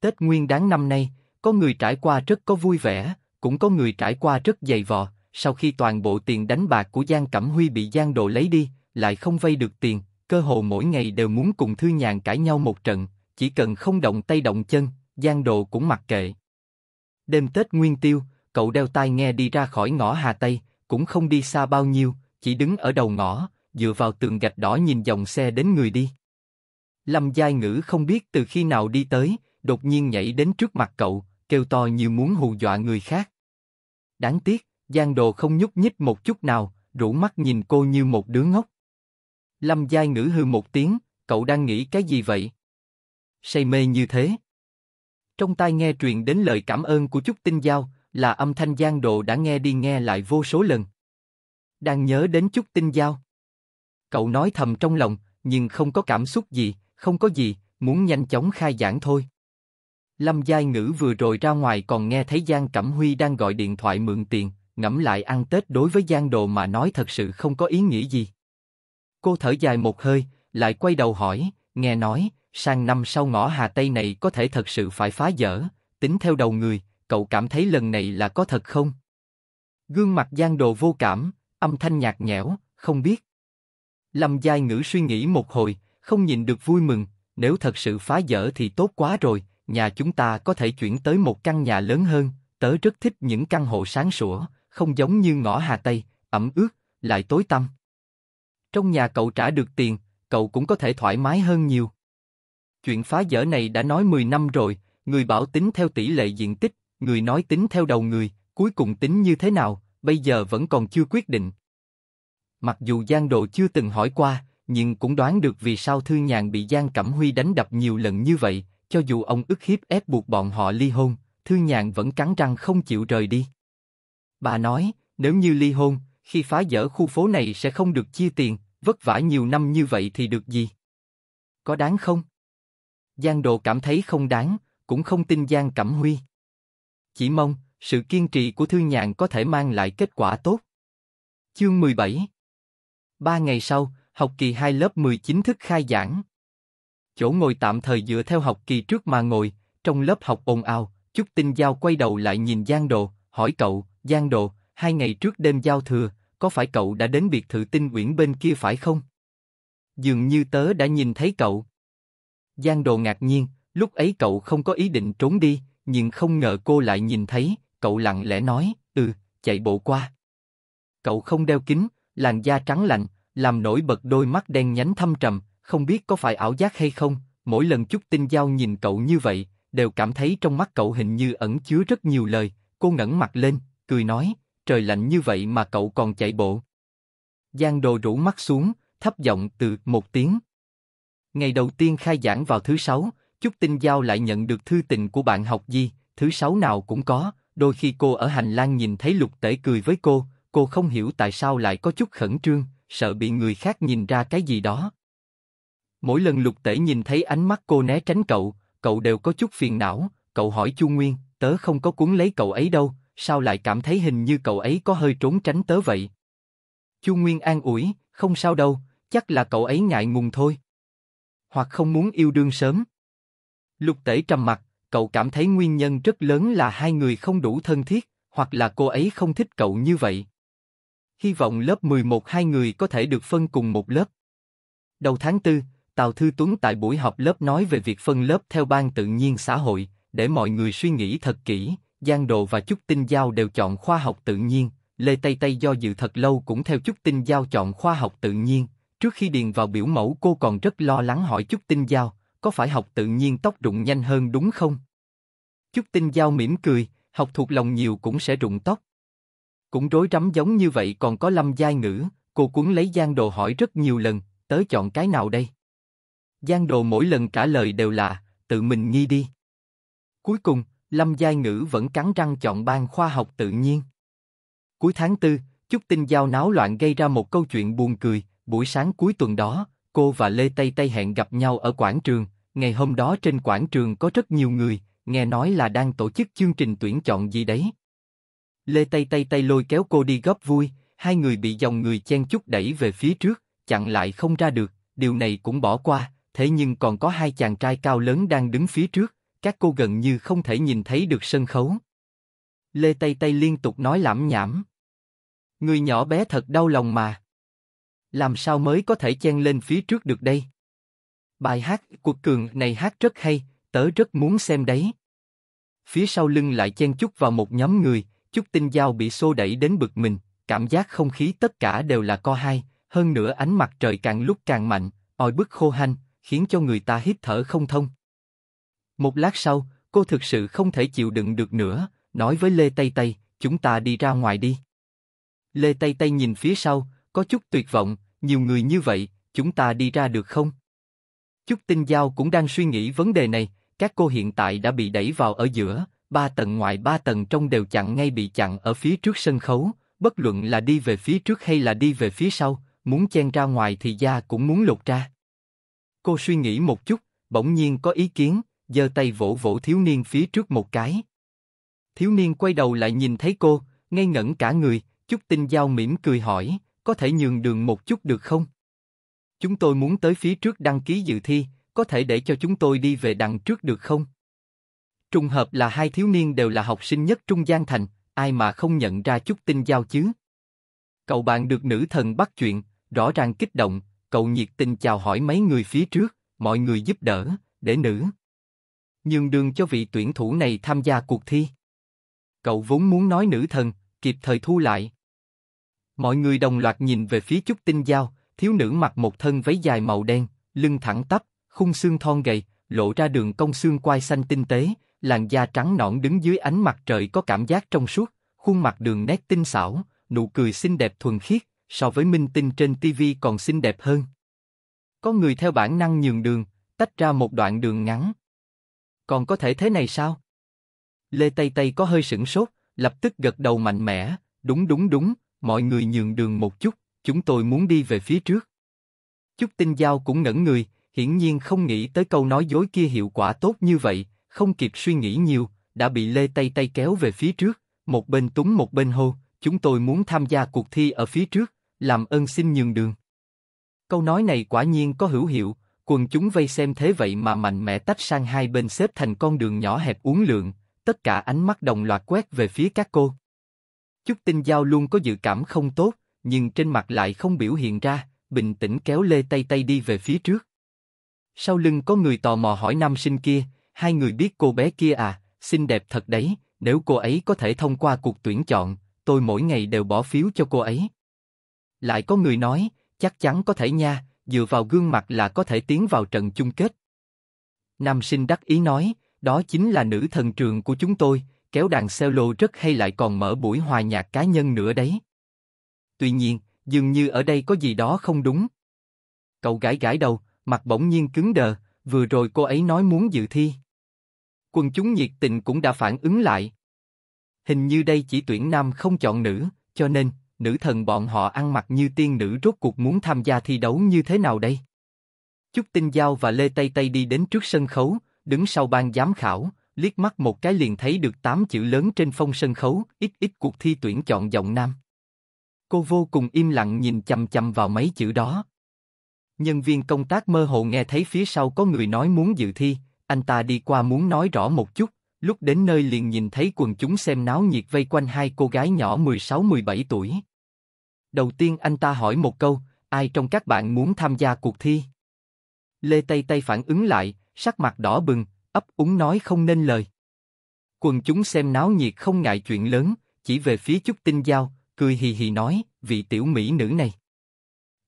Speaker 1: Tết nguyên đáng năm nay, có người trải qua rất có vui vẻ, cũng có người trải qua rất dày vò, sau khi toàn bộ tiền đánh bạc của Giang Cẩm Huy bị Giang Độ lấy đi, lại không vay được tiền, cơ hồ mỗi ngày đều muốn cùng Thư Nhàn cãi nhau một trận, chỉ cần không động tay động chân, Giang Đồ cũng mặc kệ. Đêm Tết Nguyên Tiêu, cậu đeo tai nghe đi ra khỏi ngõ Hà Tây, cũng không đi xa bao nhiêu, chỉ đứng ở đầu ngõ, dựa vào tường gạch đỏ nhìn dòng xe đến người đi. Lâm Giai Ngữ không biết từ khi nào đi tới, đột nhiên nhảy đến trước mặt cậu, kêu to như muốn hù dọa người khác. Đáng tiếc, Giang Đồ không nhúc nhích một chút nào, rũ mắt nhìn cô như một đứa ngốc. Lâm Giai Ngữ hư một tiếng, cậu đang nghĩ cái gì vậy? say mê như thế. Trong tai nghe truyền đến lời cảm ơn của Trúc Tinh Giao, là âm thanh giang độ đã nghe đi nghe lại vô số lần. Đang nhớ đến Trúc Tinh Giao. Cậu nói thầm trong lòng, nhưng không có cảm xúc gì, không có gì, muốn nhanh chóng khai giảng thôi. Lâm Giai Ngữ vừa rồi ra ngoài còn nghe thấy Giang Cẩm Huy đang gọi điện thoại mượn tiền, ngẫm lại ăn Tết đối với Giang Đồ mà nói thật sự không có ý nghĩa gì. Cô thở dài một hơi, lại quay đầu hỏi, nghe nói, sang năm sau ngõ Hà Tây này có thể thật sự phải phá dở, tính theo đầu người, cậu cảm thấy lần này là có thật không? Gương mặt Giang đồ vô cảm, âm thanh nhạt nhẽo, không biết. Lâm Giai Ngữ suy nghĩ một hồi, không nhìn được vui mừng, nếu thật sự phá dở thì tốt quá rồi, nhà chúng ta có thể chuyển tới một căn nhà lớn hơn, tớ rất thích những căn hộ sáng sủa, không giống như ngõ Hà Tây, ẩm ướt, lại tối tăm. Trong nhà cậu trả được tiền, cậu cũng có thể thoải mái hơn nhiều. Chuyện phá dở này đã nói 10 năm rồi, người bảo tính theo tỷ lệ diện tích, người nói tính theo đầu người, cuối cùng tính như thế nào, bây giờ vẫn còn chưa quyết định. Mặc dù Giang Độ chưa từng hỏi qua, nhưng cũng đoán được vì sao Thư Nhàn bị Giang Cẩm Huy đánh đập nhiều lần như vậy, cho dù ông ức hiếp ép buộc bọn họ ly hôn, Thư Nhàn vẫn cắn răng không chịu rời đi. Bà nói, nếu như ly hôn, khi phá dỡ khu phố này sẽ không được chia tiền, vất vả nhiều năm như vậy thì được gì? Có đáng không? Giang Đồ cảm thấy không đáng, cũng không tin Giang Cẩm Huy. Chỉ mong, sự kiên trì của Thư Nhàn có thể mang lại kết quả tốt. Chương 17 Ba ngày sau, học kỳ 2 lớp 10 chính thức khai giảng. Chỗ ngồi tạm thời dựa theo học kỳ trước mà ngồi, trong lớp học ồn ào, Chúc Tinh Giao quay đầu lại nhìn Giang Đồ, hỏi cậu, Giang Đồ, hai ngày trước đêm giao thừa, có phải cậu đã đến biệt thự tinh quyển bên kia phải không? Dường như tớ đã nhìn thấy cậu. Giang Đồ ngạc nhiên, lúc ấy cậu không có ý định trốn đi, nhưng không ngờ cô lại nhìn thấy, cậu lặng lẽ nói, ừ, chạy bộ qua. Cậu không đeo kính, làn da trắng lạnh, làm nổi bật đôi mắt đen nhánh thâm trầm, không biết có phải ảo giác hay không, mỗi lần chút Tinh Giao nhìn cậu như vậy, đều cảm thấy trong mắt cậu hình như ẩn chứa rất nhiều lời, cô ngẩng mặt lên, cười nói, trời lạnh như vậy mà cậu còn chạy bộ. Giang Đồ rủ mắt xuống, thấp giọng từ một tiếng, Ngày đầu tiên khai giảng vào thứ sáu, Chúc Tinh Giao lại nhận được thư tình của bạn học Di, thứ sáu nào cũng có, đôi khi cô ở hành lang nhìn thấy lục tể cười với cô, cô không hiểu tại sao lại có chút khẩn trương, sợ bị người khác nhìn ra cái gì đó. Mỗi lần lục tể nhìn thấy ánh mắt cô né tránh cậu, cậu đều có chút phiền não, cậu hỏi Chu Nguyên, tớ không có cuốn lấy cậu ấy đâu, sao lại cảm thấy hình như cậu ấy có hơi trốn tránh tớ vậy? Chu Nguyên an ủi, không sao đâu, chắc là cậu ấy ngại ngùng thôi hoặc không muốn yêu đương sớm. Lục Tể trầm mặt, cậu cảm thấy nguyên nhân rất lớn là hai người không đủ thân thiết, hoặc là cô ấy không thích cậu như vậy. Hy vọng lớp 11 hai người có thể được phân cùng một lớp. Đầu tháng 4, Tào Thư Tuấn tại buổi họp lớp nói về việc phân lớp theo ban tự nhiên xã hội, để mọi người suy nghĩ thật kỹ, Giang Độ và Trúc Tinh Giao đều chọn khoa học tự nhiên, Lê Tây Tây do dự thật lâu cũng theo Trúc Tinh Giao chọn khoa học tự nhiên, Trước khi điền vào biểu mẫu cô còn rất lo lắng hỏi Chúc Tinh Giao, có phải học tự nhiên tóc rụng nhanh hơn đúng không? Chúc Tinh Giao mỉm cười, học thuộc lòng nhiều cũng sẽ rụng tóc. Cũng rối rắm giống như vậy còn có lâm giai ngữ, cô cuốn lấy Giang Đồ hỏi rất nhiều lần, tớ chọn cái nào đây? Giang Đồ mỗi lần trả lời đều là, tự mình nghi đi. Cuối cùng, Lâm Giai Ngữ vẫn cắn răng chọn ban khoa học tự nhiên. Cuối tháng 4, Chúc Tinh Giao náo loạn gây ra một câu chuyện buồn cười, Buổi sáng cuối tuần đó, cô và Lê Tây Tây hẹn gặp nhau ở quảng trường. Ngày hôm đó trên quảng trường có rất nhiều người, nghe nói là đang tổ chức chương trình tuyển chọn gì đấy. Lê Tây Tây Tây lôi kéo cô đi góp vui, hai người bị dòng người chen chúc đẩy về phía trước, chặn lại không ra được, điều này cũng bỏ qua, thế nhưng còn có hai chàng trai cao lớn đang đứng phía trước, các cô gần như không thể nhìn thấy được sân khấu. Lê Tây Tây liên tục nói lảm nhảm. Người nhỏ bé thật đau lòng mà. Làm sao mới có thể chen lên phía trước được đây? Bài hát của Cường này hát rất hay, tớ rất muốn xem đấy. Phía sau lưng lại chen chút vào một nhóm người, chút tinh dao bị xô đẩy đến bực mình, cảm giác không khí tất cả đều là co hai, hơn nữa ánh mặt trời càng lúc càng mạnh, oi bức khô hanh, khiến cho người ta hít thở không thông. Một lát sau, cô thực sự không thể chịu đựng được nữa, nói với Lê Tây Tây, chúng ta đi ra ngoài đi. Lê Tây Tây nhìn phía sau, có chút tuyệt vọng, nhiều người như vậy, chúng ta đi ra được không? Chúc Tinh Giao cũng đang suy nghĩ vấn đề này, các cô hiện tại đã bị đẩy vào ở giữa, ba tầng ngoài ba tầng trong đều chặn ngay bị chặn ở phía trước sân khấu, bất luận là đi về phía trước hay là đi về phía sau, muốn chen ra ngoài thì da cũng muốn lột ra. Cô suy nghĩ một chút, bỗng nhiên có ý kiến, giơ tay vỗ vỗ thiếu niên phía trước một cái. Thiếu niên quay đầu lại nhìn thấy cô, ngây ngẩn cả người, Chúc Tinh Giao mỉm cười hỏi, có thể nhường đường một chút được không? Chúng tôi muốn tới phía trước đăng ký dự thi, có thể để cho chúng tôi đi về đằng trước được không? Trùng hợp là hai thiếu niên đều là học sinh nhất Trung Giang Thành, ai mà không nhận ra chút tin giao chứ? Cậu bạn được nữ thần bắt chuyện, rõ ràng kích động, cậu nhiệt tình chào hỏi mấy người phía trước, mọi người giúp đỡ, để nữ. Nhường đường cho vị tuyển thủ này tham gia cuộc thi. Cậu vốn muốn nói nữ thần, kịp thời thu lại, Mọi người đồng loạt nhìn về phía Trúc Tinh Giao, thiếu nữ mặc một thân váy dài màu đen, lưng thẳng tắp, khung xương thon gầy, lộ ra đường cong xương quai xanh tinh tế, làn da trắng nõn đứng dưới ánh mặt trời có cảm giác trong suốt, khuôn mặt đường nét tinh xảo, nụ cười xinh đẹp thuần khiết, so với minh tinh trên TV còn xinh đẹp hơn. Có người theo bản năng nhường đường, tách ra một đoạn đường ngắn. Còn có thể thế này sao? Lê Tây Tây có hơi sửng sốt, lập tức gật đầu mạnh mẽ, đúng đúng đúng, mọi người nhường đường một chút, chúng tôi muốn đi về phía trước. Chúc tinh giao cũng ngẩn người, hiển nhiên không nghĩ tới câu nói dối kia hiệu quả tốt như vậy, không kịp suy nghĩ nhiều, đã bị lê tay tay kéo về phía trước, một bên túng một bên hô, chúng tôi muốn tham gia cuộc thi ở phía trước, làm ơn xin nhường đường. Câu nói này quả nhiên có hữu hiệu, quần chúng vây xem thế vậy mà mạnh mẽ tách sang hai bên xếp thành con đường nhỏ hẹp uốn lượn, tất cả ánh mắt đồng loạt quét về phía các cô. Chúc Tinh Giao luôn có dự cảm không tốt, nhưng trên mặt lại không biểu hiện ra, bình tĩnh kéo Lê tay tay đi về phía trước. Sau lưng có người tò mò hỏi nam sinh kia, hai người biết cô bé kia à, xinh đẹp thật đấy, nếu cô ấy có thể thông qua cuộc tuyển chọn, tôi mỗi ngày đều bỏ phiếu cho cô ấy. Lại có người nói, chắc chắn có thể nha, dựa vào gương mặt là có thể tiến vào trận chung kết. Nam sinh đắc ý nói, đó chính là nữ thần trường của chúng tôi, kéo đàn solo rất hay lại còn mở buổi hòa nhạc cá nhân nữa đấy. Tuy nhiên, dường như ở đây có gì đó không đúng. Cậu gái gãi đầu, mặt bỗng nhiên cứng đờ, vừa rồi cô ấy nói muốn dự thi. Quần chúng nhiệt tình cũng đã phản ứng lại. Hình như đây chỉ tuyển nam không chọn nữ, cho nên, nữ thần bọn họ ăn mặc như tiên nữ rốt cuộc muốn tham gia thi đấu như thế nào đây? Chúc Tinh Giao và Lê Tây Tây đi đến trước sân khấu, đứng sau ban giám khảo, liếc mắt một cái liền thấy được tám chữ lớn trên phong sân khấu, ít ít cuộc thi tuyển chọn giọng nam. Cô vô cùng im lặng nhìn chầm chầm vào mấy chữ đó. Nhân viên công tác mơ hồ nghe thấy phía sau có người nói muốn dự thi, anh ta đi qua muốn nói rõ một chút, lúc đến nơi liền nhìn thấy quần chúng xem náo nhiệt vây quanh hai cô gái nhỏ 16-17 tuổi. Đầu tiên anh ta hỏi một câu, ai trong các bạn muốn tham gia cuộc thi? Lê Tây Tây phản ứng lại, sắc mặt đỏ bừng, ấp úng nói không nên lời. Quần chúng xem náo nhiệt không ngại chuyện lớn, chỉ về phía Chúc Tinh Giao, cười hì hì nói, vị tiểu mỹ nữ này.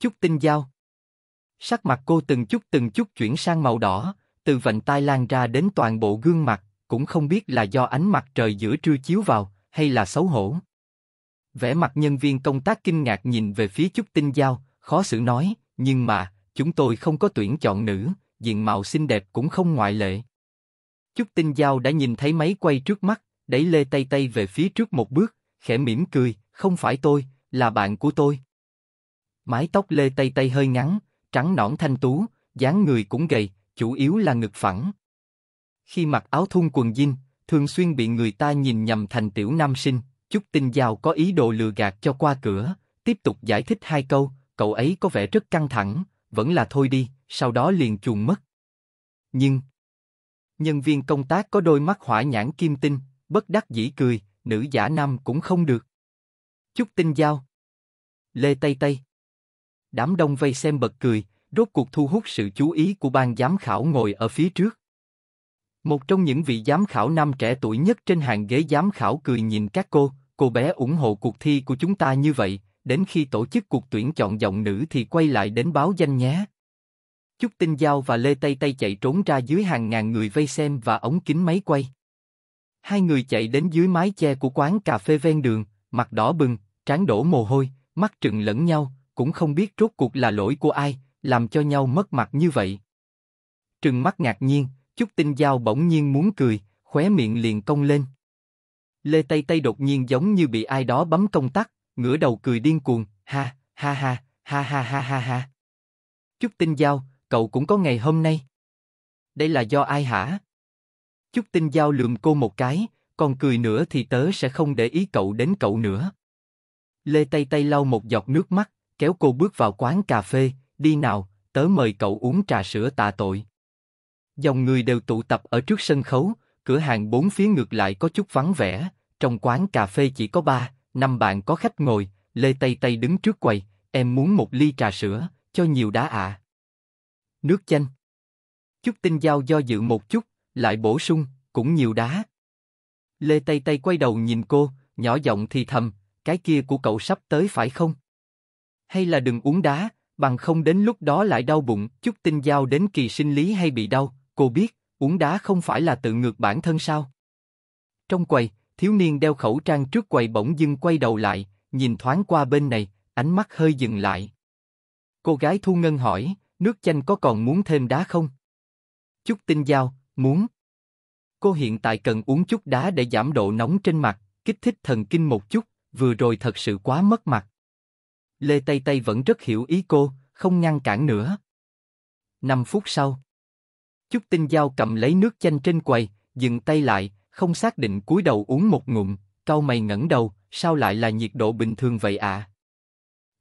Speaker 1: Chúc Tinh Giao. Sắc mặt cô từng chút từng chút chuyển sang màu đỏ, từ vành tai lan ra đến toàn bộ gương mặt, cũng không biết là do ánh mặt trời giữa trưa chiếu vào, hay là xấu hổ. Vẻ mặt nhân viên công tác kinh ngạc nhìn về phía Chúc Tinh Giao, khó xử nói, nhưng mà, chúng tôi không có tuyển chọn nữ, diện mạo xinh đẹp cũng không ngoại lệ. Chúc Tinh Giao đã nhìn thấy máy quay trước mắt, đẩy Lê Tây Tây về phía trước một bước, khẽ mỉm cười, không phải tôi, là bạn của tôi. Mái tóc Lê Tây Tây hơi ngắn, trắng nõn thanh tú, dáng người cũng gầy, chủ yếu là ngực phẳng. Khi mặc áo thun quần jean, thường xuyên bị người ta nhìn nhầm thành tiểu nam sinh, Chúc Tinh Giao có ý đồ lừa gạt cho qua cửa, tiếp tục giải thích hai câu, cậu ấy có vẻ rất căng thẳng, vẫn là thôi đi, sau đó liền chuồn mất. Nhưng, Nhân viên công tác có đôi mắt hỏa nhãn kim tinh, bất đắc dĩ cười, nữ giả nam cũng không được. Chúc tinh giao. Lê Tây Tây. Đám đông vây xem bật cười, rốt cuộc thu hút sự chú ý của ban giám khảo ngồi ở phía trước. Một trong những vị giám khảo nam trẻ tuổi nhất trên hàng ghế giám khảo cười nhìn các cô, cô bé ủng hộ cuộc thi của chúng ta như vậy, đến khi tổ chức cuộc tuyển chọn giọng nữ thì quay lại đến báo danh nhé. Chúc Tinh Giao và Lê Tây Tây chạy trốn ra dưới hàng ngàn người vây xem và ống kính máy quay. Hai người chạy đến dưới mái che của quán cà phê ven đường, mặt đỏ bừng, trán đổ mồ hôi, mắt trừng lẫn nhau, cũng không biết rốt cuộc là lỗi của ai, làm cho nhau mất mặt như vậy. Trừng mắt ngạc nhiên, Chúc Tinh Giao bỗng nhiên muốn cười, khóe miệng liền cong lên. Lê Tây Tây đột nhiên giống như bị ai đó bấm công tắc, ngửa đầu cười điên cuồng, ha, ha ha, ha ha ha ha ha. Chúc Tinh Giao, cậu cũng có ngày hôm nay. Đây là do ai hả? Chúc tinh giao lườm cô một cái, còn cười nữa thì tớ sẽ không để ý cậu đến cậu nữa. Lê Tây Tây lau một giọt nước mắt, kéo cô bước vào quán cà phê, đi nào, tớ mời cậu uống trà sữa tạ tội. Dòng người đều tụ tập ở trước sân khấu, cửa hàng bốn phía ngược lại có chút vắng vẻ, trong quán cà phê chỉ có ba, năm bạn có khách ngồi, Lê Tây Tây đứng trước quầy, em muốn một ly trà sữa, cho nhiều đá ạ. À nước chanh. Chút tinh giao do dự một chút, lại bổ sung, cũng nhiều đá. Lê Tây Tây quay đầu nhìn cô, nhỏ giọng thì thầm, cái kia của cậu sắp tới phải không? Hay là đừng uống đá, bằng không đến lúc đó lại đau bụng, chút tinh giao đến kỳ sinh lý hay bị đau, cô biết, uống đá không phải là tự ngược bản thân sao? Trong quầy, thiếu niên đeo khẩu trang trước quầy bỗng dưng quay đầu lại, nhìn thoáng qua bên này, ánh mắt hơi dừng lại. Cô gái thu ngân hỏi. Nước chanh có còn muốn thêm đá không? Chúc tinh Giao muốn. Cô hiện tại cần uống chút đá để giảm độ nóng trên mặt, kích thích thần kinh một chút, vừa rồi thật sự quá mất mặt. Lê Tây Tây vẫn rất hiểu ý cô, không ngăn cản nữa. 5 phút sau. Chúc Tinh Giao cầm lấy nước chanh trên quầy, dừng tay lại, không xác định cúi đầu uống một ngụm, cau mày ngẩng đầu, sao lại là nhiệt độ bình thường vậy ạ? À?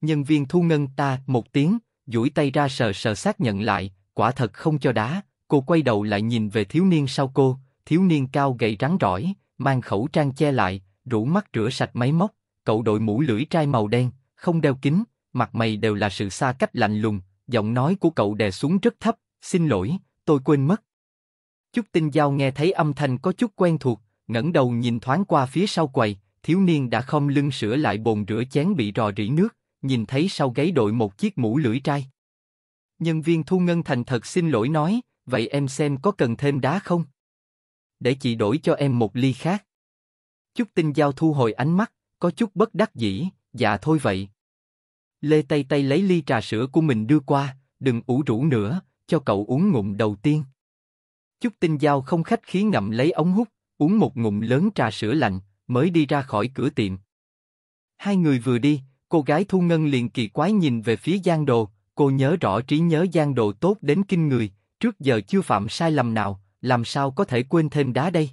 Speaker 1: Nhân viên thu ngân ta một tiếng, duỗi tay ra sờ sờ xác nhận lại, quả thật không cho đá. Cô quay đầu lại nhìn về thiếu niên sau cô, thiếu niên cao gầy rắn rỏi, mang khẩu trang che lại, rũ mắt rửa sạch máy móc, cậu đội mũ lưỡi trai màu đen, không đeo kính, mặt mày đều là sự xa cách lạnh lùng, giọng nói của cậu đè xuống rất thấp, xin lỗi, tôi quên mất. Chúc Tinh Giao nghe thấy âm thanh có chút quen thuộc, ngẩng đầu nhìn thoáng qua phía sau quầy, thiếu niên đã không lưng sửa lại bồn rửa chén bị rò rỉ nước, nhìn thấy sau gáy đội một chiếc mũ lưỡi trai. Nhân viên thu ngân thành thật xin lỗi nói, vậy em xem có cần thêm đá không? Để chị đổi cho em một ly khác. Chúc tinh giao thu hồi ánh mắt, có chút bất đắc dĩ, dạ thôi vậy. Lê Tây Tây lấy ly trà sữa của mình đưa qua, đừng ủ rũ nữa, cho cậu uống ngụm đầu tiên. Chúc tinh giao không khách khí ngậm lấy ống hút, uống một ngụm lớn trà sữa lạnh, mới đi ra khỏi cửa tiệm. Hai người vừa đi, Cô gái thu ngân liền kỳ quái nhìn về phía Giang Đồ, cô nhớ rõ trí nhớ Giang Đồ tốt đến kinh người, trước giờ chưa phạm sai lầm nào, làm sao có thể quên thêm đá đây.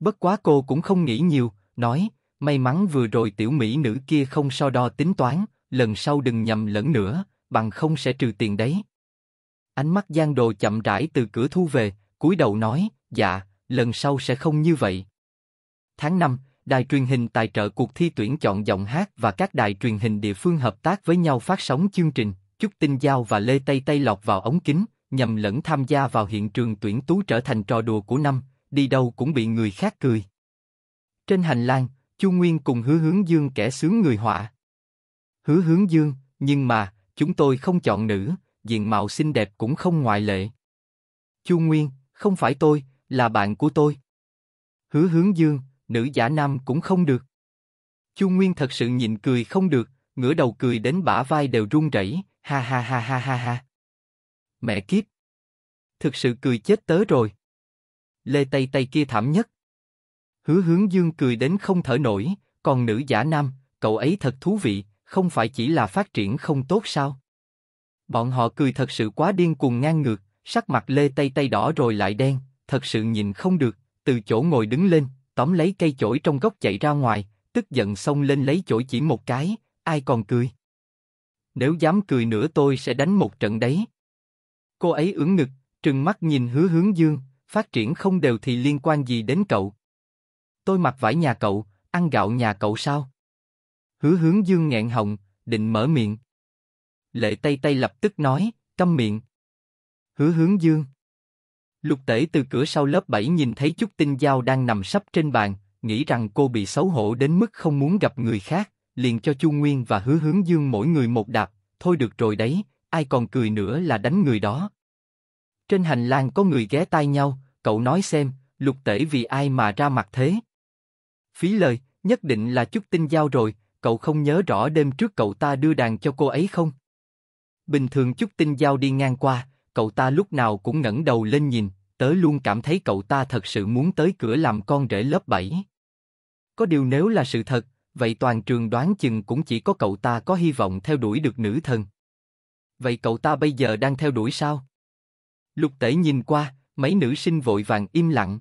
Speaker 1: Bất quá cô cũng không nghĩ nhiều, nói, may mắn vừa rồi tiểu mỹ nữ kia không so đo tính toán, lần sau đừng nhầm lẫn nữa, bằng không sẽ trừ tiền đấy. Ánh mắt Giang Đồ chậm rãi từ cửa thu về, cúi đầu nói, dạ, lần sau sẽ không như vậy. Tháng năm đài truyền hình tài trợ cuộc thi tuyển chọn giọng hát và các đài truyền hình địa phương hợp tác với nhau phát sóng chương trình. Chúc Tinh Giao và Lê Tây Tây lọt vào ống kính, nhầm lẫn tham gia vào hiện trường tuyển tú trở thành trò đùa của năm, đi đâu cũng bị người khác cười. Trên hành lang, Chu Nguyên cùng Hứa Hướng Dương kẻ sướng người họa. Hứa Hướng Dương, nhưng mà, chúng tôi không chọn nữ, diện mạo xinh đẹp cũng không ngoại lệ. Chu Nguyên, không phải tôi, là bạn của tôi. Hứa Hướng Dương, nữ giả nam cũng không được. Chu Nguyên thật sự nhịn cười không được, ngửa đầu cười đến bả vai đều run rẩy, ha ha ha ha ha ha. Mẹ kiếp! Thực sự cười chết tớ rồi. Lê Tây Tây kia thảm nhất. Hứa hướng dương cười đến không thở nổi, còn nữ giả nam, cậu ấy thật thú vị, không phải chỉ là phát triển không tốt sao? Bọn họ cười thật sự quá điên cuồng ngang ngược, sắc mặt Lê Tây Tây đỏ rồi lại đen, thật sự nhìn không được, từ chỗ ngồi đứng lên, tóm lấy cây chổi trong góc chạy ra ngoài, tức giận xông lên lấy chổi chỉ một cái, ai còn cười. Nếu dám cười nữa tôi sẽ đánh một trận đấy. Cô ấy ưỡn ngực, trừng mắt nhìn hứa hướng dương, phát triển không đều thì liên quan gì đến cậu. Tôi mặc vải nhà cậu, ăn gạo nhà cậu sao? Hứa hướng dương nghẹn họng, định mở miệng. Lệ tay tay lập tức nói, câm miệng. Hứa hướng dương. Lục tể từ cửa sau lớp 7 nhìn thấy chút tinh dao đang nằm sắp trên bàn, nghĩ rằng cô bị xấu hổ đến mức không muốn gặp người khác, liền cho Chu Nguyên và Hứa Hướng Dương mỗi người một đạp, thôi được rồi đấy, ai còn cười nữa là đánh người đó. Trên hành lang có người ghé tai nhau, cậu nói xem, lục tể vì ai mà ra mặt thế? Phí lời, nhất định là chút tinh giao rồi, cậu không nhớ rõ đêm trước cậu ta đưa đàn cho cô ấy không? Bình thường chút tinh giao đi ngang qua, cậu ta lúc nào cũng ngẩng đầu lên nhìn, tớ luôn cảm thấy cậu ta thật sự muốn tới cửa làm con rể lớp 7. Có điều nếu là sự thật, vậy toàn trường đoán chừng cũng chỉ có cậu ta có hy vọng theo đuổi được nữ thần. Vậy cậu ta bây giờ đang theo đuổi sao? Lục Tể nhìn qua, mấy nữ sinh vội vàng im lặng.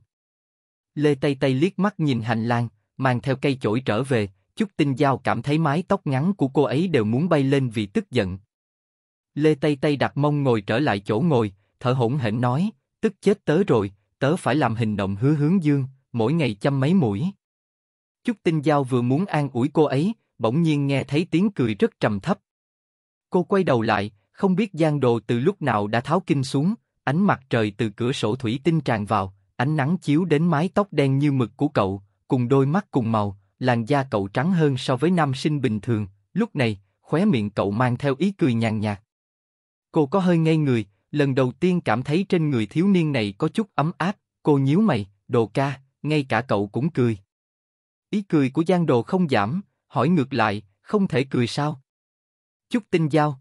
Speaker 1: Lê Tây Tây liếc mắt nhìn hành lang, mang theo cây chổi trở về, chút tinh giao cảm thấy mái tóc ngắn của cô ấy đều muốn bay lên vì tức giận. Lê Tây Tây đặt mông ngồi trở lại chỗ ngồi, thở hổn hển nói, tức chết tớ rồi, tớ phải làm hình động hứa hướng dương, mỗi ngày chăm mấy mũi. Chúc Tinh Giao vừa muốn an ủi cô ấy, bỗng nhiên nghe thấy tiếng cười rất trầm thấp. Cô quay đầu lại, không biết Giang Đồ từ lúc nào đã tháo kinh xuống, ánh mặt trời từ cửa sổ thủy tinh tràn vào, ánh nắng chiếu đến mái tóc đen như mực của cậu, cùng đôi mắt cùng màu, làn da cậu trắng hơn so với nam sinh bình thường. Lúc này, khóe miệng cậu mang theo ý cười nhàn nhạt. Cô có hơi ngây người, lần đầu tiên cảm thấy trên người thiếu niên này có chút ấm áp, cô nhíu mày, đồ ca, ngay cả cậu cũng cười. Ý cười của Giang Đồ không giảm, hỏi ngược lại, không thể cười sao? Chúc tinh giao.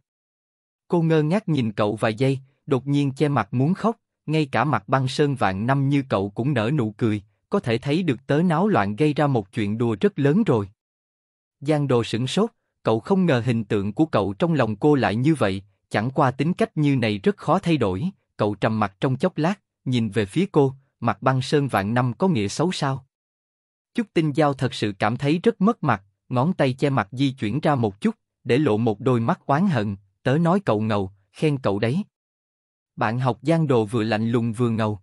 Speaker 1: Cô ngơ ngác nhìn cậu vài giây, đột nhiên che mặt muốn khóc, ngay cả mặt băng sơn vạn năm như cậu cũng nở nụ cười, có thể thấy được tớ náo loạn gây ra một chuyện đùa rất lớn rồi. Giang Đồ sững sốt, cậu không ngờ hình tượng của cậu trong lòng cô lại như vậy, Chẳng qua tính cách như này rất khó thay đổi, cậu trầm mặt trong chốc lát, nhìn về phía cô, mặt băng sơn vạn năm có nghĩa xấu sao? chút Tinh Giao thật sự cảm thấy rất mất mặt, ngón tay che mặt di chuyển ra một chút, để lộ một đôi mắt oán hận, tớ nói cậu ngầu, khen cậu đấy. Bạn học Giang Đồ vừa lạnh lùng vừa ngầu.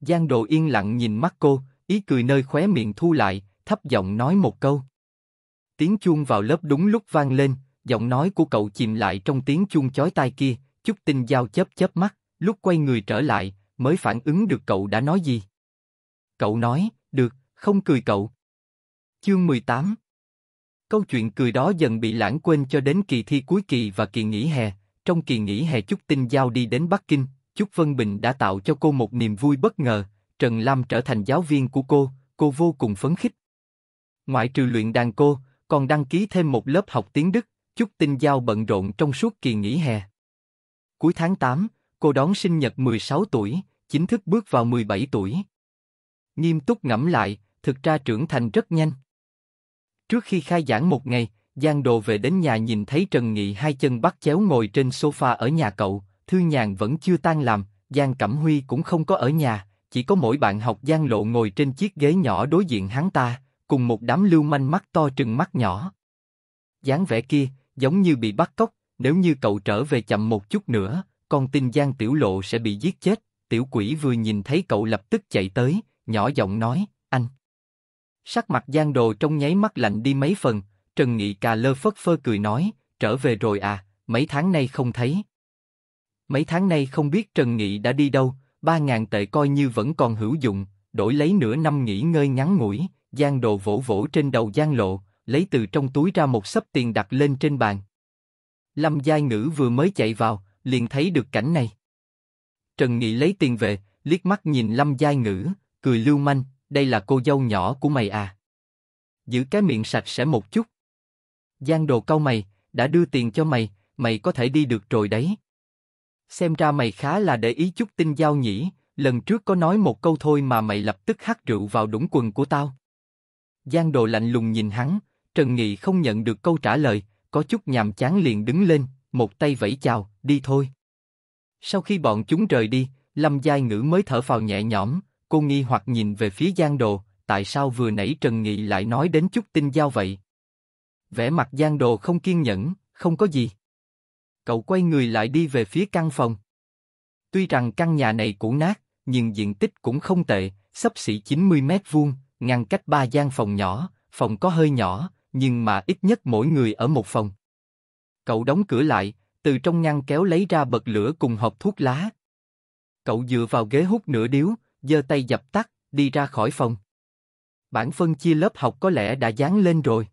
Speaker 1: Giang Đồ yên lặng nhìn mắt cô, ý cười nơi khóe miệng thu lại, thấp giọng nói một câu. Tiếng chuông vào lớp đúng lúc vang lên, giọng nói của cậu chìm lại trong tiếng chuông chói tai kia, chút Tinh Giao chớp chớp mắt, lúc quay người trở lại, mới phản ứng được cậu đã nói gì. Cậu nói, được, không cười cậu. Chương 18 Câu chuyện cười đó dần bị lãng quên cho đến kỳ thi cuối kỳ và kỳ nghỉ hè. Trong kỳ nghỉ hè Chúc Tinh Giao đi đến Bắc Kinh, Chúc Vân Bình đã tạo cho cô một niềm vui bất ngờ. Trần Lam trở thành giáo viên của cô, cô vô cùng phấn khích. Ngoại trừ luyện đàn cô, còn đăng ký thêm một lớp học tiếng Đức, chút Tinh Giao bận rộn trong suốt kỳ nghỉ hè. Cuối tháng 8, cô đón sinh nhật 16 tuổi, chính thức bước vào 17 tuổi. Nghiêm túc ngẫm lại, thực ra trưởng thành rất nhanh. Trước khi khai giảng một ngày, Giang Đồ về đến nhà nhìn thấy Trần Nghị hai chân bắt chéo ngồi trên sofa ở nhà cậu, Thư Nhàn vẫn chưa tan làm, Giang Cẩm Huy cũng không có ở nhà, chỉ có mỗi bạn học Giang Lộ ngồi trên chiếc ghế nhỏ đối diện hắn ta, cùng một đám lưu manh mắt to trừng mắt nhỏ. dáng vẻ kia, giống như bị bắt cóc, nếu như cậu trở về chậm một chút nữa, con tin Giang Tiểu Lộ sẽ bị giết chết. Tiểu quỷ vừa nhìn thấy cậu lập tức chạy tới, nhỏ giọng nói, anh. Sắc mặt Giang Đồ trong nháy mắt lạnh đi mấy phần, Trần Nghị cà lơ phất phơ cười nói, trở về rồi à, mấy tháng nay không thấy. Mấy tháng nay không biết Trần Nghị đã đi đâu, ba ngàn tệ coi như vẫn còn hữu dụng, đổi lấy nửa năm nghỉ ngơi ngắn ngủi, Giang Đồ vỗ vỗ trên đầu Giang Lộ, lấy từ trong túi ra một sấp tiền đặt lên trên bàn. Lâm Giai Ngữ vừa mới chạy vào, liền thấy được cảnh này. Trần Nghị lấy tiền về, liếc mắt nhìn Lâm Giai Ngữ, cười lưu manh, đây là cô dâu nhỏ của mày à. Giữ cái miệng sạch sẽ một chút. Giang đồ câu mày, đã đưa tiền cho mày, mày có thể đi được rồi đấy. Xem ra mày khá là để ý chút tin giao nhỉ, lần trước có nói một câu thôi mà mày lập tức hắt rượu vào đũng quần của tao. Giang đồ lạnh lùng nhìn hắn, Trần Nghị không nhận được câu trả lời, có chút nhàm chán liền đứng lên, một tay vẫy chào, đi thôi. Sau khi bọn chúng rời đi, Lâm Giai Ngữ mới thở phào nhẹ nhõm, cô nghi hoặc nhìn về phía Giang Đồ, tại sao vừa nãy Trần Nghị lại nói đến chút tin giao vậy? Vẻ mặt Giang Đồ không kiên nhẫn, không có gì. Cậu quay người lại đi về phía căn phòng. Tuy rằng căn nhà này cũ nát, nhưng diện tích cũng không tệ, sắp xỉ 90 mét vuông, ngăn cách ba gian phòng nhỏ, phòng có hơi nhỏ, nhưng mà ít nhất mỗi người ở một phòng. Cậu đóng cửa lại, từ trong ngăn kéo lấy ra bật lửa cùng hộp thuốc lá. Cậu dựa vào ghế hút nửa điếu, giơ tay dập tắt, đi ra khỏi phòng. Bản phân chia lớp học có lẽ đã dán lên rồi.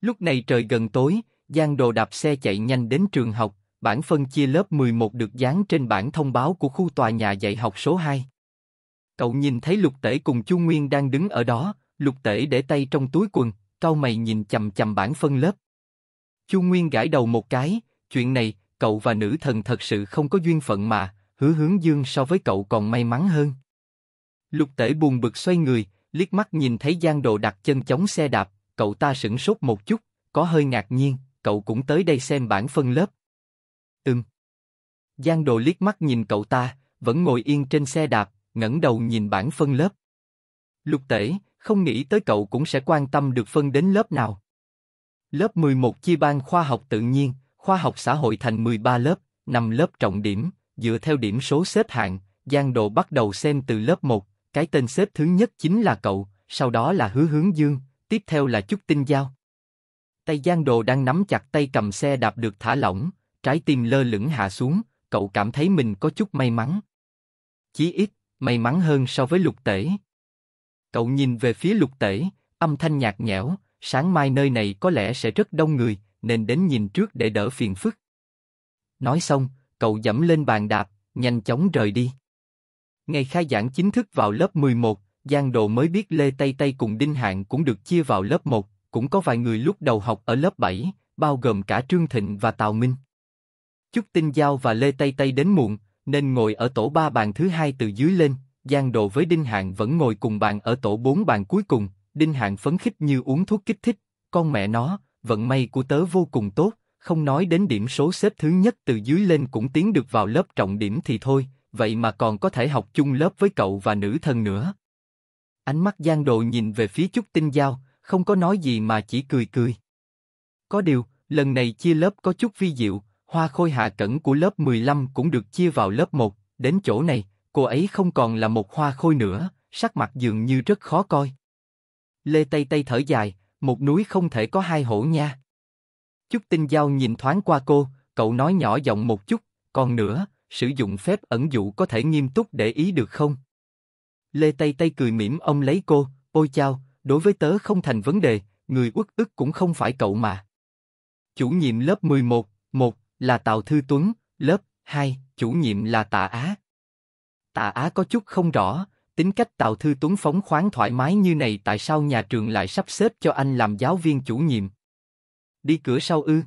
Speaker 1: Lúc này trời gần tối, Giang Đồ đạp xe chạy nhanh đến trường học, bản phân chia lớp 11 được dán trên bản thông báo của khu tòa nhà dạy học số 2. Cậu nhìn thấy Lục Tể cùng Chu Nguyên đang đứng ở đó, Lục Tể để tay trong túi quần, cau mày nhìn chầm chầm bản phân lớp. Chu Nguyên gãi đầu một cái, chuyện này, cậu và nữ thần thật sự không có duyên phận mà, hứa hướng dương so với cậu còn may mắn hơn. Lục tể buồn bực xoay người, liếc mắt nhìn thấy Giang Đồ đặt chân chống xe đạp, cậu ta sững sốt một chút, có hơi ngạc nhiên, cậu cũng tới đây xem bản phân lớp. Ừm. Giang Đồ liếc mắt nhìn cậu ta, vẫn ngồi yên trên xe đạp, ngẩng đầu nhìn bản phân lớp. Lục tể, không nghĩ tới cậu cũng sẽ quan tâm được phân đến lớp nào. Lớp 11 chia ban khoa học tự nhiên, khoa học xã hội thành 13 lớp, nằm lớp trọng điểm, dựa theo điểm số xếp hạng, Giang Độ bắt đầu xem từ lớp 1, cái tên xếp thứ nhất chính là cậu, sau đó là Hứa Hướng Dương, tiếp theo là Chúc Tinh Giao. Tay Giang Đồ đang nắm chặt tay cầm xe đạp được thả lỏng, trái tim lơ lửng hạ xuống, cậu cảm thấy mình có chút may mắn. Chí ít, may mắn hơn so với lục tể. Cậu nhìn về phía lục tể, âm thanh nhạt nhẽo, sáng mai nơi này có lẽ sẽ rất đông người, nên đến nhìn trước để đỡ phiền phức. Nói xong, cậu dẫm lên bàn đạp, nhanh chóng rời đi. Ngày khai giảng chính thức vào lớp 11, Giang đồ mới biết Lê Tây Tây cùng Đinh Hạng cũng được chia vào lớp 1, cũng có vài người lúc đầu học ở lớp 7, bao gồm cả Trương Thịnh và Tào Minh. Chúc Tinh Giao và Lê Tây Tây đến muộn, nên ngồi ở tổ ba bàn thứ hai từ dưới lên, Giang Đồ với Đinh Hạng vẫn ngồi cùng bàn ở tổ bốn bàn cuối cùng, Đinh Hạng phấn khích như uống thuốc kích thích, con mẹ nó, vận may của tớ vô cùng tốt, không nói đến điểm số xếp thứ nhất từ dưới lên cũng tiến được vào lớp trọng điểm thì thôi, vậy mà còn có thể học chung lớp với cậu và nữ thần nữa. Ánh mắt Giang Đồ nhìn về phía Trúc Tinh Giao, không có nói gì mà chỉ cười cười. Có điều, lần này chia lớp có chút vi diệu, hoa khôi hạ cẩn của lớp 15 cũng được chia vào lớp 1, đến chỗ này, cô ấy không còn là một hoa khôi nữa, sắc mặt dường như rất khó coi. Lê Tây Tây thở dài, một núi không thể có hai hổ nha. Chúc Tinh Giao nhìn thoáng qua cô, cậu nói nhỏ giọng một chút, còn nữa, sử dụng phép ẩn dụ có thể nghiêm túc để ý được không? Lê Tây Tây cười mỉm ông lấy cô, ôi chao, đối với tớ không thành vấn đề, người uất ức cũng không phải cậu mà. Chủ nhiệm lớp 11, 1 là Tào Thư Tuấn, lớp 2, chủ nhiệm là Tạ Á, Tạ Á có chút không rõ, tính cách Tào Thư Tuấn phóng khoáng thoải mái như này tại sao nhà trường lại sắp xếp cho anh làm giáo viên chủ nhiệm? Đi cửa sau ư?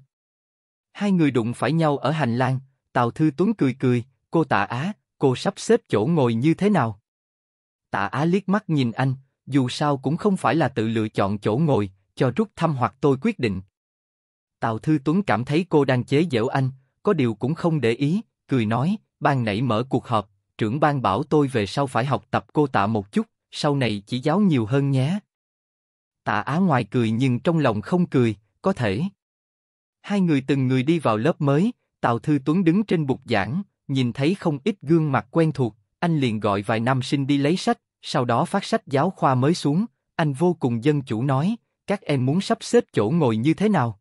Speaker 1: Hai người đụng phải nhau ở hành lang, Tào Thư Tuấn cười cười, cô Tạ Á, cô sắp xếp chỗ ngồi như thế nào? Tạ Á liếc mắt nhìn anh, dù sao cũng không phải là tự lựa chọn chỗ ngồi, cho rút thăm hoặc tôi quyết định. Tào Thư Tuấn cảm thấy cô đang chế giễu anh, có điều cũng không để ý, cười nói, ban nãy mở cuộc họp, trưởng ban bảo tôi về sau phải học tập cô tạ một chút, sau này chỉ giáo nhiều hơn nhé. Tạ Á ngoài cười nhưng trong lòng không cười, có thể. Hai người từng người đi vào lớp mới, Tào Thư Tuấn đứng trên bục giảng, nhìn thấy không ít gương mặt quen thuộc, anh liền gọi vài nam sinh đi lấy sách, sau đó phát sách giáo khoa mới xuống, anh vô cùng dân chủ nói, các em muốn sắp xếp chỗ ngồi như thế nào?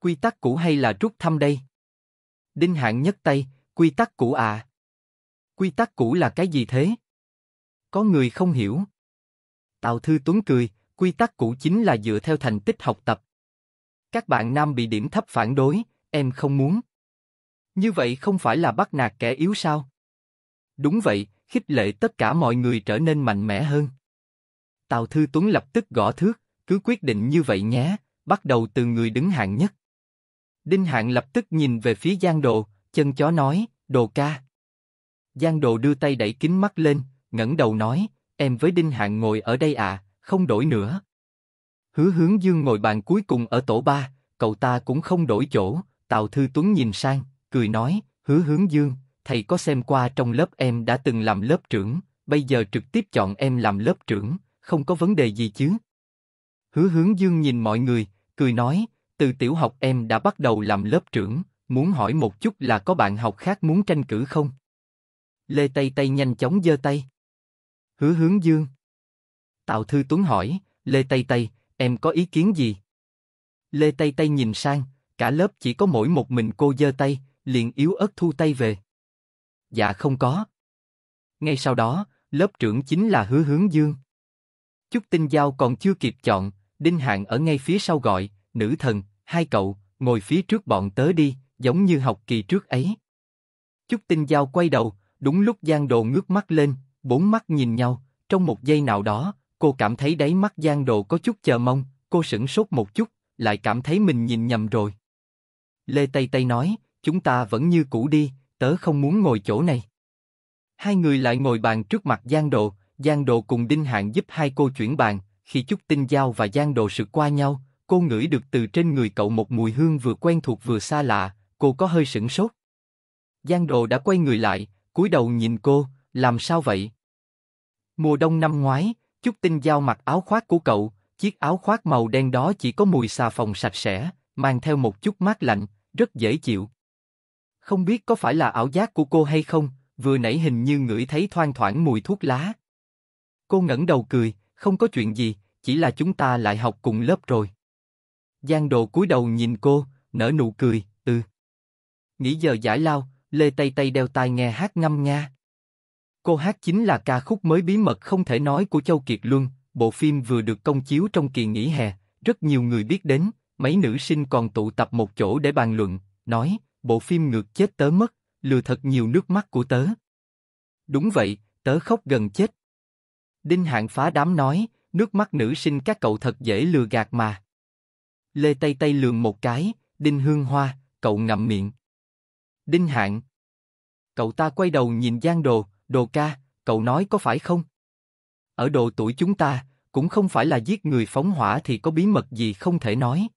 Speaker 1: Quy tắc cũ hay là rút thăm đây? Đinh Hạng nhất tay, quy tắc cũ à? Quy tắc cũ là cái gì thế? Có người không hiểu. Tào Thư Tuấn cười, quy tắc cũ chính là dựa theo thành tích học tập. Các bạn nam bị điểm thấp phản đối, em không muốn. Như vậy không phải là bắt nạt kẻ yếu sao? Đúng vậy, khích lệ tất cả mọi người trở nên mạnh mẽ hơn. Tào Thư Tuấn lập tức gõ thước, cứ quyết định như vậy nhé, bắt đầu từ người đứng hạng nhất. Đinh Hạng lập tức nhìn về phía Giang Đồ, chân chó nói, Đồ ca. Giang Đồ đưa tay đẩy kính mắt lên, ngẩng đầu nói, em với Đinh Hạng ngồi ở đây à, không đổi nữa. Hứa hướng dương ngồi bàn cuối cùng ở tổ ba, cậu ta cũng không đổi chỗ, Tào Thư Tuấn nhìn sang, cười nói, hứa hướng dương, thầy có xem qua trong lớp em đã từng làm lớp trưởng, bây giờ trực tiếp chọn em làm lớp trưởng, không có vấn đề gì chứ. Hứa hướng dương nhìn mọi người, cười nói, từ tiểu học em đã bắt đầu làm lớp trưởng, muốn hỏi một chút là có bạn học khác muốn tranh cử không? Lê Tây Tây nhanh chóng giơ tay. Hứa hướng dương. Tạo Thư Tuấn hỏi, Lê Tây Tây, em có ý kiến gì? Lê Tây Tây nhìn sang, cả lớp chỉ có mỗi một mình cô giơ tay, liền yếu ớt thu tay về. Dạ không có. Ngay sau đó, lớp trưởng chính là Hứa Hướng Dương. Chúc Tinh Giao còn chưa kịp chọn, Đinh Hạng ở ngay phía sau gọi, nữ thần, hai cậu, ngồi phía trước bọn tớ đi, giống như học kỳ trước ấy. Chúc Tinh Giao quay đầu, Đúng lúc Giang Đồ ngước mắt lên, bốn mắt nhìn nhau, trong một giây nào đó, cô cảm thấy đáy mắt Giang Đồ có chút chờ mong, cô sững sốt một chút, lại cảm thấy mình nhìn nhầm rồi. Lê Tây Tây nói, chúng ta vẫn như cũ đi, tớ không muốn ngồi chỗ này. Hai người lại ngồi bàn trước mặt Giang Đồ, Giang Đồ cùng Đinh Hạng giúp hai cô chuyển bàn, khi chút Tinh Giao và Giang Đồ sượt qua nhau, cô ngửi được từ trên người cậu một mùi hương vừa quen thuộc vừa xa lạ, cô có hơi sững sốt. Giang Đồ đã quay người lại, cúi đầu nhìn cô, làm sao vậy? Mùa đông năm ngoái, Chúc Tinh Giao mặc áo khoác của cậu, chiếc áo khoác màu đen đó chỉ có mùi xà phòng sạch sẽ, mang theo một chút mát lạnh, rất dễ chịu. Không biết có phải là ảo giác của cô hay không, vừa nãy hình như ngửi thấy thoang thoảng mùi thuốc lá. Cô ngẩng đầu cười, không có chuyện gì, chỉ là chúng ta lại học cùng lớp rồi. Giang Đồ cúi đầu nhìn cô, nở nụ cười, ừ. Nghỉ giờ giải lao, Lê Tây Tây đeo tai nghe hát ngâm nga. Cô hát chính là ca khúc mới bí mật không thể nói của Châu Kiệt Luân, bộ phim vừa được công chiếu trong kỳ nghỉ hè, rất nhiều người biết đến, mấy nữ sinh còn tụ tập một chỗ để bàn luận, nói, bộ phim ngược chết tớ mất, lừa thật nhiều nước mắt của tớ. Đúng vậy, tớ khóc gần chết. Đinh Hạng phá đám nói, nước mắt nữ sinh các cậu thật dễ lừa gạt mà. Lê Tây Tây lường một cái, Đinh Hương Hoa, cậu ngậm miệng. Đinh Hạng. Cậu ta quay đầu nhìn Giang Đồ, Đồ ca, cậu nói có phải không? Ở độ tuổi chúng ta, cũng không phải là giết người phóng hỏa thì có bí mật gì không thể nói.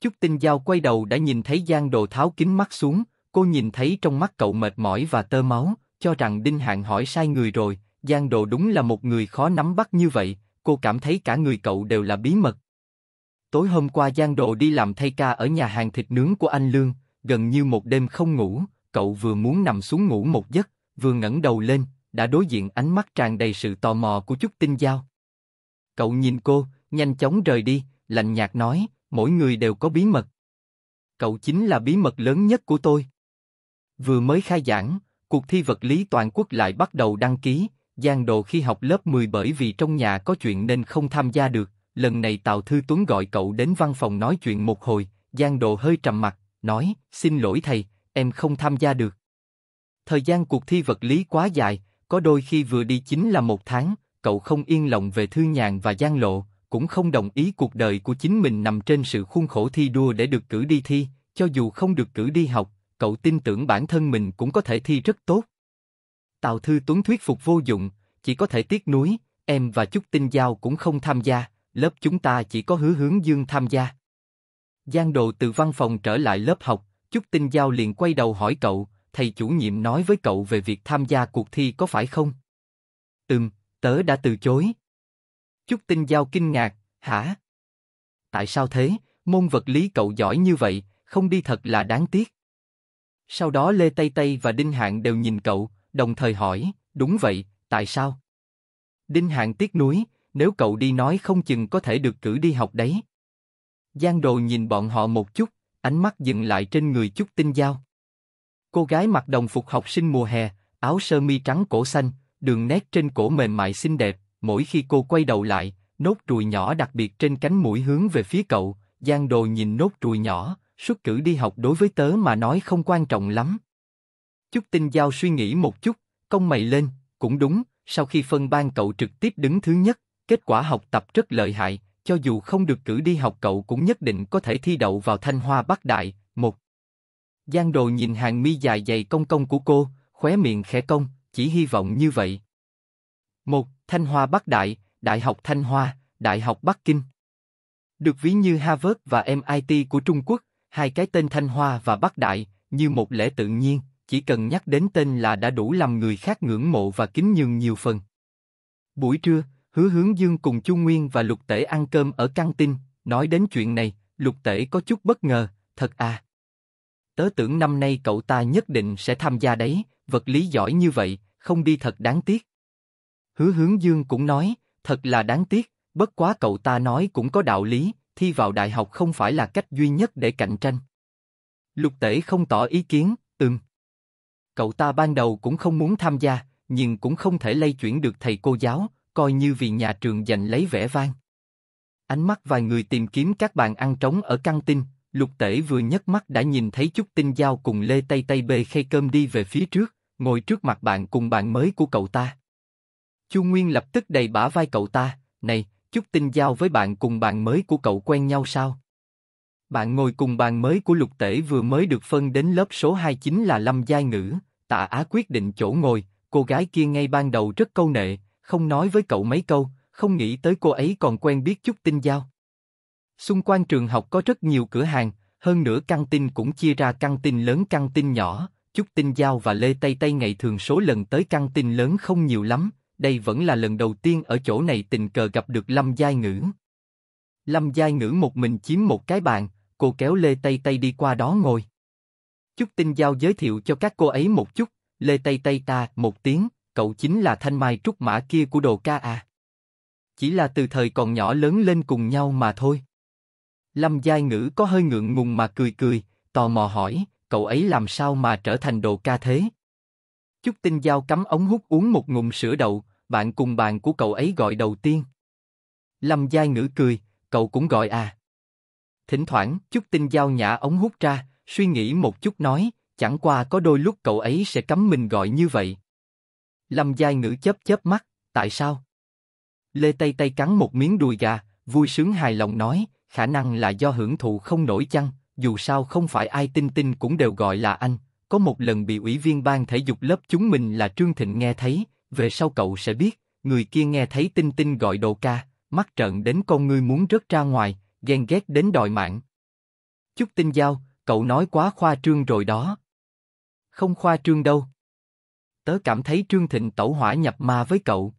Speaker 1: Chúc Tinh Giao quay đầu đã nhìn thấy Giang Đồ tháo kính mắt xuống, cô nhìn thấy trong mắt cậu mệt mỏi và tơ máu, cho rằng Đinh Hạng hỏi sai người rồi, Giang Đồ đúng là một người khó nắm bắt như vậy, cô cảm thấy cả người cậu đều là bí mật. Tối hôm qua Giang Đồ đi làm thay ca ở nhà hàng thịt nướng của anh Lương, gần như một đêm không ngủ, cậu vừa muốn nằm xuống ngủ một giấc, vừa ngẩng đầu lên, đã đối diện ánh mắt tràn đầy sự tò mò của Trúc Tinh Giao. Cậu nhìn cô, nhanh chóng rời đi, lạnh nhạt nói, mỗi người đều có bí mật. Cậu chính là bí mật lớn nhất của tôi. Vừa mới khai giảng, cuộc thi vật lý toàn quốc lại bắt đầu đăng ký, Giang Đồ khi học lớp 10 bởi vì trong nhà có chuyện nên không tham gia được, lần này Tào Thư Tuấn gọi cậu đến văn phòng nói chuyện một hồi, Giang Đồ hơi trầm mặt, nói, xin lỗi thầy, em không tham gia được. Thời gian cuộc thi vật lý quá dài, có đôi khi vừa đi chính là một tháng, cậu không yên lòng về thư nhàn và gian lộ, cũng không đồng ý cuộc đời của chính mình nằm trên sự khuôn khổ thi đua để được cử đi thi, cho dù không được cử đi học, cậu tin tưởng bản thân mình cũng có thể thi rất tốt. Tào Thư Tuấn thuyết phục vô dụng, chỉ có thể tiếc nuối, em và Trúc Tinh Giao cũng không tham gia, lớp chúng ta chỉ có hứa hướng dương tham gia, Giang Đồ từ văn phòng trở lại lớp học, Chúc Tinh Giao liền quay đầu hỏi cậu, thầy chủ nhiệm nói với cậu về việc tham gia cuộc thi có phải không? Ừm, tớ đã từ chối. Chúc Tinh Giao kinh ngạc, hả? Tại sao thế, môn vật lý cậu giỏi như vậy, không đi thật là đáng tiếc. Sau đó Lê Tây Tây và Đinh Hạng đều nhìn cậu, đồng thời hỏi, đúng vậy, tại sao? Đinh Hạng tiếc nuối, nếu cậu đi nói không chừng có thể được cử đi học đấy. Giang đồ nhìn bọn họ một chút, ánh mắt dừng lại trên người chút tinh dao. Cô gái mặc đồng phục học sinh mùa hè, áo sơ mi trắng cổ xanh, đường nét trên cổ mềm mại xinh đẹp, mỗi khi cô quay đầu lại, nốt ruồi nhỏ đặc biệt trên cánh mũi hướng về phía cậu, Giang đồ nhìn nốt ruồi nhỏ, xuất cử đi học đối với tớ mà nói không quan trọng lắm. Chúc tinh giao suy nghĩ một chút, công mày lên, cũng đúng, sau khi phân ban cậu trực tiếp đứng thứ nhất, kết quả học tập rất lợi hại, cho dù không được cử đi học cậu cũng nhất định có thể thi đậu vào Thanh Hoa Bắc Đại. Một. Giang Đồ nhìn hàng mi dài dày cong cong của cô, khóe miệng khẽ cong, chỉ hy vọng như vậy. Một. Thanh Hoa Bắc Đại, Đại học Thanh Hoa, Đại học Bắc Kinh. Được ví như Harvard và MIT của Trung Quốc, hai cái tên Thanh Hoa và Bắc Đại, như một lẽ tự nhiên, chỉ cần nhắc đến tên là đã đủ làm người khác ngưỡng mộ và kính nhường nhiều phần. Buổi trưa, Hứa Hướng Dương cùng Chu Nguyên và Lục Tể ăn cơm ở căng tin, nói đến chuyện này, Lục Tể có chút bất ngờ, thật à. Tớ tưởng năm nay cậu ta nhất định sẽ tham gia đấy, vật lý giỏi như vậy, không đi thật đáng tiếc. Hứa Hướng Dương cũng nói, thật là đáng tiếc, bất quá cậu ta nói cũng có đạo lý, thi vào đại học không phải là cách duy nhất để cạnh tranh. Lục Tể không tỏ ý kiến, ừm. Cậu ta ban đầu cũng không muốn tham gia, nhưng cũng không thể lây chuyển được thầy cô giáo, coi như vì nhà trường giành lấy vẻ vang. Ánh mắt vài người tìm kiếm các bàn ăn trống ở căng tin, lục tể vừa nhấc mắt đã nhìn thấy chút tinh giao cùng Lê Tây Tây bê khay cơm đi về phía trước, ngồi trước mặt bạn cùng bạn mới của cậu ta. Chu Nguyên lập tức đầy bả vai cậu ta, này, chút tinh giao với bạn cùng bạn mới của cậu quen nhau sao? Bạn ngồi cùng bàn mới của lục tể vừa mới được phân đến lớp số 2 chính là Lâm Giai Ngữ, tạ á quyết định chỗ ngồi, cô gái kia ngay ban đầu rất câu nệ, không nói với cậu mấy câu, không nghĩ tới cô ấy còn quen biết chút tinh giao. Xung quanh trường học có rất nhiều cửa hàng, hơn nữa căng tin cũng chia ra căng tin lớn căng tin nhỏ, chút tinh giao và Lê Tây Tây ngày thường số lần tới căng tin lớn không nhiều lắm, đây vẫn là lần đầu tiên ở chỗ này tình cờ gặp được Lâm Giai Ngữ. Lâm Giai Ngữ một mình chiếm một cái bàn, cô kéo Lê Tây Tây đi qua đó ngồi. Chúc Tinh Giao giới thiệu cho các cô ấy một chút, Lê Tây Tây ta một tiếng, cậu chính là thanh mai trúc mã kia của đồ ca à. Chỉ là từ thời còn nhỏ lớn lên cùng nhau mà thôi. Lâm Giai Ngữ có hơi ngượng ngùng mà cười cười, tò mò hỏi, cậu ấy làm sao mà trở thành đồ ca thế? Chúc Tinh Giao cắm ống hút uống một ngụm sữa đậu, bạn cùng bạn của cậu ấy gọi đầu tiên. Lâm Giai Ngữ cười, cậu cũng gọi à. Thỉnh thoảng, Chúc Tinh Giao nhả ống hút ra, suy nghĩ một chút nói, chẳng qua có đôi lúc cậu ấy sẽ cấm mình gọi như vậy, Lâm Giai Ngữ chớp chớp mắt, tại sao? Lê Tây Tây cắn một miếng đùi gà, vui sướng hài lòng nói, khả năng là do hưởng thụ không nổi chăng, dù sao không phải ai tinh tinh cũng đều gọi là anh. Có một lần bị ủy viên ban thể dục lớp chúng mình là Trương Thịnh nghe thấy, về sau cậu sẽ biết, người kia nghe thấy tinh tinh gọi đồ ca, mắt trợn đến con ngươi muốn rớt ra ngoài, ghen ghét đến đòi mạng. Chúc tinh giao, cậu nói quá khoa trương rồi đó. Không khoa trương đâu tớ cảm thấy Trương Thịnh tẩu hỏa nhập ma với cậu.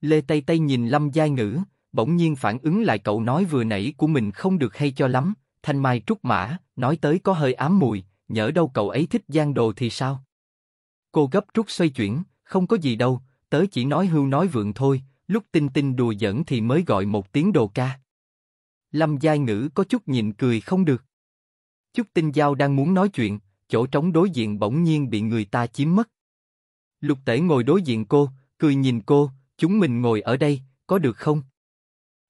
Speaker 1: Lê Tây Tây nhìn Lâm Giai Ngữ, bỗng nhiên phản ứng lại cậu nói vừa nãy của mình không được hay cho lắm, thanh mai trúc mã, nói tới có hơi ám mùi, nhỡ đâu cậu ấy thích gian đồ thì sao? Cô gấp trúc xoay chuyển, không có gì đâu, tớ chỉ nói hưu nói vượng thôi, lúc tinh tinh đùa giỡn thì mới gọi một tiếng đồ ca. Lâm Giai Ngữ có chút nhìn cười không được. Chúc Tinh Giao đang muốn nói chuyện, chỗ trống đối diện bỗng nhiên bị người ta chiếm mất. Lục Tể ngồi đối diện cô, cười nhìn cô, chúng mình ngồi ở đây, có được không?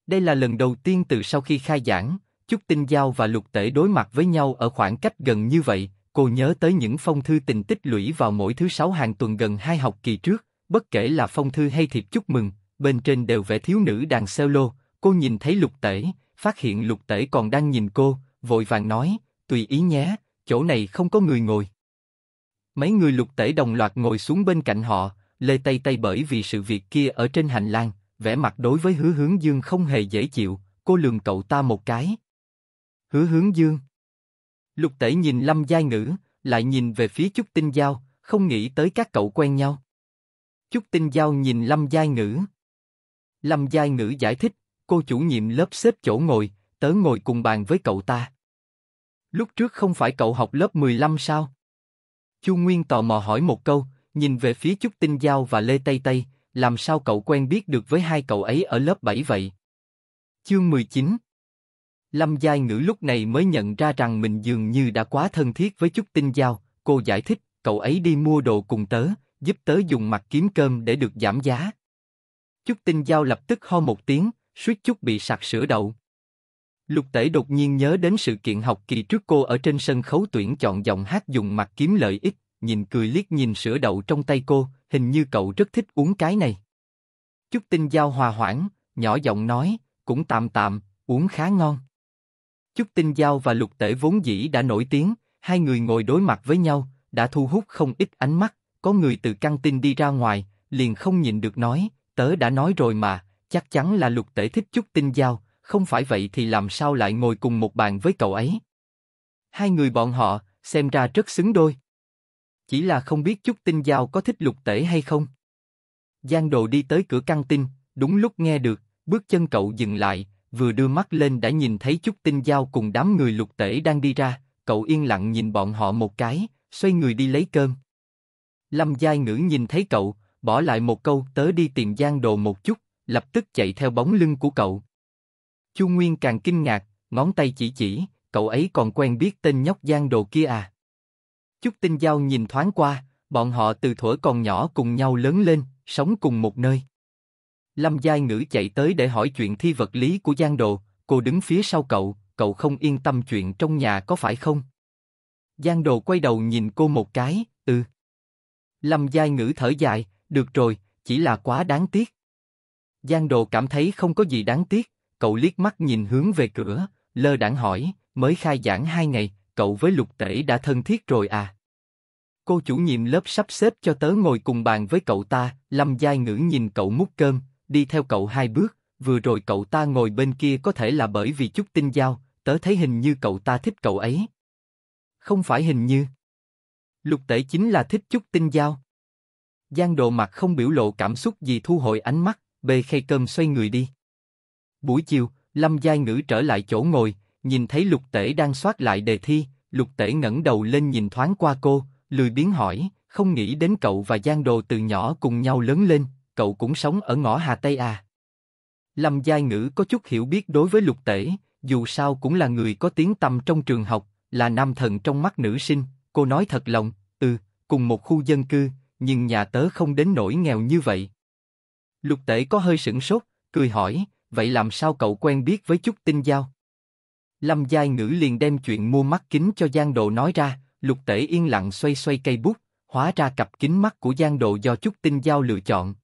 Speaker 1: Đây là lần đầu tiên từ sau khi khai giảng, Chúc Tinh Giao và Lục Tể đối mặt với nhau ở khoảng cách gần như vậy, cô nhớ tới những phong thư tình tích lũy vào mỗi thứ sáu hàng tuần gần hai học kỳ trước, bất kể là phong thư hay thiệp chúc mừng, bên trên đều vẽ thiếu nữ đàn solo, cô nhìn thấy Lục Tể, phát hiện Lục Tể còn đang nhìn cô, vội vàng nói, tùy ý nhé, chỗ này không có người ngồi. Mấy người lục tể đồng loạt ngồi xuống bên cạnh họ, lê tay tay bởi vì sự việc kia ở trên hành lang, vẻ mặt đối với hứa hướng dương không hề dễ chịu, cô lường cậu ta một cái. Hứa hướng dương. Lục tể nhìn lâm giai ngữ, lại nhìn về phía chúc tinh giao, không nghĩ tới các cậu quen nhau. Chúc tinh giao nhìn lâm giai ngữ. Lâm giai ngữ giải thích, cô chủ nhiệm lớp xếp chỗ ngồi, tớ ngồi cùng bàn với cậu ta. Lúc trước không phải cậu học lớp 15 sao? Chu Nguyên tò mò hỏi một câu, nhìn về phía Chúc Tinh Giao và Lê Tây Tây, làm sao cậu quen biết được với hai cậu ấy ở lớp 7 vậy? Chương 19 Lâm Giai Ngữ lúc này mới nhận ra rằng mình dường như đã quá thân thiết với Chúc Tinh Giao, cô giải thích, cậu ấy đi mua đồ cùng tớ, giúp tớ dùng mặt kiếm cơm để được giảm giá. Chúc Tinh Giao lập tức ho một tiếng, suýt chút bị sạc sữa đậu. Lục Tể đột nhiên nhớ đến sự kiện học kỳ trước cô ở trên sân khấu tuyển chọn giọng hát dùng mặt kiếm lợi ích, nhìn cười liếc nhìn sữa đậu trong tay cô, hình như cậu rất thích uống cái này. Chúc Tinh Giao hòa hoãn, nhỏ giọng nói, cũng tạm tạm, uống khá ngon. Chúc Tinh Giao và Lục Tể vốn dĩ đã nổi tiếng, hai người ngồi đối mặt với nhau, đã thu hút không ít ánh mắt, có người từ căng tin đi ra ngoài, liền không nhìn được nói, tớ đã nói rồi mà, chắc chắn là Lục Tể thích Chúc Tinh Giao, không phải vậy thì làm sao lại ngồi cùng một bàn với cậu ấy? Hai người bọn họ, xem ra rất xứng đôi. Chỉ là không biết chút tinh giao có thích lục tể hay không. Giang đồ đi tới cửa căng tin, đúng lúc nghe được, bước chân cậu dừng lại, vừa đưa mắt lên đã nhìn thấy chút tinh giao cùng đám người lục tể đang đi ra, cậu yên lặng nhìn bọn họ một cái, xoay người đi lấy cơm. Lâm Giai Ngữ nhìn thấy cậu, bỏ lại một câu tớ đi tìm Giang Đồ một chút, lập tức chạy theo bóng lưng của cậu. Chu Nguyên càng kinh ngạc, ngón tay chỉ chỉ, cậu ấy còn quen biết tên nhóc gian đồ kia à? Chúc Tinh Giao nhìn thoáng qua, bọn họ từ thuở còn nhỏ cùng nhau lớn lên, sống cùng một nơi. Lâm Giai Ngữ chạy tới để hỏi chuyện thi vật lý của Giang Đồ, cô đứng phía sau cậu, cậu không yên tâm chuyện trong nhà có phải không? Giang Đồ quay đầu nhìn cô một cái, ừ. Lâm Giai Ngữ thở dài, được rồi, chỉ là quá đáng tiếc. Giang Đồ cảm thấy không có gì đáng tiếc, cậu liếc mắt nhìn hướng về cửa, lơ đãng hỏi, mới khai giảng hai ngày, cậu với lục tể đã thân thiết rồi à? Cô chủ nhiệm lớp sắp xếp cho tớ ngồi cùng bàn với cậu ta, Lâm Giai Ngữ nhìn cậu múc cơm, đi theo cậu hai bước, vừa rồi cậu ta ngồi bên kia có thể là bởi vì chút tinh giao, tớ thấy hình như cậu ta thích cậu ấy. Không phải hình như. Lục tể chính là thích chút tinh giao. Giang đồ mặt không biểu lộ cảm xúc gì thu hồi ánh mắt, bê khay cơm xoay người đi. Buổi chiều, Lâm Giai Ngữ trở lại chỗ ngồi, nhìn thấy Lục Tể đang soát lại đề thi, Lục Tể ngẩng đầu lên nhìn thoáng qua cô, lười biếng hỏi, không nghĩ đến cậu và Giang Đồ từ nhỏ cùng nhau lớn lên, cậu cũng sống ở ngõ Hà Tây à? Lâm Giai Ngữ có chút hiểu biết đối với Lục Tể, dù sao cũng là người có tiếng tăm trong trường học, là nam thần trong mắt nữ sinh, cô nói thật lòng, ừ, cùng một khu dân cư, nhưng nhà tớ không đến nỗi nghèo như vậy. Lục Tể có hơi sững sốt, cười hỏi, vậy làm sao cậu quen biết với chút tinh giao? Lâm Giai Ngữ liền đem chuyện mua mắt kính cho Giang Đồ nói ra, lục tể yên lặng xoay xoay cây bút, hóa ra cặp kính mắt của Giang Đồ do chút tinh giao lựa chọn.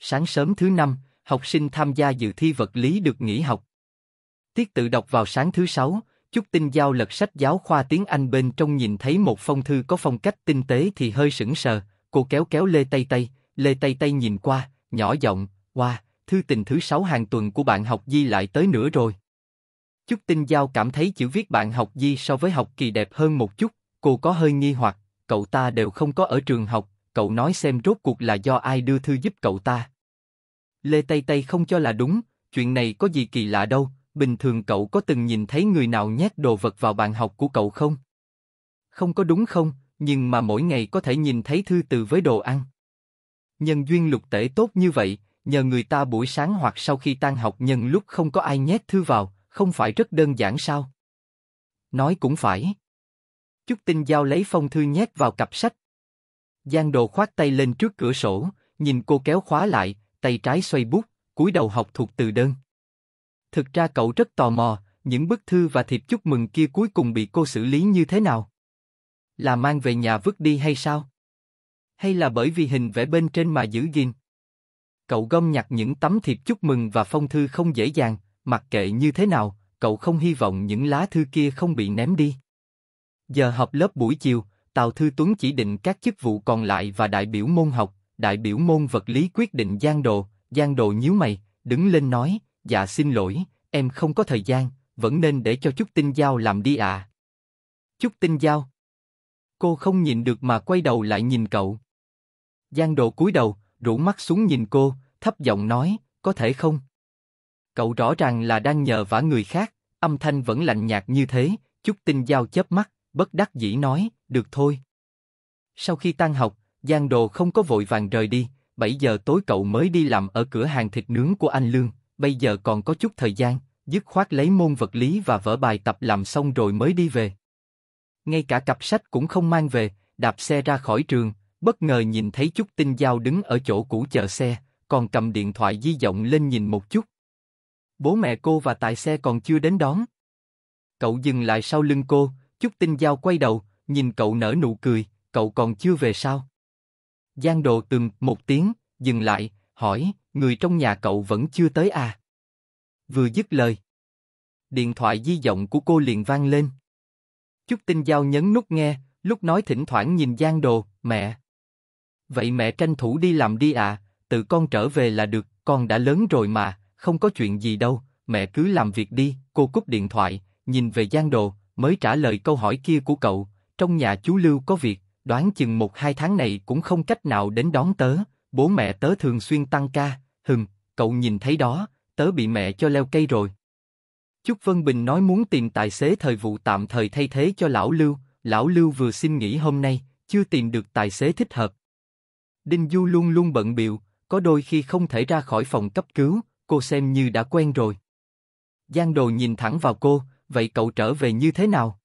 Speaker 1: Sáng sớm thứ năm, học sinh tham gia dự thi vật lý được nghỉ học. Tiết tự đọc vào sáng thứ sáu, chút Tinh Giao lật sách giáo khoa tiếng Anh bên trong nhìn thấy một phong thư có phong cách tinh tế thì hơi sững sờ, cô kéo kéo Lê tay tay Lê tay tay nhìn qua, nhỏ giọng, qua wow, thư tình thứ sáu hàng tuần của bạn học Di lại tới nữa rồi. Chúc Tinh Giao cảm thấy chữ viết bạn học Di so với học kỳ đẹp hơn một chút, cô có hơi nghi hoặc, cậu ta đều không có ở trường học, cậu nói xem rốt cuộc là do ai đưa thư giúp cậu ta. Lê Tây Tây không cho là đúng, chuyện này có gì kỳ lạ đâu, bình thường cậu có từng nhìn thấy người nào nhét đồ vật vào bàn học của cậu không? Không có đúng không, nhưng mà mỗi ngày có thể nhìn thấy thư từ với đồ ăn. Nhân duyên lục tể tốt như vậy, nhờ người ta buổi sáng hoặc sau khi tan học nhân lúc không có ai nhét thư vào, không phải rất đơn giản sao? Nói cũng phải. Chúc tinh giao lấy phong thư nhét vào cặp sách. Giang đồ khoát tay lên trước cửa sổ, nhìn cô kéo khóa lại, tay trái xoay bút, cúi đầu học thuộc từ đơn. Thực ra cậu rất tò mò, những bức thư và thiệp chúc mừng kia cuối cùng bị cô xử lý như thế nào? Là mang về nhà vứt đi hay sao? Hay là bởi vì hình vẽ bên trên mà giữ gìn? Cậu gom nhặt những tấm thiệp chúc mừng và phong thư không dễ dàng, mặc kệ như thế nào, cậu không hy vọng những lá thư kia không bị ném đi. Giờ họp lớp buổi chiều, Tào Thư Tuấn chỉ định các chức vụ còn lại và đại biểu môn học, đại biểu môn vật lý quyết định Giang Đồ, Giang Đồ nhíu mày, đứng lên nói, dạ xin lỗi, em không có thời gian, vẫn nên để cho Trúc Tinh Giao làm đi ạ. À. Trúc Tinh Giao Cô không nhìn được mà quay đầu lại nhìn cậu. Giang Đồ cúi đầu, rũ mắt xuống nhìn cô, thấp giọng nói, có thể không? Cậu rõ ràng là đang nhờ vả người khác, âm thanh vẫn lạnh nhạt như thế, chút tinh giao chớp mắt, bất đắc dĩ nói, được thôi. Sau khi tan học, Giang Đồ không có vội vàng rời đi, 7 giờ tối cậu mới đi làm ở cửa hàng thịt nướng của anh Lương, bây giờ còn có chút thời gian, dứt khoát lấy môn vật lý và vở bài tập làm xong rồi mới đi về. Ngay cả cặp sách cũng không mang về, đạp xe ra khỏi trường, bất ngờ nhìn thấy chút tinh giao đứng ở chỗ cũ chờ xe, còn cầm điện thoại di động lên nhìn một chút. Bố mẹ cô và tài xe còn chưa đến đón. Cậu dừng lại sau lưng cô, chút tinh giao quay đầu, nhìn cậu nở nụ cười, cậu còn chưa về sao? Giang đồ từng một tiếng, dừng lại, hỏi, người trong nhà cậu vẫn chưa tới à? Vừa dứt lời. Điện thoại di động của cô liền vang lên. Chúc tinh giao nhấn nút nghe, lúc nói thỉnh thoảng nhìn Giang đồ, mẹ. Vậy mẹ tranh thủ đi làm đi à, tự con trở về là được, con đã lớn rồi mà, không có chuyện gì đâu, mẹ cứ làm việc đi, cô cúp điện thoại, nhìn về Giang Đồ, mới trả lời câu hỏi kia của cậu, trong nhà chú Lưu có việc, đoán chừng một hai tháng này cũng không cách nào đến đón tớ, bố mẹ tớ thường xuyên tăng ca, hừm, cậu nhìn thấy đó, tớ bị mẹ cho leo cây rồi. Chúc Vân Bình nói muốn tìm tài xế thời vụ tạm thời thay thế cho lão Lưu, lão Lưu vừa xin nghỉ hôm nay, chưa tìm được tài xế thích hợp, Đinh Du luôn luôn bận biệu, có đôi khi không thể ra khỏi phòng cấp cứu, cô xem như đã quen rồi. Giang Đồ nhìn thẳng vào cô, vậy cậu trở về như thế nào?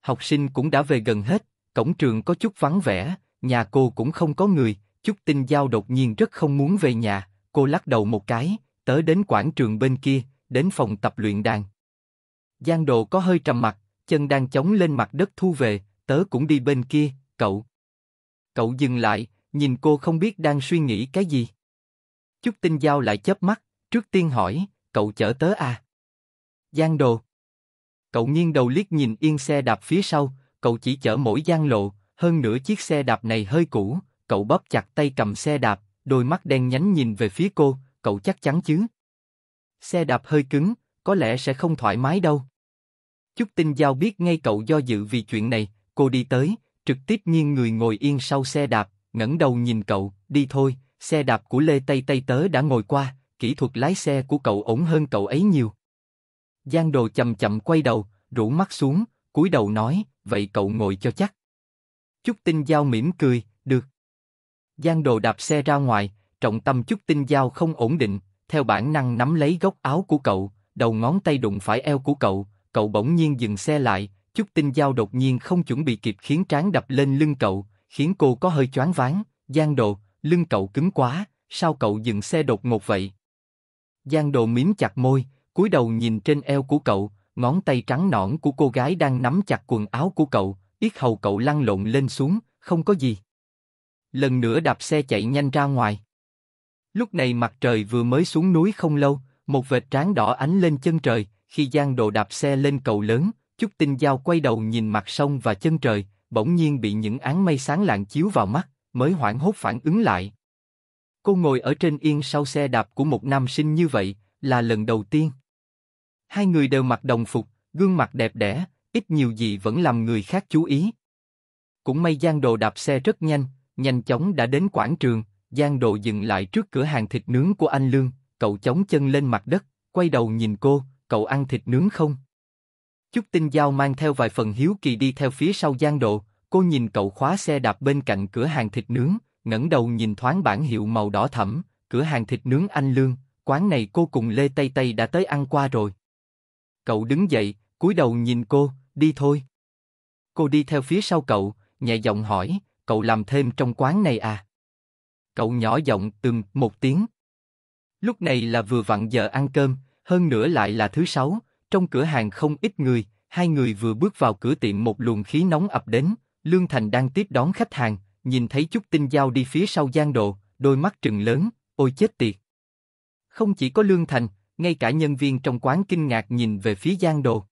Speaker 1: Học sinh cũng đã về gần hết, cổng trường có chút vắng vẻ, nhà cô cũng không có người, Chúc Tinh Giao đột nhiên rất không muốn về nhà, cô lắc đầu một cái, tới đến quảng trường bên kia, đến phòng tập luyện đàn. Giang Đồ có hơi trầm mặt, chân đang chống lên mặt đất thu về, tớ cũng đi bên kia, cậu. Cậu dừng lại, nhìn cô không biết đang suy nghĩ cái gì. Chúc Tinh Giao lại chớp mắt, trước tiên hỏi, cậu chở tớ à? Giang đồ. Cậu nghiêng đầu liếc nhìn yên xe đạp phía sau, cậu chỉ chở mỗi gian lộ, hơn nửa chiếc xe đạp này hơi cũ, cậu bóp chặt tay cầm xe đạp, đôi mắt đen nhánh nhìn về phía cô, cậu chắc chắn chứ? Xe đạp hơi cứng, có lẽ sẽ không thoải mái đâu. Chúc Tinh Giao biết ngay cậu do dự vì chuyện này, cô đi tới, trực tiếp nghiêng người ngồi yên sau xe đạp, ngẩng đầu nhìn cậu, đi thôi, xe đạp của Lê Tây Tây tớ đã ngồi qua, kỹ thuật lái xe của cậu ổn hơn cậu ấy nhiều. Giang đồ chậm chậm quay đầu, rủ mắt xuống, cúi đầu nói, vậy cậu ngồi cho chắc. Chúc Tinh Giao mỉm cười, được. Giang đồ đạp xe ra ngoài, trọng tâm Chúc Tinh Giao không ổn định, theo bản năng nắm lấy góc áo của cậu, đầu ngón tay đụng phải eo của cậu, cậu bỗng nhiên dừng xe lại, Chúc Tinh Giao đột nhiên không chuẩn bị kịp khiến trán đập lên lưng cậu, khiến cô có hơi choáng váng. Giang Đồ, lưng cậu cứng quá, sao cậu dừng xe đột ngột vậy? Giang Đồ mím chặt môi, cúi đầu nhìn trên eo của cậu, ngón tay trắng nõn của cô gái đang nắm chặt quần áo của cậu, yết hầu cậu lăn lộn lên xuống, không có gì. Lần nữa đạp xe chạy nhanh ra ngoài. Lúc này mặt trời vừa mới xuống núi không lâu, một vệt trán đỏ ánh lên chân trời. Khi Giang Đồ đạp xe lên cầu lớn, Chúc Tinh Giao quay đầu nhìn mặt sông và chân trời, bỗng nhiên bị những áng mây sáng lạng chiếu vào mắt, mới hoảng hốt phản ứng lại. Cô ngồi ở trên yên sau xe đạp của một nam sinh như vậy, là lần đầu tiên. Hai người đều mặc đồng phục, gương mặt đẹp đẽ, ít nhiều gì vẫn làm người khác chú ý. Cũng may Giang Đồ đạp xe rất nhanh, nhanh chóng đã đến quảng trường, Giang Đồ dừng lại trước cửa hàng thịt nướng của anh Lương, cậu chống chân lên mặt đất, quay đầu nhìn cô, cậu ăn thịt nướng không? Chúc Tinh Giao mang theo vài phần hiếu kỳ đi theo phía sau Giang Độ, cô nhìn cậu khóa xe đạp bên cạnh cửa hàng thịt nướng, ngẩng đầu nhìn thoáng bảng hiệu màu đỏ thẫm, cửa hàng thịt nướng Anh Lương, quán này cô cùng Lê Tây Tây đã tới ăn qua rồi. Cậu đứng dậy, cúi đầu nhìn cô, đi thôi. Cô đi theo phía sau cậu, nhẹ giọng hỏi, cậu làm thêm trong quán này à? Cậu nhỏ giọng từng một tiếng. Lúc này là vừa vặn giờ ăn cơm, hơn nữa lại là thứ sáu, trong cửa hàng không ít người, hai người vừa bước vào cửa tiệm một luồng khí nóng ập đến, Lương Thành đang tiếp đón khách hàng, nhìn thấy chút tinh giao đi phía sau gian độ, đôi mắt trừng lớn, ôi chết tiệt. Không chỉ có Lương Thành, ngay cả nhân viên trong quán kinh ngạc nhìn về phía gian đồ.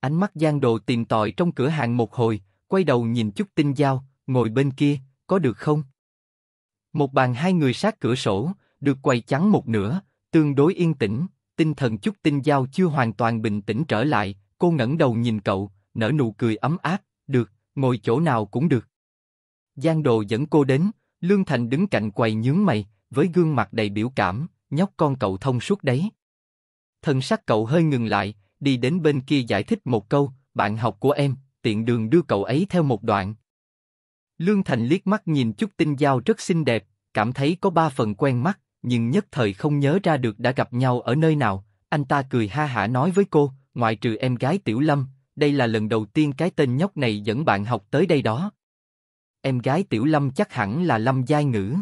Speaker 1: Ánh mắt gian đồ tìm tòi trong cửa hàng một hồi, quay đầu nhìn chút tinh giao, ngồi bên kia, có được không? Một bàn hai người sát cửa sổ, được quay trắng một nửa, tương đối yên tĩnh, tinh thần chút tinh giao chưa hoàn toàn bình tĩnh trở lại, cô ngẩng đầu nhìn cậu, nở nụ cười ấm áp, được, ngồi chỗ nào cũng được. Giang đồ dẫn cô đến, Lương Thành đứng cạnh quầy nhướng mày, với gương mặt đầy biểu cảm, nhóc con cậu thông suốt đấy. Thần sắc cậu hơi ngừng lại, đi đến bên kia giải thích một câu, bạn học của em, tiện đường đưa cậu ấy theo một đoạn. Lương Thành liếc mắt nhìn chút tinh giao rất xinh đẹp, cảm thấy có ba phần quen mắt, nhưng nhất thời không nhớ ra được đã gặp nhau ở nơi nào. Anh ta cười ha hả nói với cô, ngoại trừ em gái Tiểu Lâm, đây là lần đầu tiên cái tên nhóc này dẫn bạn học tới đây đó. Em gái Tiểu Lâm chắc hẳn là Lâm Giai Ngữ.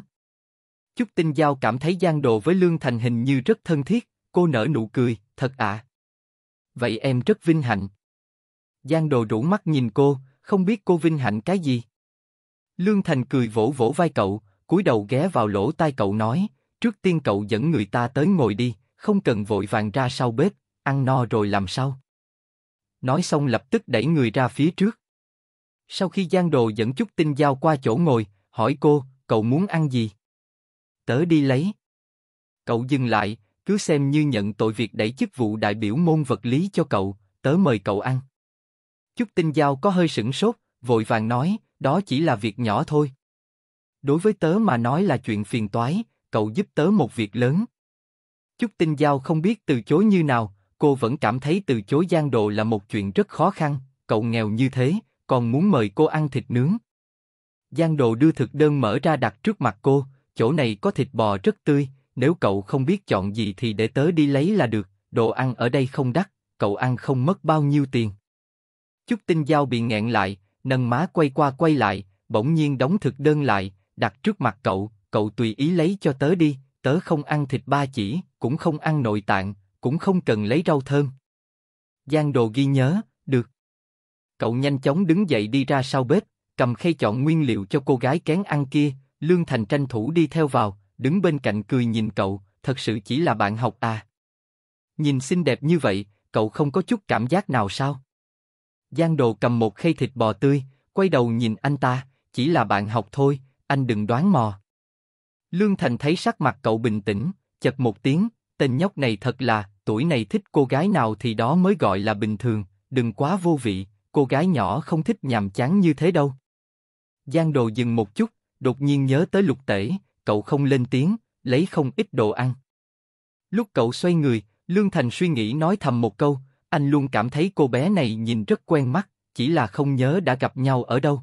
Speaker 1: Chúc Tinh Giao cảm thấy gian đồ với Lương Thành hình như rất thân thiết, cô nở nụ cười, thật ạ. Vậy em rất vinh hạnh. Giang đồ rủ mắt nhìn cô, không biết cô vinh hạnh cái gì. Lương Thành cười vỗ vỗ vai cậu, cúi đầu ghé vào lỗ tai cậu nói, Trước tiên cậu dẫn người ta tới ngồi đi, không cần vội vàng ra sau bếp, ăn no rồi làm sao. Nói xong lập tức đẩy người ra phía trước. Sau khi Giang Đồ dẫn chút tinh giao qua chỗ ngồi, hỏi cô, cậu muốn ăn gì? Tớ đi lấy. Cậu dừng lại, cứ xem như nhận tội việc đẩy chức vụ đại biểu môn vật lý cho cậu, tớ mời cậu ăn. Chúc tinh giao có hơi sửng sốt, vội vàng nói, đó chỉ là việc nhỏ thôi. Đối với tớ mà nói là chuyện phiền toái, cậu giúp tớ một việc lớn. Chúc Tinh Giao không biết từ chối như nào, cô vẫn cảm thấy từ chối Giang Đồ là một chuyện rất khó khăn, cậu nghèo như thế, còn muốn mời cô ăn thịt nướng. Giang Đồ đưa thực đơn mở ra đặt trước mặt cô, chỗ này có thịt bò rất tươi, nếu cậu không biết chọn gì thì để tớ đi lấy là được, đồ ăn ở đây không đắt, cậu ăn không mất bao nhiêu tiền. Chúc Tinh Giao bị nghẹn lại, nâng má quay qua quay lại, bỗng nhiên đóng thực đơn lại, đặt trước mặt cậu, cậu tùy ý lấy cho tớ đi, tớ không ăn thịt ba chỉ, cũng không ăn nội tạng, cũng không cần lấy rau thơm. Giang đồ ghi nhớ, được. Cậu nhanh chóng đứng dậy đi ra sau bếp, cầm khay chọn nguyên liệu cho cô gái kén ăn kia, Lương Thành tranh thủ đi theo vào, đứng bên cạnh cười nhìn cậu, thật sự chỉ là bạn học à. Nhìn xinh đẹp như vậy, cậu không có chút cảm giác nào sao? Giang đồ cầm một khay thịt bò tươi, quay đầu nhìn anh ta, chỉ là bạn học thôi, anh đừng đoán mò. Lương Thành thấy sắc mặt cậu bình tĩnh, chật một tiếng, tên nhóc này thật là, tuổi này thích cô gái nào thì đó mới gọi là bình thường, đừng quá vô vị, cô gái nhỏ không thích nhàm chán như thế đâu. Giang đồ dừng một chút, đột nhiên nhớ tới lục tể, cậu không lên tiếng, lấy không ít đồ ăn. Lúc cậu xoay người, Lương Thành suy nghĩ nói thầm một câu, anh luôn cảm thấy cô bé này nhìn rất quen mắt, chỉ là không nhớ đã gặp nhau ở đâu.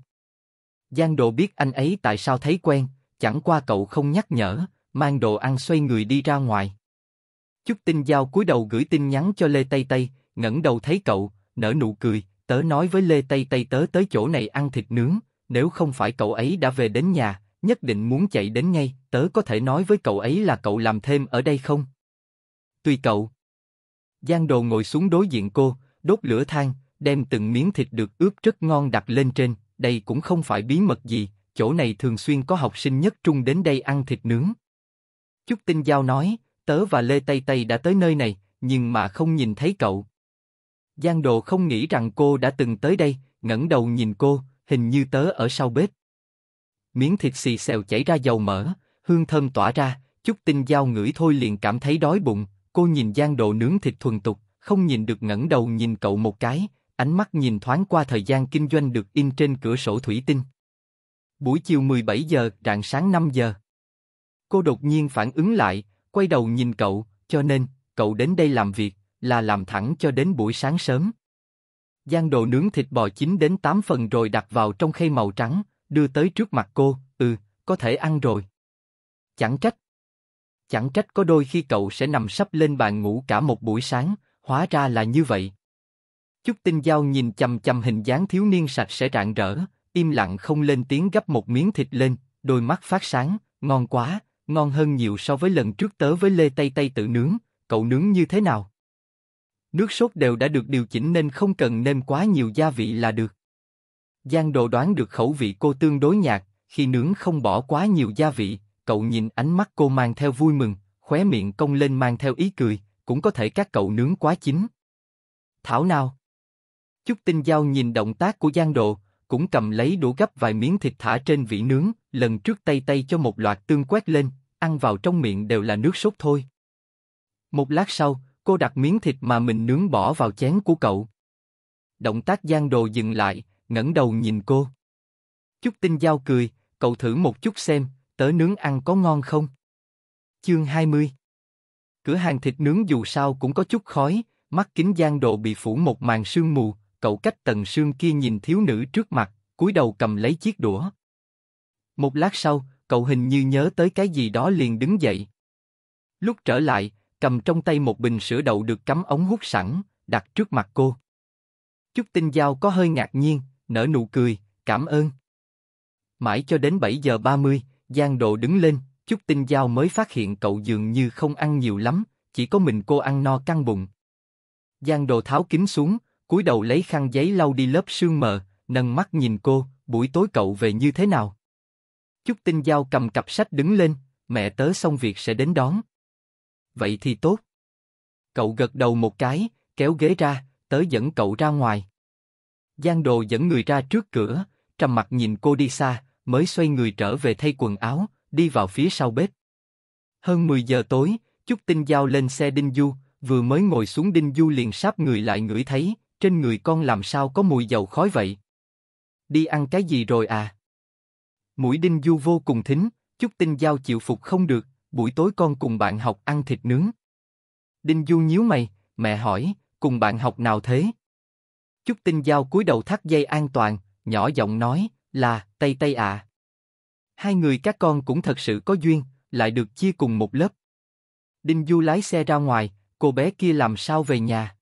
Speaker 1: Giang đồ biết anh ấy tại sao thấy quen, Chẳng qua cậu không nhắc nhở, mang đồ ăn xoay người đi ra ngoài. Chúc Tinh Giao cúi đầu gửi tin nhắn cho Lê Tây Tây, ngẩng đầu thấy cậu, nở nụ cười, tớ nói với Lê Tây Tây tớ tới chỗ này ăn thịt nướng, nếu không phải cậu ấy đã về đến nhà, nhất định muốn chạy đến ngay, tớ có thể nói với cậu ấy là cậu làm thêm ở đây không? Tùy cậu. Giang Đồ ngồi xuống đối diện cô, đốt lửa than, đem từng miếng thịt được ướp rất ngon đặt lên trên, đây cũng không phải bí mật gì, chỗ này thường xuyên có học sinh nhất trung đến đây ăn thịt nướng. Chúc Tinh Giao nói, tớ và Lê Tây Tây đã tới nơi này, nhưng mà không nhìn thấy cậu. Giang Đồ không nghĩ rằng cô đã từng tới đây, ngẩng đầu nhìn cô, hình như tớ ở sau bếp. Miếng thịt xì xèo chảy ra dầu mỡ, hương thơm tỏa ra, Chúc Tinh Giao ngửi thôi liền cảm thấy đói bụng, cô nhìn Giang Đồ nướng thịt thuần tục, không nhìn được ngẩng đầu nhìn cậu một cái, ánh mắt nhìn thoáng qua thời gian kinh doanh được in trên cửa sổ thủy tinh buổi chiều 17 giờ, rạng sáng 5 giờ. Cô đột nhiên phản ứng lại, quay đầu nhìn cậu, cho nên, cậu đến đây làm việc, là làm thẳng cho đến buổi sáng sớm. Giang đồ nướng thịt bò chín đến 8 phần rồi đặt vào trong khay màu trắng, đưa tới trước mặt cô, ừ, có thể ăn rồi. Chẳng trách. Chẳng trách có đôi khi cậu sẽ nằm sắp lên bàn ngủ cả một buổi sáng, hóa ra là như vậy. Chúc Tinh Giao nhìn chầm chầm hình dáng thiếu niên sạch sẽ rạng rỡ, im lặng không lên tiếng gấp một miếng thịt lên, đôi mắt phát sáng, ngon quá, ngon hơn nhiều so với lần trước tớ với Lê Tây Tây tự nướng, cậu nướng như thế nào? Nước sốt đều đã được điều chỉnh nên không cần nêm quá nhiều gia vị là được. Giang đồ đoán được khẩu vị cô tương đối nhạt, khi nướng không bỏ quá nhiều gia vị, cậu nhìn ánh mắt cô mang theo vui mừng, khóe miệng cong lên mang theo ý cười, cũng có thể các cậu nướng quá chín. Thảo nào? Chúc Tinh Giao nhìn động tác của Giang Đồ, cũng cầm lấy đũa gấp vài miếng thịt thả trên vỉ nướng, lần trước tay tay cho một loạt tương quét lên, ăn vào trong miệng đều là nước sốt thôi. Một lát sau, cô đặt miếng thịt mà mình nướng bỏ vào chén của cậu. Động tác Giang Đồ dừng lại, ngẩng đầu nhìn cô. Chúc Tinh Giao cười, cậu thử một chút xem, tớ nướng ăn có ngon không? Chương 20 Cửa hàng thịt nướng dù sao cũng có chút khói, mắt kính Giang Đồ bị phủ một màn sương mù, cậu cách tần sương kia nhìn thiếu nữ trước mặt, cúi đầu cầm lấy chiếc đũa. Một lát sau, cậu hình như nhớ tới cái gì đó liền đứng dậy. Lúc trở lại, cầm trong tay một bình sữa đậu được cắm ống hút sẵn, đặt trước mặt cô. Chúc Tinh Giao có hơi ngạc nhiên, nở nụ cười, cảm ơn. Mãi cho đến 7 giờ 30, Giang Độ đứng lên, Chúc Tinh Giao mới phát hiện cậu dường như không ăn nhiều lắm, chỉ có mình cô ăn no căng bụng. Giang Đồ tháo kính xuống, cúi đầu lấy khăn giấy lau đi lớp sương mờ, nâng mắt nhìn cô, buổi tối cậu về như thế nào? Chúc Tinh Giao cầm cặp sách đứng lên, mẹ tớ xong việc sẽ đến đón. Vậy thì tốt. Cậu gật đầu một cái, kéo ghế ra, tớ dẫn cậu ra ngoài. Giang Đồ dẫn người ra trước cửa, trầm mặt nhìn cô đi xa, mới xoay người trở về thay quần áo, đi vào phía sau bếp. Hơn 10 giờ tối, Chúc Tinh Giao lên xe Đinh Du, vừa mới ngồi xuống Đinh Du liền sáp người lại ngửi thấy, trên người con làm sao có mùi dầu khói vậy? Đi ăn cái gì rồi à? Mũi đinh du vô cùng thính, chút tinh giao chịu phục không được, buổi tối con cùng bạn học ăn thịt nướng. Đinh du nhíu mày, mẹ hỏi, cùng bạn học nào thế? Chút tinh giao cúi đầu thắt dây an toàn, nhỏ giọng nói, là, Tây Tây À. Hai người các con cũng thật sự có duyên, lại được chia cùng một lớp. Đinh Du lái xe ra ngoài, cô bé kia làm sao về nhà?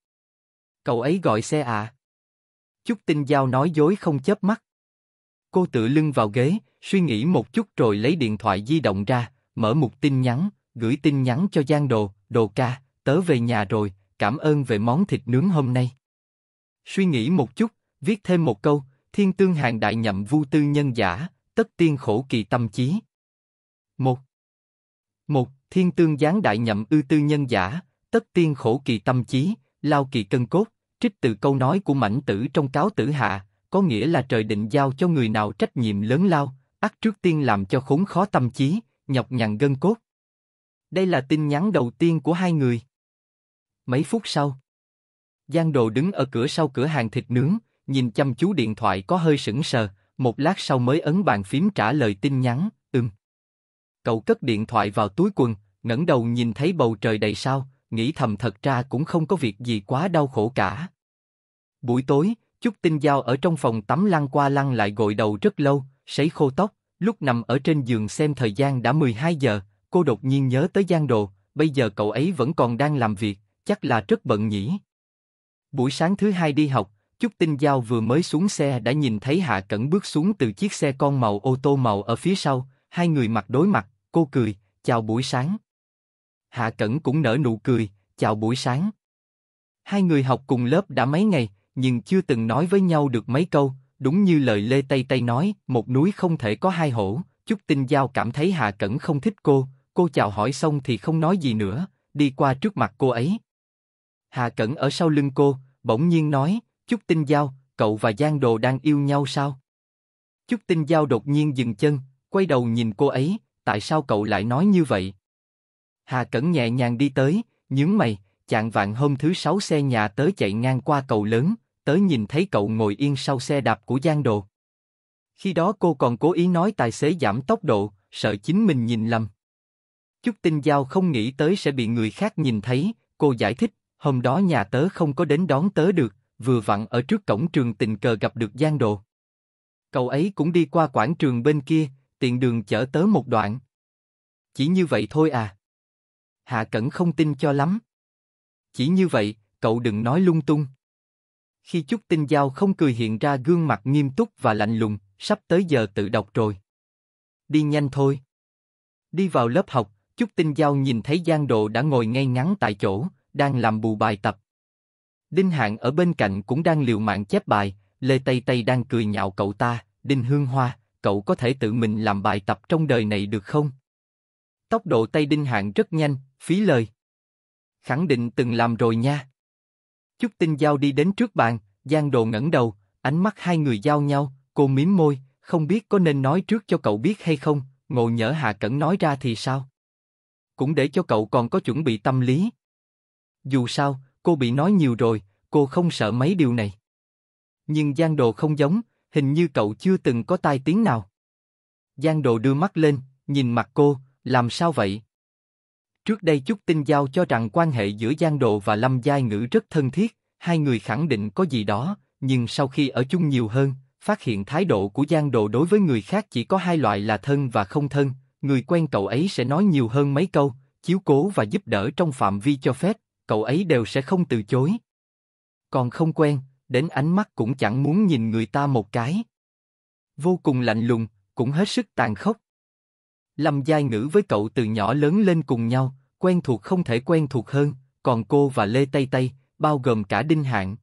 Speaker 1: Cậu ấy gọi xe à? Chúc tinh giao nói dối không chớp mắt. Cô tự lưng vào ghế, suy nghĩ một chút rồi lấy điện thoại di động ra, mở một tin nhắn, gửi tin nhắn cho Giang Đồ, Đồ ca, tớ về nhà rồi, cảm ơn về món thịt nướng hôm nay. Suy nghĩ một chút, viết thêm một câu, thiên tương hàng đại nhậm vu tư nhân giả, tất tiên khổ kỳ tâm trí Một, một Thiên tương gián đại nhậm ư tư nhân giả, tất tiên khổ kỳ tâm trí lao kỳ cân cốt, trích từ câu nói của mãnh tử trong cáo tử hạ, có nghĩa là trời định giao cho người nào trách nhiệm lớn lao, ắt trước tiên làm cho khốn khó tâm trí, nhọc nhằn gân cốt. Đây là tin nhắn đầu tiên của hai người. Mấy phút sau, Giang Đồ đứng ở cửa sau cửa hàng thịt nướng, nhìn chăm chú điện thoại có hơi sững sờ, một lát sau mới ấn bàn phím trả lời tin nhắn, ừm. Cậu cất điện thoại vào túi quần, ngẩng đầu nhìn thấy bầu trời đầy sao, nghĩ thầm thật ra cũng không có việc gì quá đau khổ cả. Buổi tối, Chúc Tinh Giao ở trong phòng tắm lăn qua lăn lại gội đầu rất lâu, sấy khô tóc, lúc nằm ở trên giường xem thời gian đã 12 giờ, cô đột nhiên nhớ tới Giang Đồ, bây giờ cậu ấy vẫn còn đang làm việc, chắc là rất bận nhỉ. Buổi sáng thứ hai đi học, Chúc Tinh Giao vừa mới xuống xe đã nhìn thấy Hạ Cẩn bước xuống từ chiếc xe con màu ô tô màu ở phía sau, hai người mặt đối mặt, cô cười, chào buổi sáng. Hạ Cẩn cũng nở nụ cười, chào buổi sáng. Hai người học cùng lớp đã mấy ngày, nhưng chưa từng nói với nhau được mấy câu, đúng như lời Lê Tây Tây nói, một núi không thể có hai hổ, Chúc Tinh Giao cảm thấy Hạ Cẩn không thích cô, cô chào hỏi xong thì không nói gì nữa, đi qua trước mặt cô ấy. Hạ Cẩn ở sau lưng cô, bỗng nhiên nói, Chúc Tinh Giao, cậu và Giang Đồ đang yêu nhau sao? Chúc Tinh Giao đột nhiên dừng chân, quay đầu nhìn cô ấy, tại sao cậu lại nói như vậy? Hà Cẩn nhẹ nhàng đi tới, nhướng mày, chạng vạn hôm thứ sáu xe nhà tới chạy ngang qua cầu lớn, tới nhìn thấy cậu ngồi yên sau xe đạp của Giang Đồ. Khi đó cô còn cố ý nói tài xế giảm tốc độ, sợ chính mình nhìn lầm. Chúc Tinh Giao không nghĩ tới sẽ bị người khác nhìn thấy, cô giải thích, hôm đó nhà tớ không có đến đón tớ được, vừa vặn ở trước cổng trường tình cờ gặp được Giang Đồ. Cậu ấy cũng đi qua quảng trường bên kia, tiện đường chở tớ một đoạn. Chỉ như vậy thôi à. Hạ Cẩn không tin cho lắm. Chỉ như vậy, cậu đừng nói lung tung. Khi Trúc Tinh Giao không cười hiện ra gương mặt nghiêm túc và lạnh lùng, sắp tới giờ tự đọc rồi. Đi nhanh thôi. Đi vào lớp học, Trúc Tinh Giao nhìn thấy Giang Độ đã ngồi ngay ngắn tại chỗ, đang làm bù bài tập. Đinh Hạng ở bên cạnh cũng đang liều mạng chép bài, Lê Tây Tây đang cười nhạo cậu ta, Đinh Hương Hoa, cậu có thể tự mình làm bài tập trong đời này được không? Tốc độ tay Đinh Hạng rất nhanh, Phí lời. Khẳng định từng làm rồi nha. Chúc tinh giao đi đến trước bàn, Giang Đồ ngẩng đầu, ánh mắt hai người giao nhau, cô mím môi, không biết có nên nói trước cho cậu biết hay không, ngộ nhỡ Hạ Cẩn nói ra thì sao? Cũng để cho cậu còn có chuẩn bị tâm lý. Dù sao, cô bị nói nhiều rồi, cô không sợ mấy điều này. Nhưng Giang Đồ không giống, hình như cậu chưa từng có tai tiếng nào. Giang Đồ đưa mắt lên, nhìn mặt cô, làm sao vậy? Trước đây chút Tinh Giao cho rằng quan hệ giữa Giang Độ và Lâm Giai Ngữ rất thân thiết, hai người khẳng định có gì đó, nhưng sau khi ở chung nhiều hơn, phát hiện thái độ của Giang Độ đối với người khác chỉ có hai loại là thân và không thân, người quen cậu ấy sẽ nói nhiều hơn mấy câu, chiếu cố và giúp đỡ trong phạm vi cho phép, cậu ấy đều sẽ không từ chối. Còn không quen, đến ánh mắt cũng chẳng muốn nhìn người ta một cái. Vô cùng lạnh lùng, cũng hết sức tàn khốc. Lâm Giai Ngữ với cậu từ nhỏ lớn lên cùng nhau, quen thuộc không thể quen thuộc hơn, còn cô và Lê Tây Tây, bao gồm cả Đinh Hạng.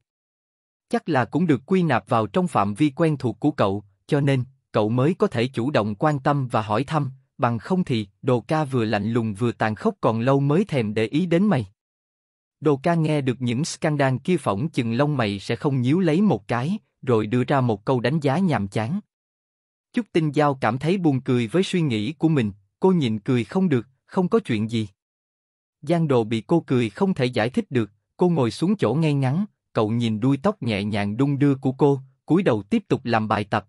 Speaker 1: Chắc là cũng được quy nạp vào trong phạm vi quen thuộc của cậu, cho nên, cậu mới có thể chủ động quan tâm và hỏi thăm, bằng không thì, đồ ca vừa lạnh lùng vừa tàn khốc còn lâu mới thèm để ý đến mày. Đồ ca nghe được những scandal kia phỏng chừng lông mày sẽ không nhíu lấy một cái, rồi đưa ra một câu đánh giá nhàm chán. Chúc Tinh Giao cảm thấy buồn cười với suy nghĩ của mình, cô nhịn cười không được, không có chuyện gì. Giang Đồ bị cô cười không thể giải thích được, cô ngồi xuống chỗ ngay ngắn, cậu nhìn đuôi tóc nhẹ nhàng đung đưa của cô, cúi đầu tiếp tục làm bài tập.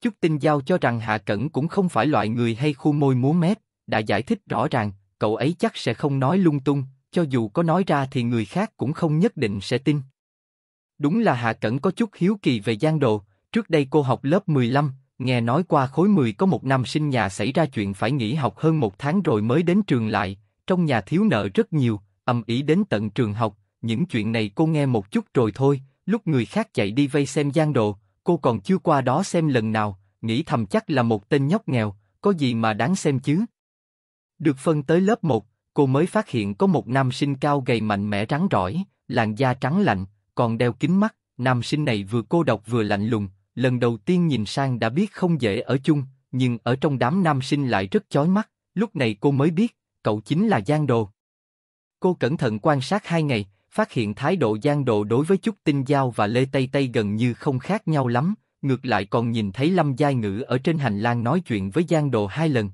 Speaker 1: Chúc Tinh Giao cho rằng Hạ Cẩn cũng không phải loại người hay khu môi múa mép, đã giải thích rõ ràng, cậu ấy chắc sẽ không nói lung tung, cho dù có nói ra thì người khác cũng không nhất định sẽ tin. Đúng là Hạ Cẩn có chút hiếu kỳ về Giang Đồ, trước đây cô học lớp 15, nghe nói qua khối 10 có một nam sinh nhà xảy ra chuyện phải nghỉ học hơn một tháng rồi mới đến trường lại, trong nhà thiếu nợ rất nhiều, âm ý đến tận trường học, những chuyện này cô nghe một chút rồi thôi, lúc người khác chạy đi vây xem gian đồ, cô còn chưa qua đó xem lần nào, nghĩ thầm chắc là một tên nhóc nghèo, có gì mà đáng xem chứ. Được phân tới lớp 1, cô mới phát hiện có một nam sinh cao gầy mạnh mẽ rắn rỏi, làn da trắng lạnh, còn đeo kính mắt, nam sinh này vừa cô độc vừa lạnh lùng, lần đầu tiên nhìn sang đã biết không dễ ở chung, nhưng ở trong đám nam sinh lại rất chói mắt, lúc này cô mới biết, cậu chính là Giang Đồ. Cô cẩn thận quan sát hai ngày, phát hiện thái độ Giang Đồ đối với Trúc Tinh Giao và Lê Tây Tây gần như không khác nhau lắm, ngược lại còn nhìn thấy Lâm Giai Ngữ ở trên hành lang nói chuyện với Giang Đồ hai lần.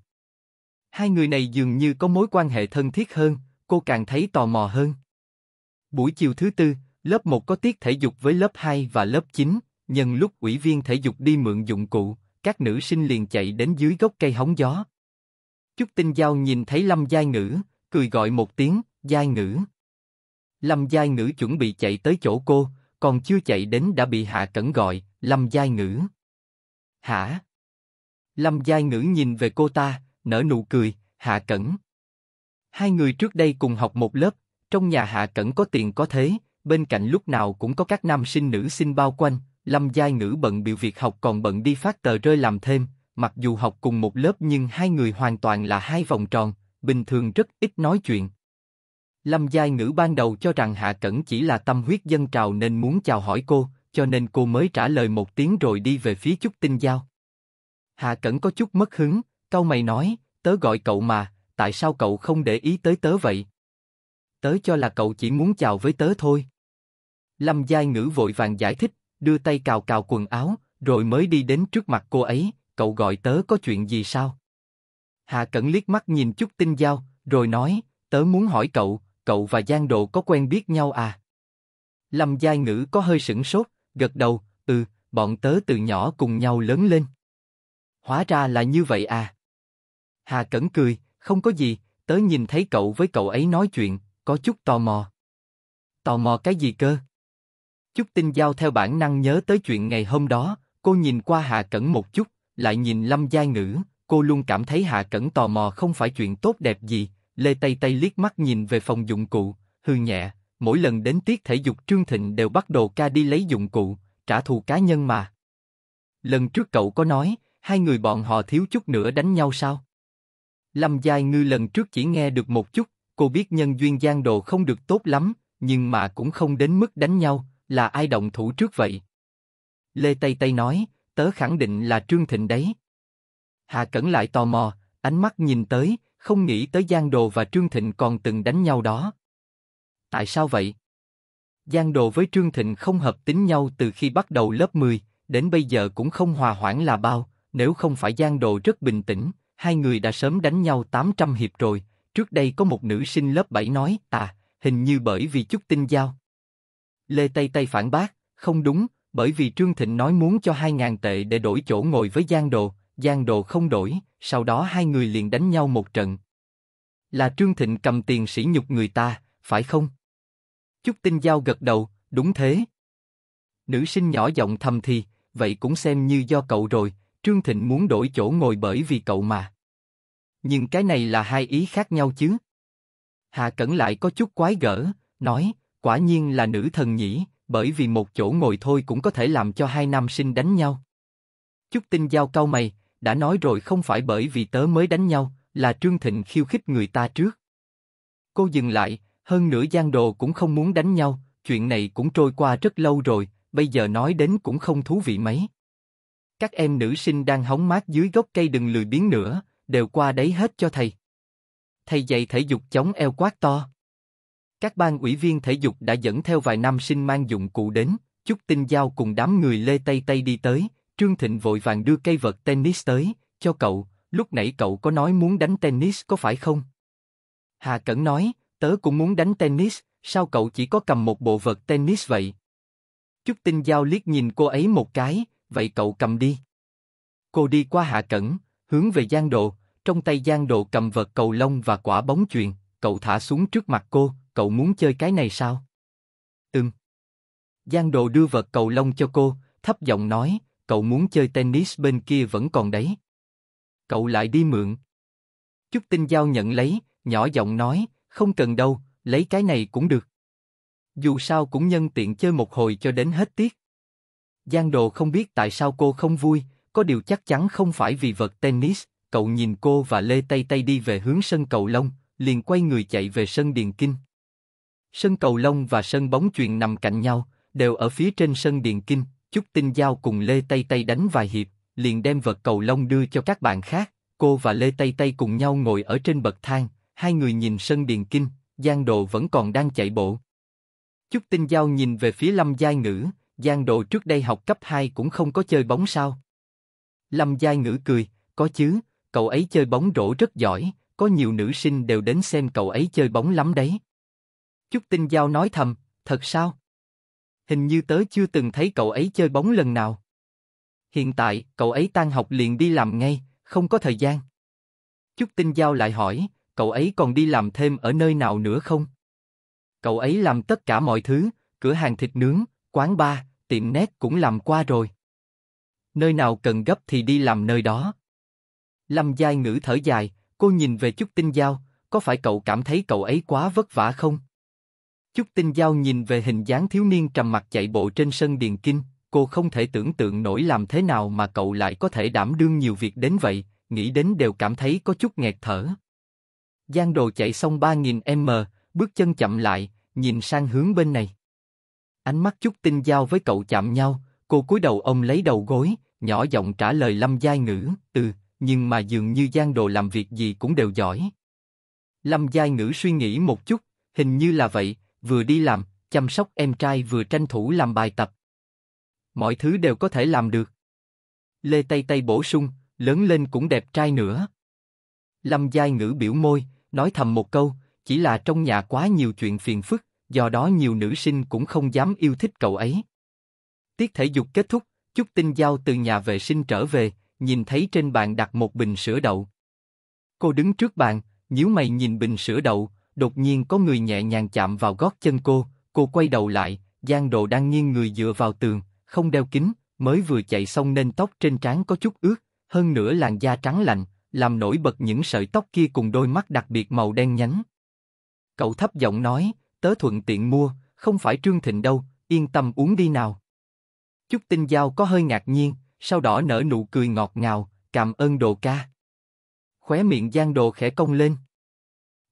Speaker 1: Hai người này dường như có mối quan hệ thân thiết hơn, cô càng thấy tò mò hơn. Buổi chiều thứ tư, lớp 1 có tiết thể dục với lớp 2 và lớp 9, Nhân lúc ủy viên thể dục đi mượn dụng cụ, các nữ sinh liền chạy đến dưới gốc cây hóng gió. Chúc Tinh Giao nhìn thấy Lâm Giai Ngữ, cười gọi một tiếng, Giai Ngữ. Lâm Giai Ngữ chuẩn bị chạy tới chỗ cô, còn chưa chạy đến đã bị Hạ Cẩn gọi, Lâm Giai Ngữ. Hả? Lâm Giai Ngữ nhìn về cô ta, nở nụ cười, Hạ Cẩn. Hai người trước đây cùng học một lớp, trong nhà Hạ Cẩn có tiền có thế, bên cạnh lúc nào cũng có các nam sinh nữ sinh bao quanh, Lâm Giai Ngữ bận biểu việc học còn bận đi phát tờ rơi làm thêm, mặc dù học cùng một lớp nhưng hai người hoàn toàn là hai vòng tròn, bình thường rất ít nói chuyện. Lâm Giai Ngữ ban đầu cho rằng Hạ Cẩn chỉ là tâm huyết dân trào nên muốn chào hỏi cô, cho nên cô mới trả lời một tiếng rồi đi về phía chút Tinh Giao. Hạ Cẩn có chút mất hứng, câu mày nói, tớ gọi cậu mà, tại sao cậu không để ý tới tớ vậy? Tớ cho là cậu chỉ muốn chào với tớ thôi. Lâm Giai Ngữ vội vàng giải thích, đưa tay cào cào quần áo, rồi mới đi đến trước mặt cô ấy, cậu gọi tớ có chuyện gì sao? Hà Cẩn liếc mắt nhìn chút Tinh Giao, rồi nói, tớ muốn hỏi cậu, cậu và Giang Độ có quen biết nhau à? Lâm Giai Ngữ có hơi sững sốt, gật đầu, ừ, bọn tớ từ nhỏ cùng nhau lớn lên. Hóa ra là như vậy à? Hà Cẩn cười, không có gì, tớ nhìn thấy cậu với cậu ấy nói chuyện, có chút tò mò. Tò mò cái gì cơ? Chúc Tinh Giao theo bản năng nhớ tới chuyện ngày hôm đó, cô nhìn qua Hạ Cẩn một chút, lại nhìn Lâm giai Ngữ, cô luôn cảm thấy Hạ Cẩn tò mò không phải chuyện tốt đẹp gì. Lê Tây Tây liếc mắt nhìn về phòng dụng cụ, hư nhẹ, mỗi lần đến tiết thể dục Trương Thịnh đều bắt đồ ca đi lấy dụng cụ, trả thù cá nhân mà. Lần trước cậu có nói, hai người bọn họ thiếu chút nữa đánh nhau sao? Lâm Giai Ngư lần trước chỉ nghe được một chút, cô biết nhân duyên giang đồ không được tốt lắm, nhưng mà cũng không đến mức đánh nhau, là ai động thủ trước vậy? Lê Tây Tây nói, tớ khẳng định là Trương Thịnh đấy. Hà Cẩn lại tò mò, ánh mắt nhìn tới, không nghĩ tới Giang Đồ và Trương Thịnh còn từng đánh nhau đó. Tại sao vậy? Giang Đồ với Trương Thịnh không hợp tính nhau từ khi bắt đầu lớp 10, đến bây giờ cũng không hòa hoãn là bao, nếu không phải Giang Đồ rất bình tĩnh, hai người đã sớm đánh nhau 800 hiệp rồi, trước đây có một nữ sinh lớp 7 nói, à, hình như bởi vì chút tin giao. Lê Tây Tây phản bác, không đúng, bởi vì Trương Thịnh nói muốn cho 2.000 tệ để đổi chỗ ngồi với Giang Đồ, Giang Đồ không đổi, sau đó hai người liền đánh nhau một trận. Là Trương Thịnh cầm tiền sỉ nhục người ta, phải không? Chúc Tinh Giao gật đầu, đúng thế. Nữ sinh nhỏ giọng thầm thì, vậy cũng xem như do cậu rồi, Trương Thịnh muốn đổi chỗ ngồi bởi vì cậu mà. Nhưng cái này là hai ý khác nhau chứ. Hà Cẩn lại có chút quái gở, nói, Quả nhiên là nữ thần nhỉ, bởi vì một chỗ ngồi thôi cũng có thể làm cho hai nam sinh đánh nhau. Chúc tinh giao cau mày, đã nói rồi không phải bởi vì tớ mới đánh nhau, là Trương Thịnh khiêu khích người ta trước. Cô dừng lại, hơn nửa giang đồ cũng không muốn đánh nhau, chuyện này cũng trôi qua rất lâu rồi, bây giờ nói đến cũng không thú vị mấy. Các em nữ sinh đang hóng mát dưới gốc cây đừng lười biếng nữa, đều qua đấy hết cho thầy. Thầy dạy thể dục chống eo quát to. Các ban ủy viên thể dục đã dẫn theo vài nam sinh mang dụng cụ đến, Chúc Tinh Giao cùng đám người Lê Tây Tây đi tới, Trương Thịnh vội vàng đưa cây vợt tennis tới, cho cậu, lúc nãy cậu có nói muốn đánh tennis có phải không? Hà Cẩn nói, tớ cũng muốn đánh tennis, sao cậu chỉ có cầm một bộ vợt tennis vậy? Chúc Tinh Giao liếc nhìn cô ấy một cái, vậy cậu cầm đi. Cô đi qua Hạ Cẩn, hướng về Giang Độ, trong tay Giang Độ cầm vợt cầu lông và quả bóng chuyền, cậu thả xuống trước mặt cô, cậu muốn chơi cái này sao? Ừm. Giang đồ đưa vật cầu lông cho cô, thấp giọng nói, cậu muốn chơi tennis bên kia vẫn còn đấy. Cậu lại đi mượn. Chúc Tinh Giao nhận lấy, nhỏ giọng nói, không cần đâu, lấy cái này cũng được. Dù sao cũng nhân tiện chơi một hồi cho đến hết tiết. Giang Đồ không biết tại sao cô không vui, có điều chắc chắn không phải vì vật tennis. Cậu nhìn cô và Lê tay tay đi về hướng sân cầu lông, liền quay người chạy về sân điền kinh. Sân cầu lông và sân bóng chuyền nằm cạnh nhau, đều ở phía trên sân Điền Kinh, Chúc Tinh Giao cùng Lê Tây Tây đánh vài hiệp, liền đem vật cầu lông đưa cho các bạn khác. Cô và Lê Tây Tây cùng nhau ngồi ở trên bậc thang, hai người nhìn sân Điền Kinh, Giang Độ vẫn còn đang chạy bộ. Chúc Tinh Giao nhìn về phía Lâm Giai Ngữ, Giang Độ trước đây học cấp 2 cũng không có chơi bóng sao. Lâm Giai Ngữ cười, có chứ, cậu ấy chơi bóng rổ rất giỏi, có nhiều nữ sinh đều đến xem cậu ấy chơi bóng lắm đấy. Chúc Tinh Giao nói thầm, thật sao? Hình như tớ chưa từng thấy cậu ấy chơi bóng lần nào. Hiện tại, cậu ấy tan học liền đi làm ngay, không có thời gian. Chúc Tinh Giao lại hỏi, cậu ấy còn đi làm thêm ở nơi nào nữa không? Cậu ấy làm tất cả mọi thứ, cửa hàng thịt nướng, quán bar, tiệm nét cũng làm qua rồi. Nơi nào cần gấp thì đi làm nơi đó. Lâm Giai Ngữ thở dài, cô nhìn về Chúc Tinh Giao, có phải cậu cảm thấy cậu ấy quá vất vả không? Chúc Tinh Giao nhìn về hình dáng thiếu niên trầm mặc chạy bộ trên sân Điền Kinh, cô không thể tưởng tượng nổi làm thế nào mà cậu lại có thể đảm đương nhiều việc đến vậy, nghĩ đến đều cảm thấy có chút nghẹt thở. Giang đồ chạy xong 3.000 m, bước chân chậm lại, nhìn sang hướng bên này. Ánh mắt Chúc Tinh Giao với cậu chạm nhau, cô cúi đầu ông lấy đầu gối, nhỏ giọng trả lời Lâm Giai Ngữ, ừ, nhưng mà dường như Giang đồ làm việc gì cũng đều giỏi. Lâm Giai Ngữ suy nghĩ một chút, hình như là vậy, vừa đi làm, chăm sóc em trai vừa tranh thủ làm bài tập. Mọi thứ đều có thể làm được. Lê Tây Tây bổ sung, lớn lên cũng đẹp trai nữa. Lâm Giai Ngữ biểu môi, nói thầm một câu, chỉ là trong nhà quá nhiều chuyện phiền phức, do đó nhiều nữ sinh cũng không dám yêu thích cậu ấy. Tiết thể dục kết thúc, Chúc Tinh Giao từ nhà vệ sinh trở về, nhìn thấy trên bàn đặt một bình sữa đậu. Cô đứng trước bàn, nhíu mày nhìn bình sữa đậu, đột nhiên có người nhẹ nhàng chạm vào gót chân cô, cô quay đầu lại, Giang Đồ đang nghiêng người dựa vào tường, không đeo kính, mới vừa chạy xong nên tóc trên trán có chút ướt, hơn nữa làn da trắng lạnh, làm nổi bật những sợi tóc kia cùng đôi mắt đặc biệt màu đen nhánh. Cậu thấp giọng nói, tớ thuận tiện mua, không phải Trương Thịnh đâu, yên tâm uống đi nào. Chúc Tinh Giao có hơi ngạc nhiên, sau đó nở nụ cười ngọt ngào, cảm ơn đồ ca. Khóe miệng Giang Đồ khẽ cong lên.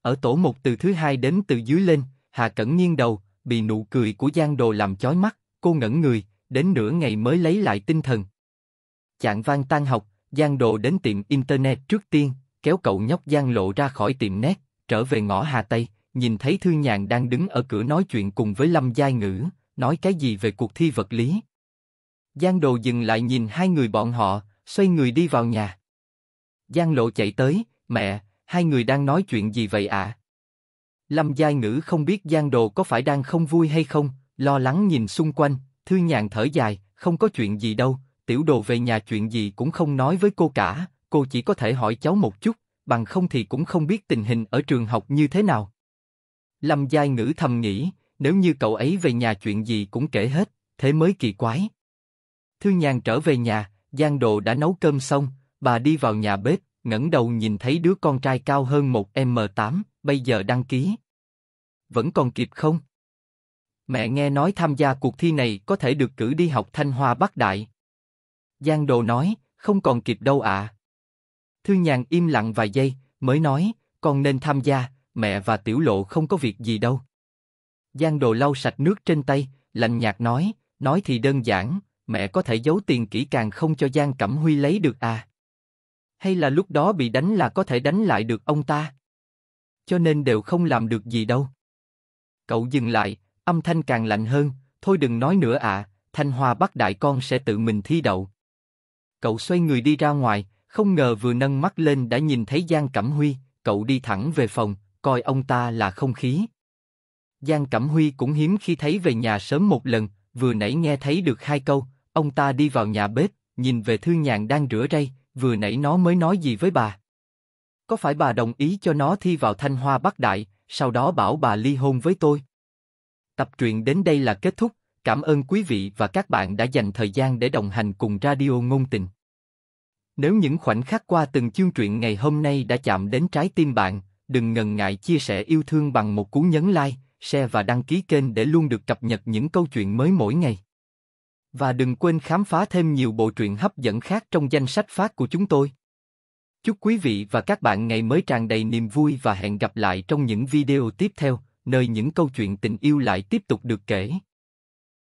Speaker 1: Ở tổ một từ thứ hai đến từ dưới lên, Hà Cẩn nghiêng đầu, bị nụ cười của Giang Đồ làm chói mắt, cô ngẩn người, đến nửa ngày mới lấy lại tinh thần. Chạng vang tan học, Giang Đồ đến tiệm Internet trước tiên, kéo cậu nhóc Giang Lộ ra khỏi tiệm nét trở về ngõ Hà Tây, nhìn thấy Thư Nhàn đang đứng ở cửa nói chuyện cùng với Lâm Giai Ngữ, nói cái gì về cuộc thi vật lý. Giang Đồ dừng lại nhìn hai người bọn họ, xoay người đi vào nhà. Giang Lộ chạy tới, mẹ, hai người đang nói chuyện gì vậy ạ? À? Lâm Giai Ngữ không biết Giang Đồ có phải đang không vui hay không, lo lắng nhìn xung quanh, thư nhàn thở dài, không có chuyện gì đâu, tiểu đồ về nhà chuyện gì cũng không nói với cô cả, cô chỉ có thể hỏi cháu một chút, bằng không thì cũng không biết tình hình ở trường học như thế nào. Lâm Giai Ngữ thầm nghĩ, nếu như cậu ấy về nhà chuyện gì cũng kể hết, thế mới kỳ quái. Thư nhàn trở về nhà, Giang Đồ đã nấu cơm xong, bà đi vào nhà bếp, ngẩng đầu nhìn thấy đứa con trai cao hơn một M8, bây giờ đăng ký. Vẫn còn kịp không? Mẹ nghe nói tham gia cuộc thi này có thể được cử đi học Thanh Hoa Bắc Đại. Giang Đồ nói, không còn kịp đâu ạ. À. Thư nhàn im lặng vài giây, mới nói, con nên tham gia, mẹ và tiểu lộ không có việc gì đâu. Giang Đồ lau sạch nước trên tay, lạnh nhạt nói, nói thì đơn giản, mẹ có thể giấu tiền kỹ càng không cho Giang Cẩm Huy lấy được à hay là lúc đó bị đánh là có thể đánh lại được ông ta. Cho nên đều không làm được gì đâu. Cậu dừng lại, âm thanh càng lạnh hơn, thôi đừng nói nữa ạ, à, Thanh Hoa Bắc Đại con sẽ tự mình thi đậu. Cậu xoay người đi ra ngoài, không ngờ vừa nâng mắt lên đã nhìn thấy Giang Cẩm Huy, cậu đi thẳng về phòng, coi ông ta là không khí. Giang Cẩm Huy cũng hiếm khi thấy về nhà sớm một lần, vừa nãy nghe thấy được hai câu, ông ta đi vào nhà bếp, nhìn về Thư Nhàn đang rửa rây, vừa nãy nó mới nói gì với bà? Có phải bà đồng ý cho nó thi vào Thanh Hoa Bắc Đại, sau đó bảo bà ly hôn với tôi? Tập truyện đến đây là kết thúc, cảm ơn quý vị và các bạn đã dành thời gian để đồng hành cùng Radio Ngôn Tình. Nếu những khoảnh khắc qua từng chương truyện ngày hôm nay đã chạm đến trái tim bạn, đừng ngần ngại chia sẻ yêu thương bằng một cú nhấn like, share và đăng ký kênh để luôn được cập nhật những câu chuyện mới mỗi ngày. Và đừng quên khám phá thêm nhiều bộ truyện hấp dẫn khác trong danh sách phát của chúng tôi. Chúc quý vị và các bạn ngày mới tràn đầy niềm vui và hẹn gặp lại trong những video tiếp theo, nơi những câu chuyện tình yêu lại tiếp tục được kể.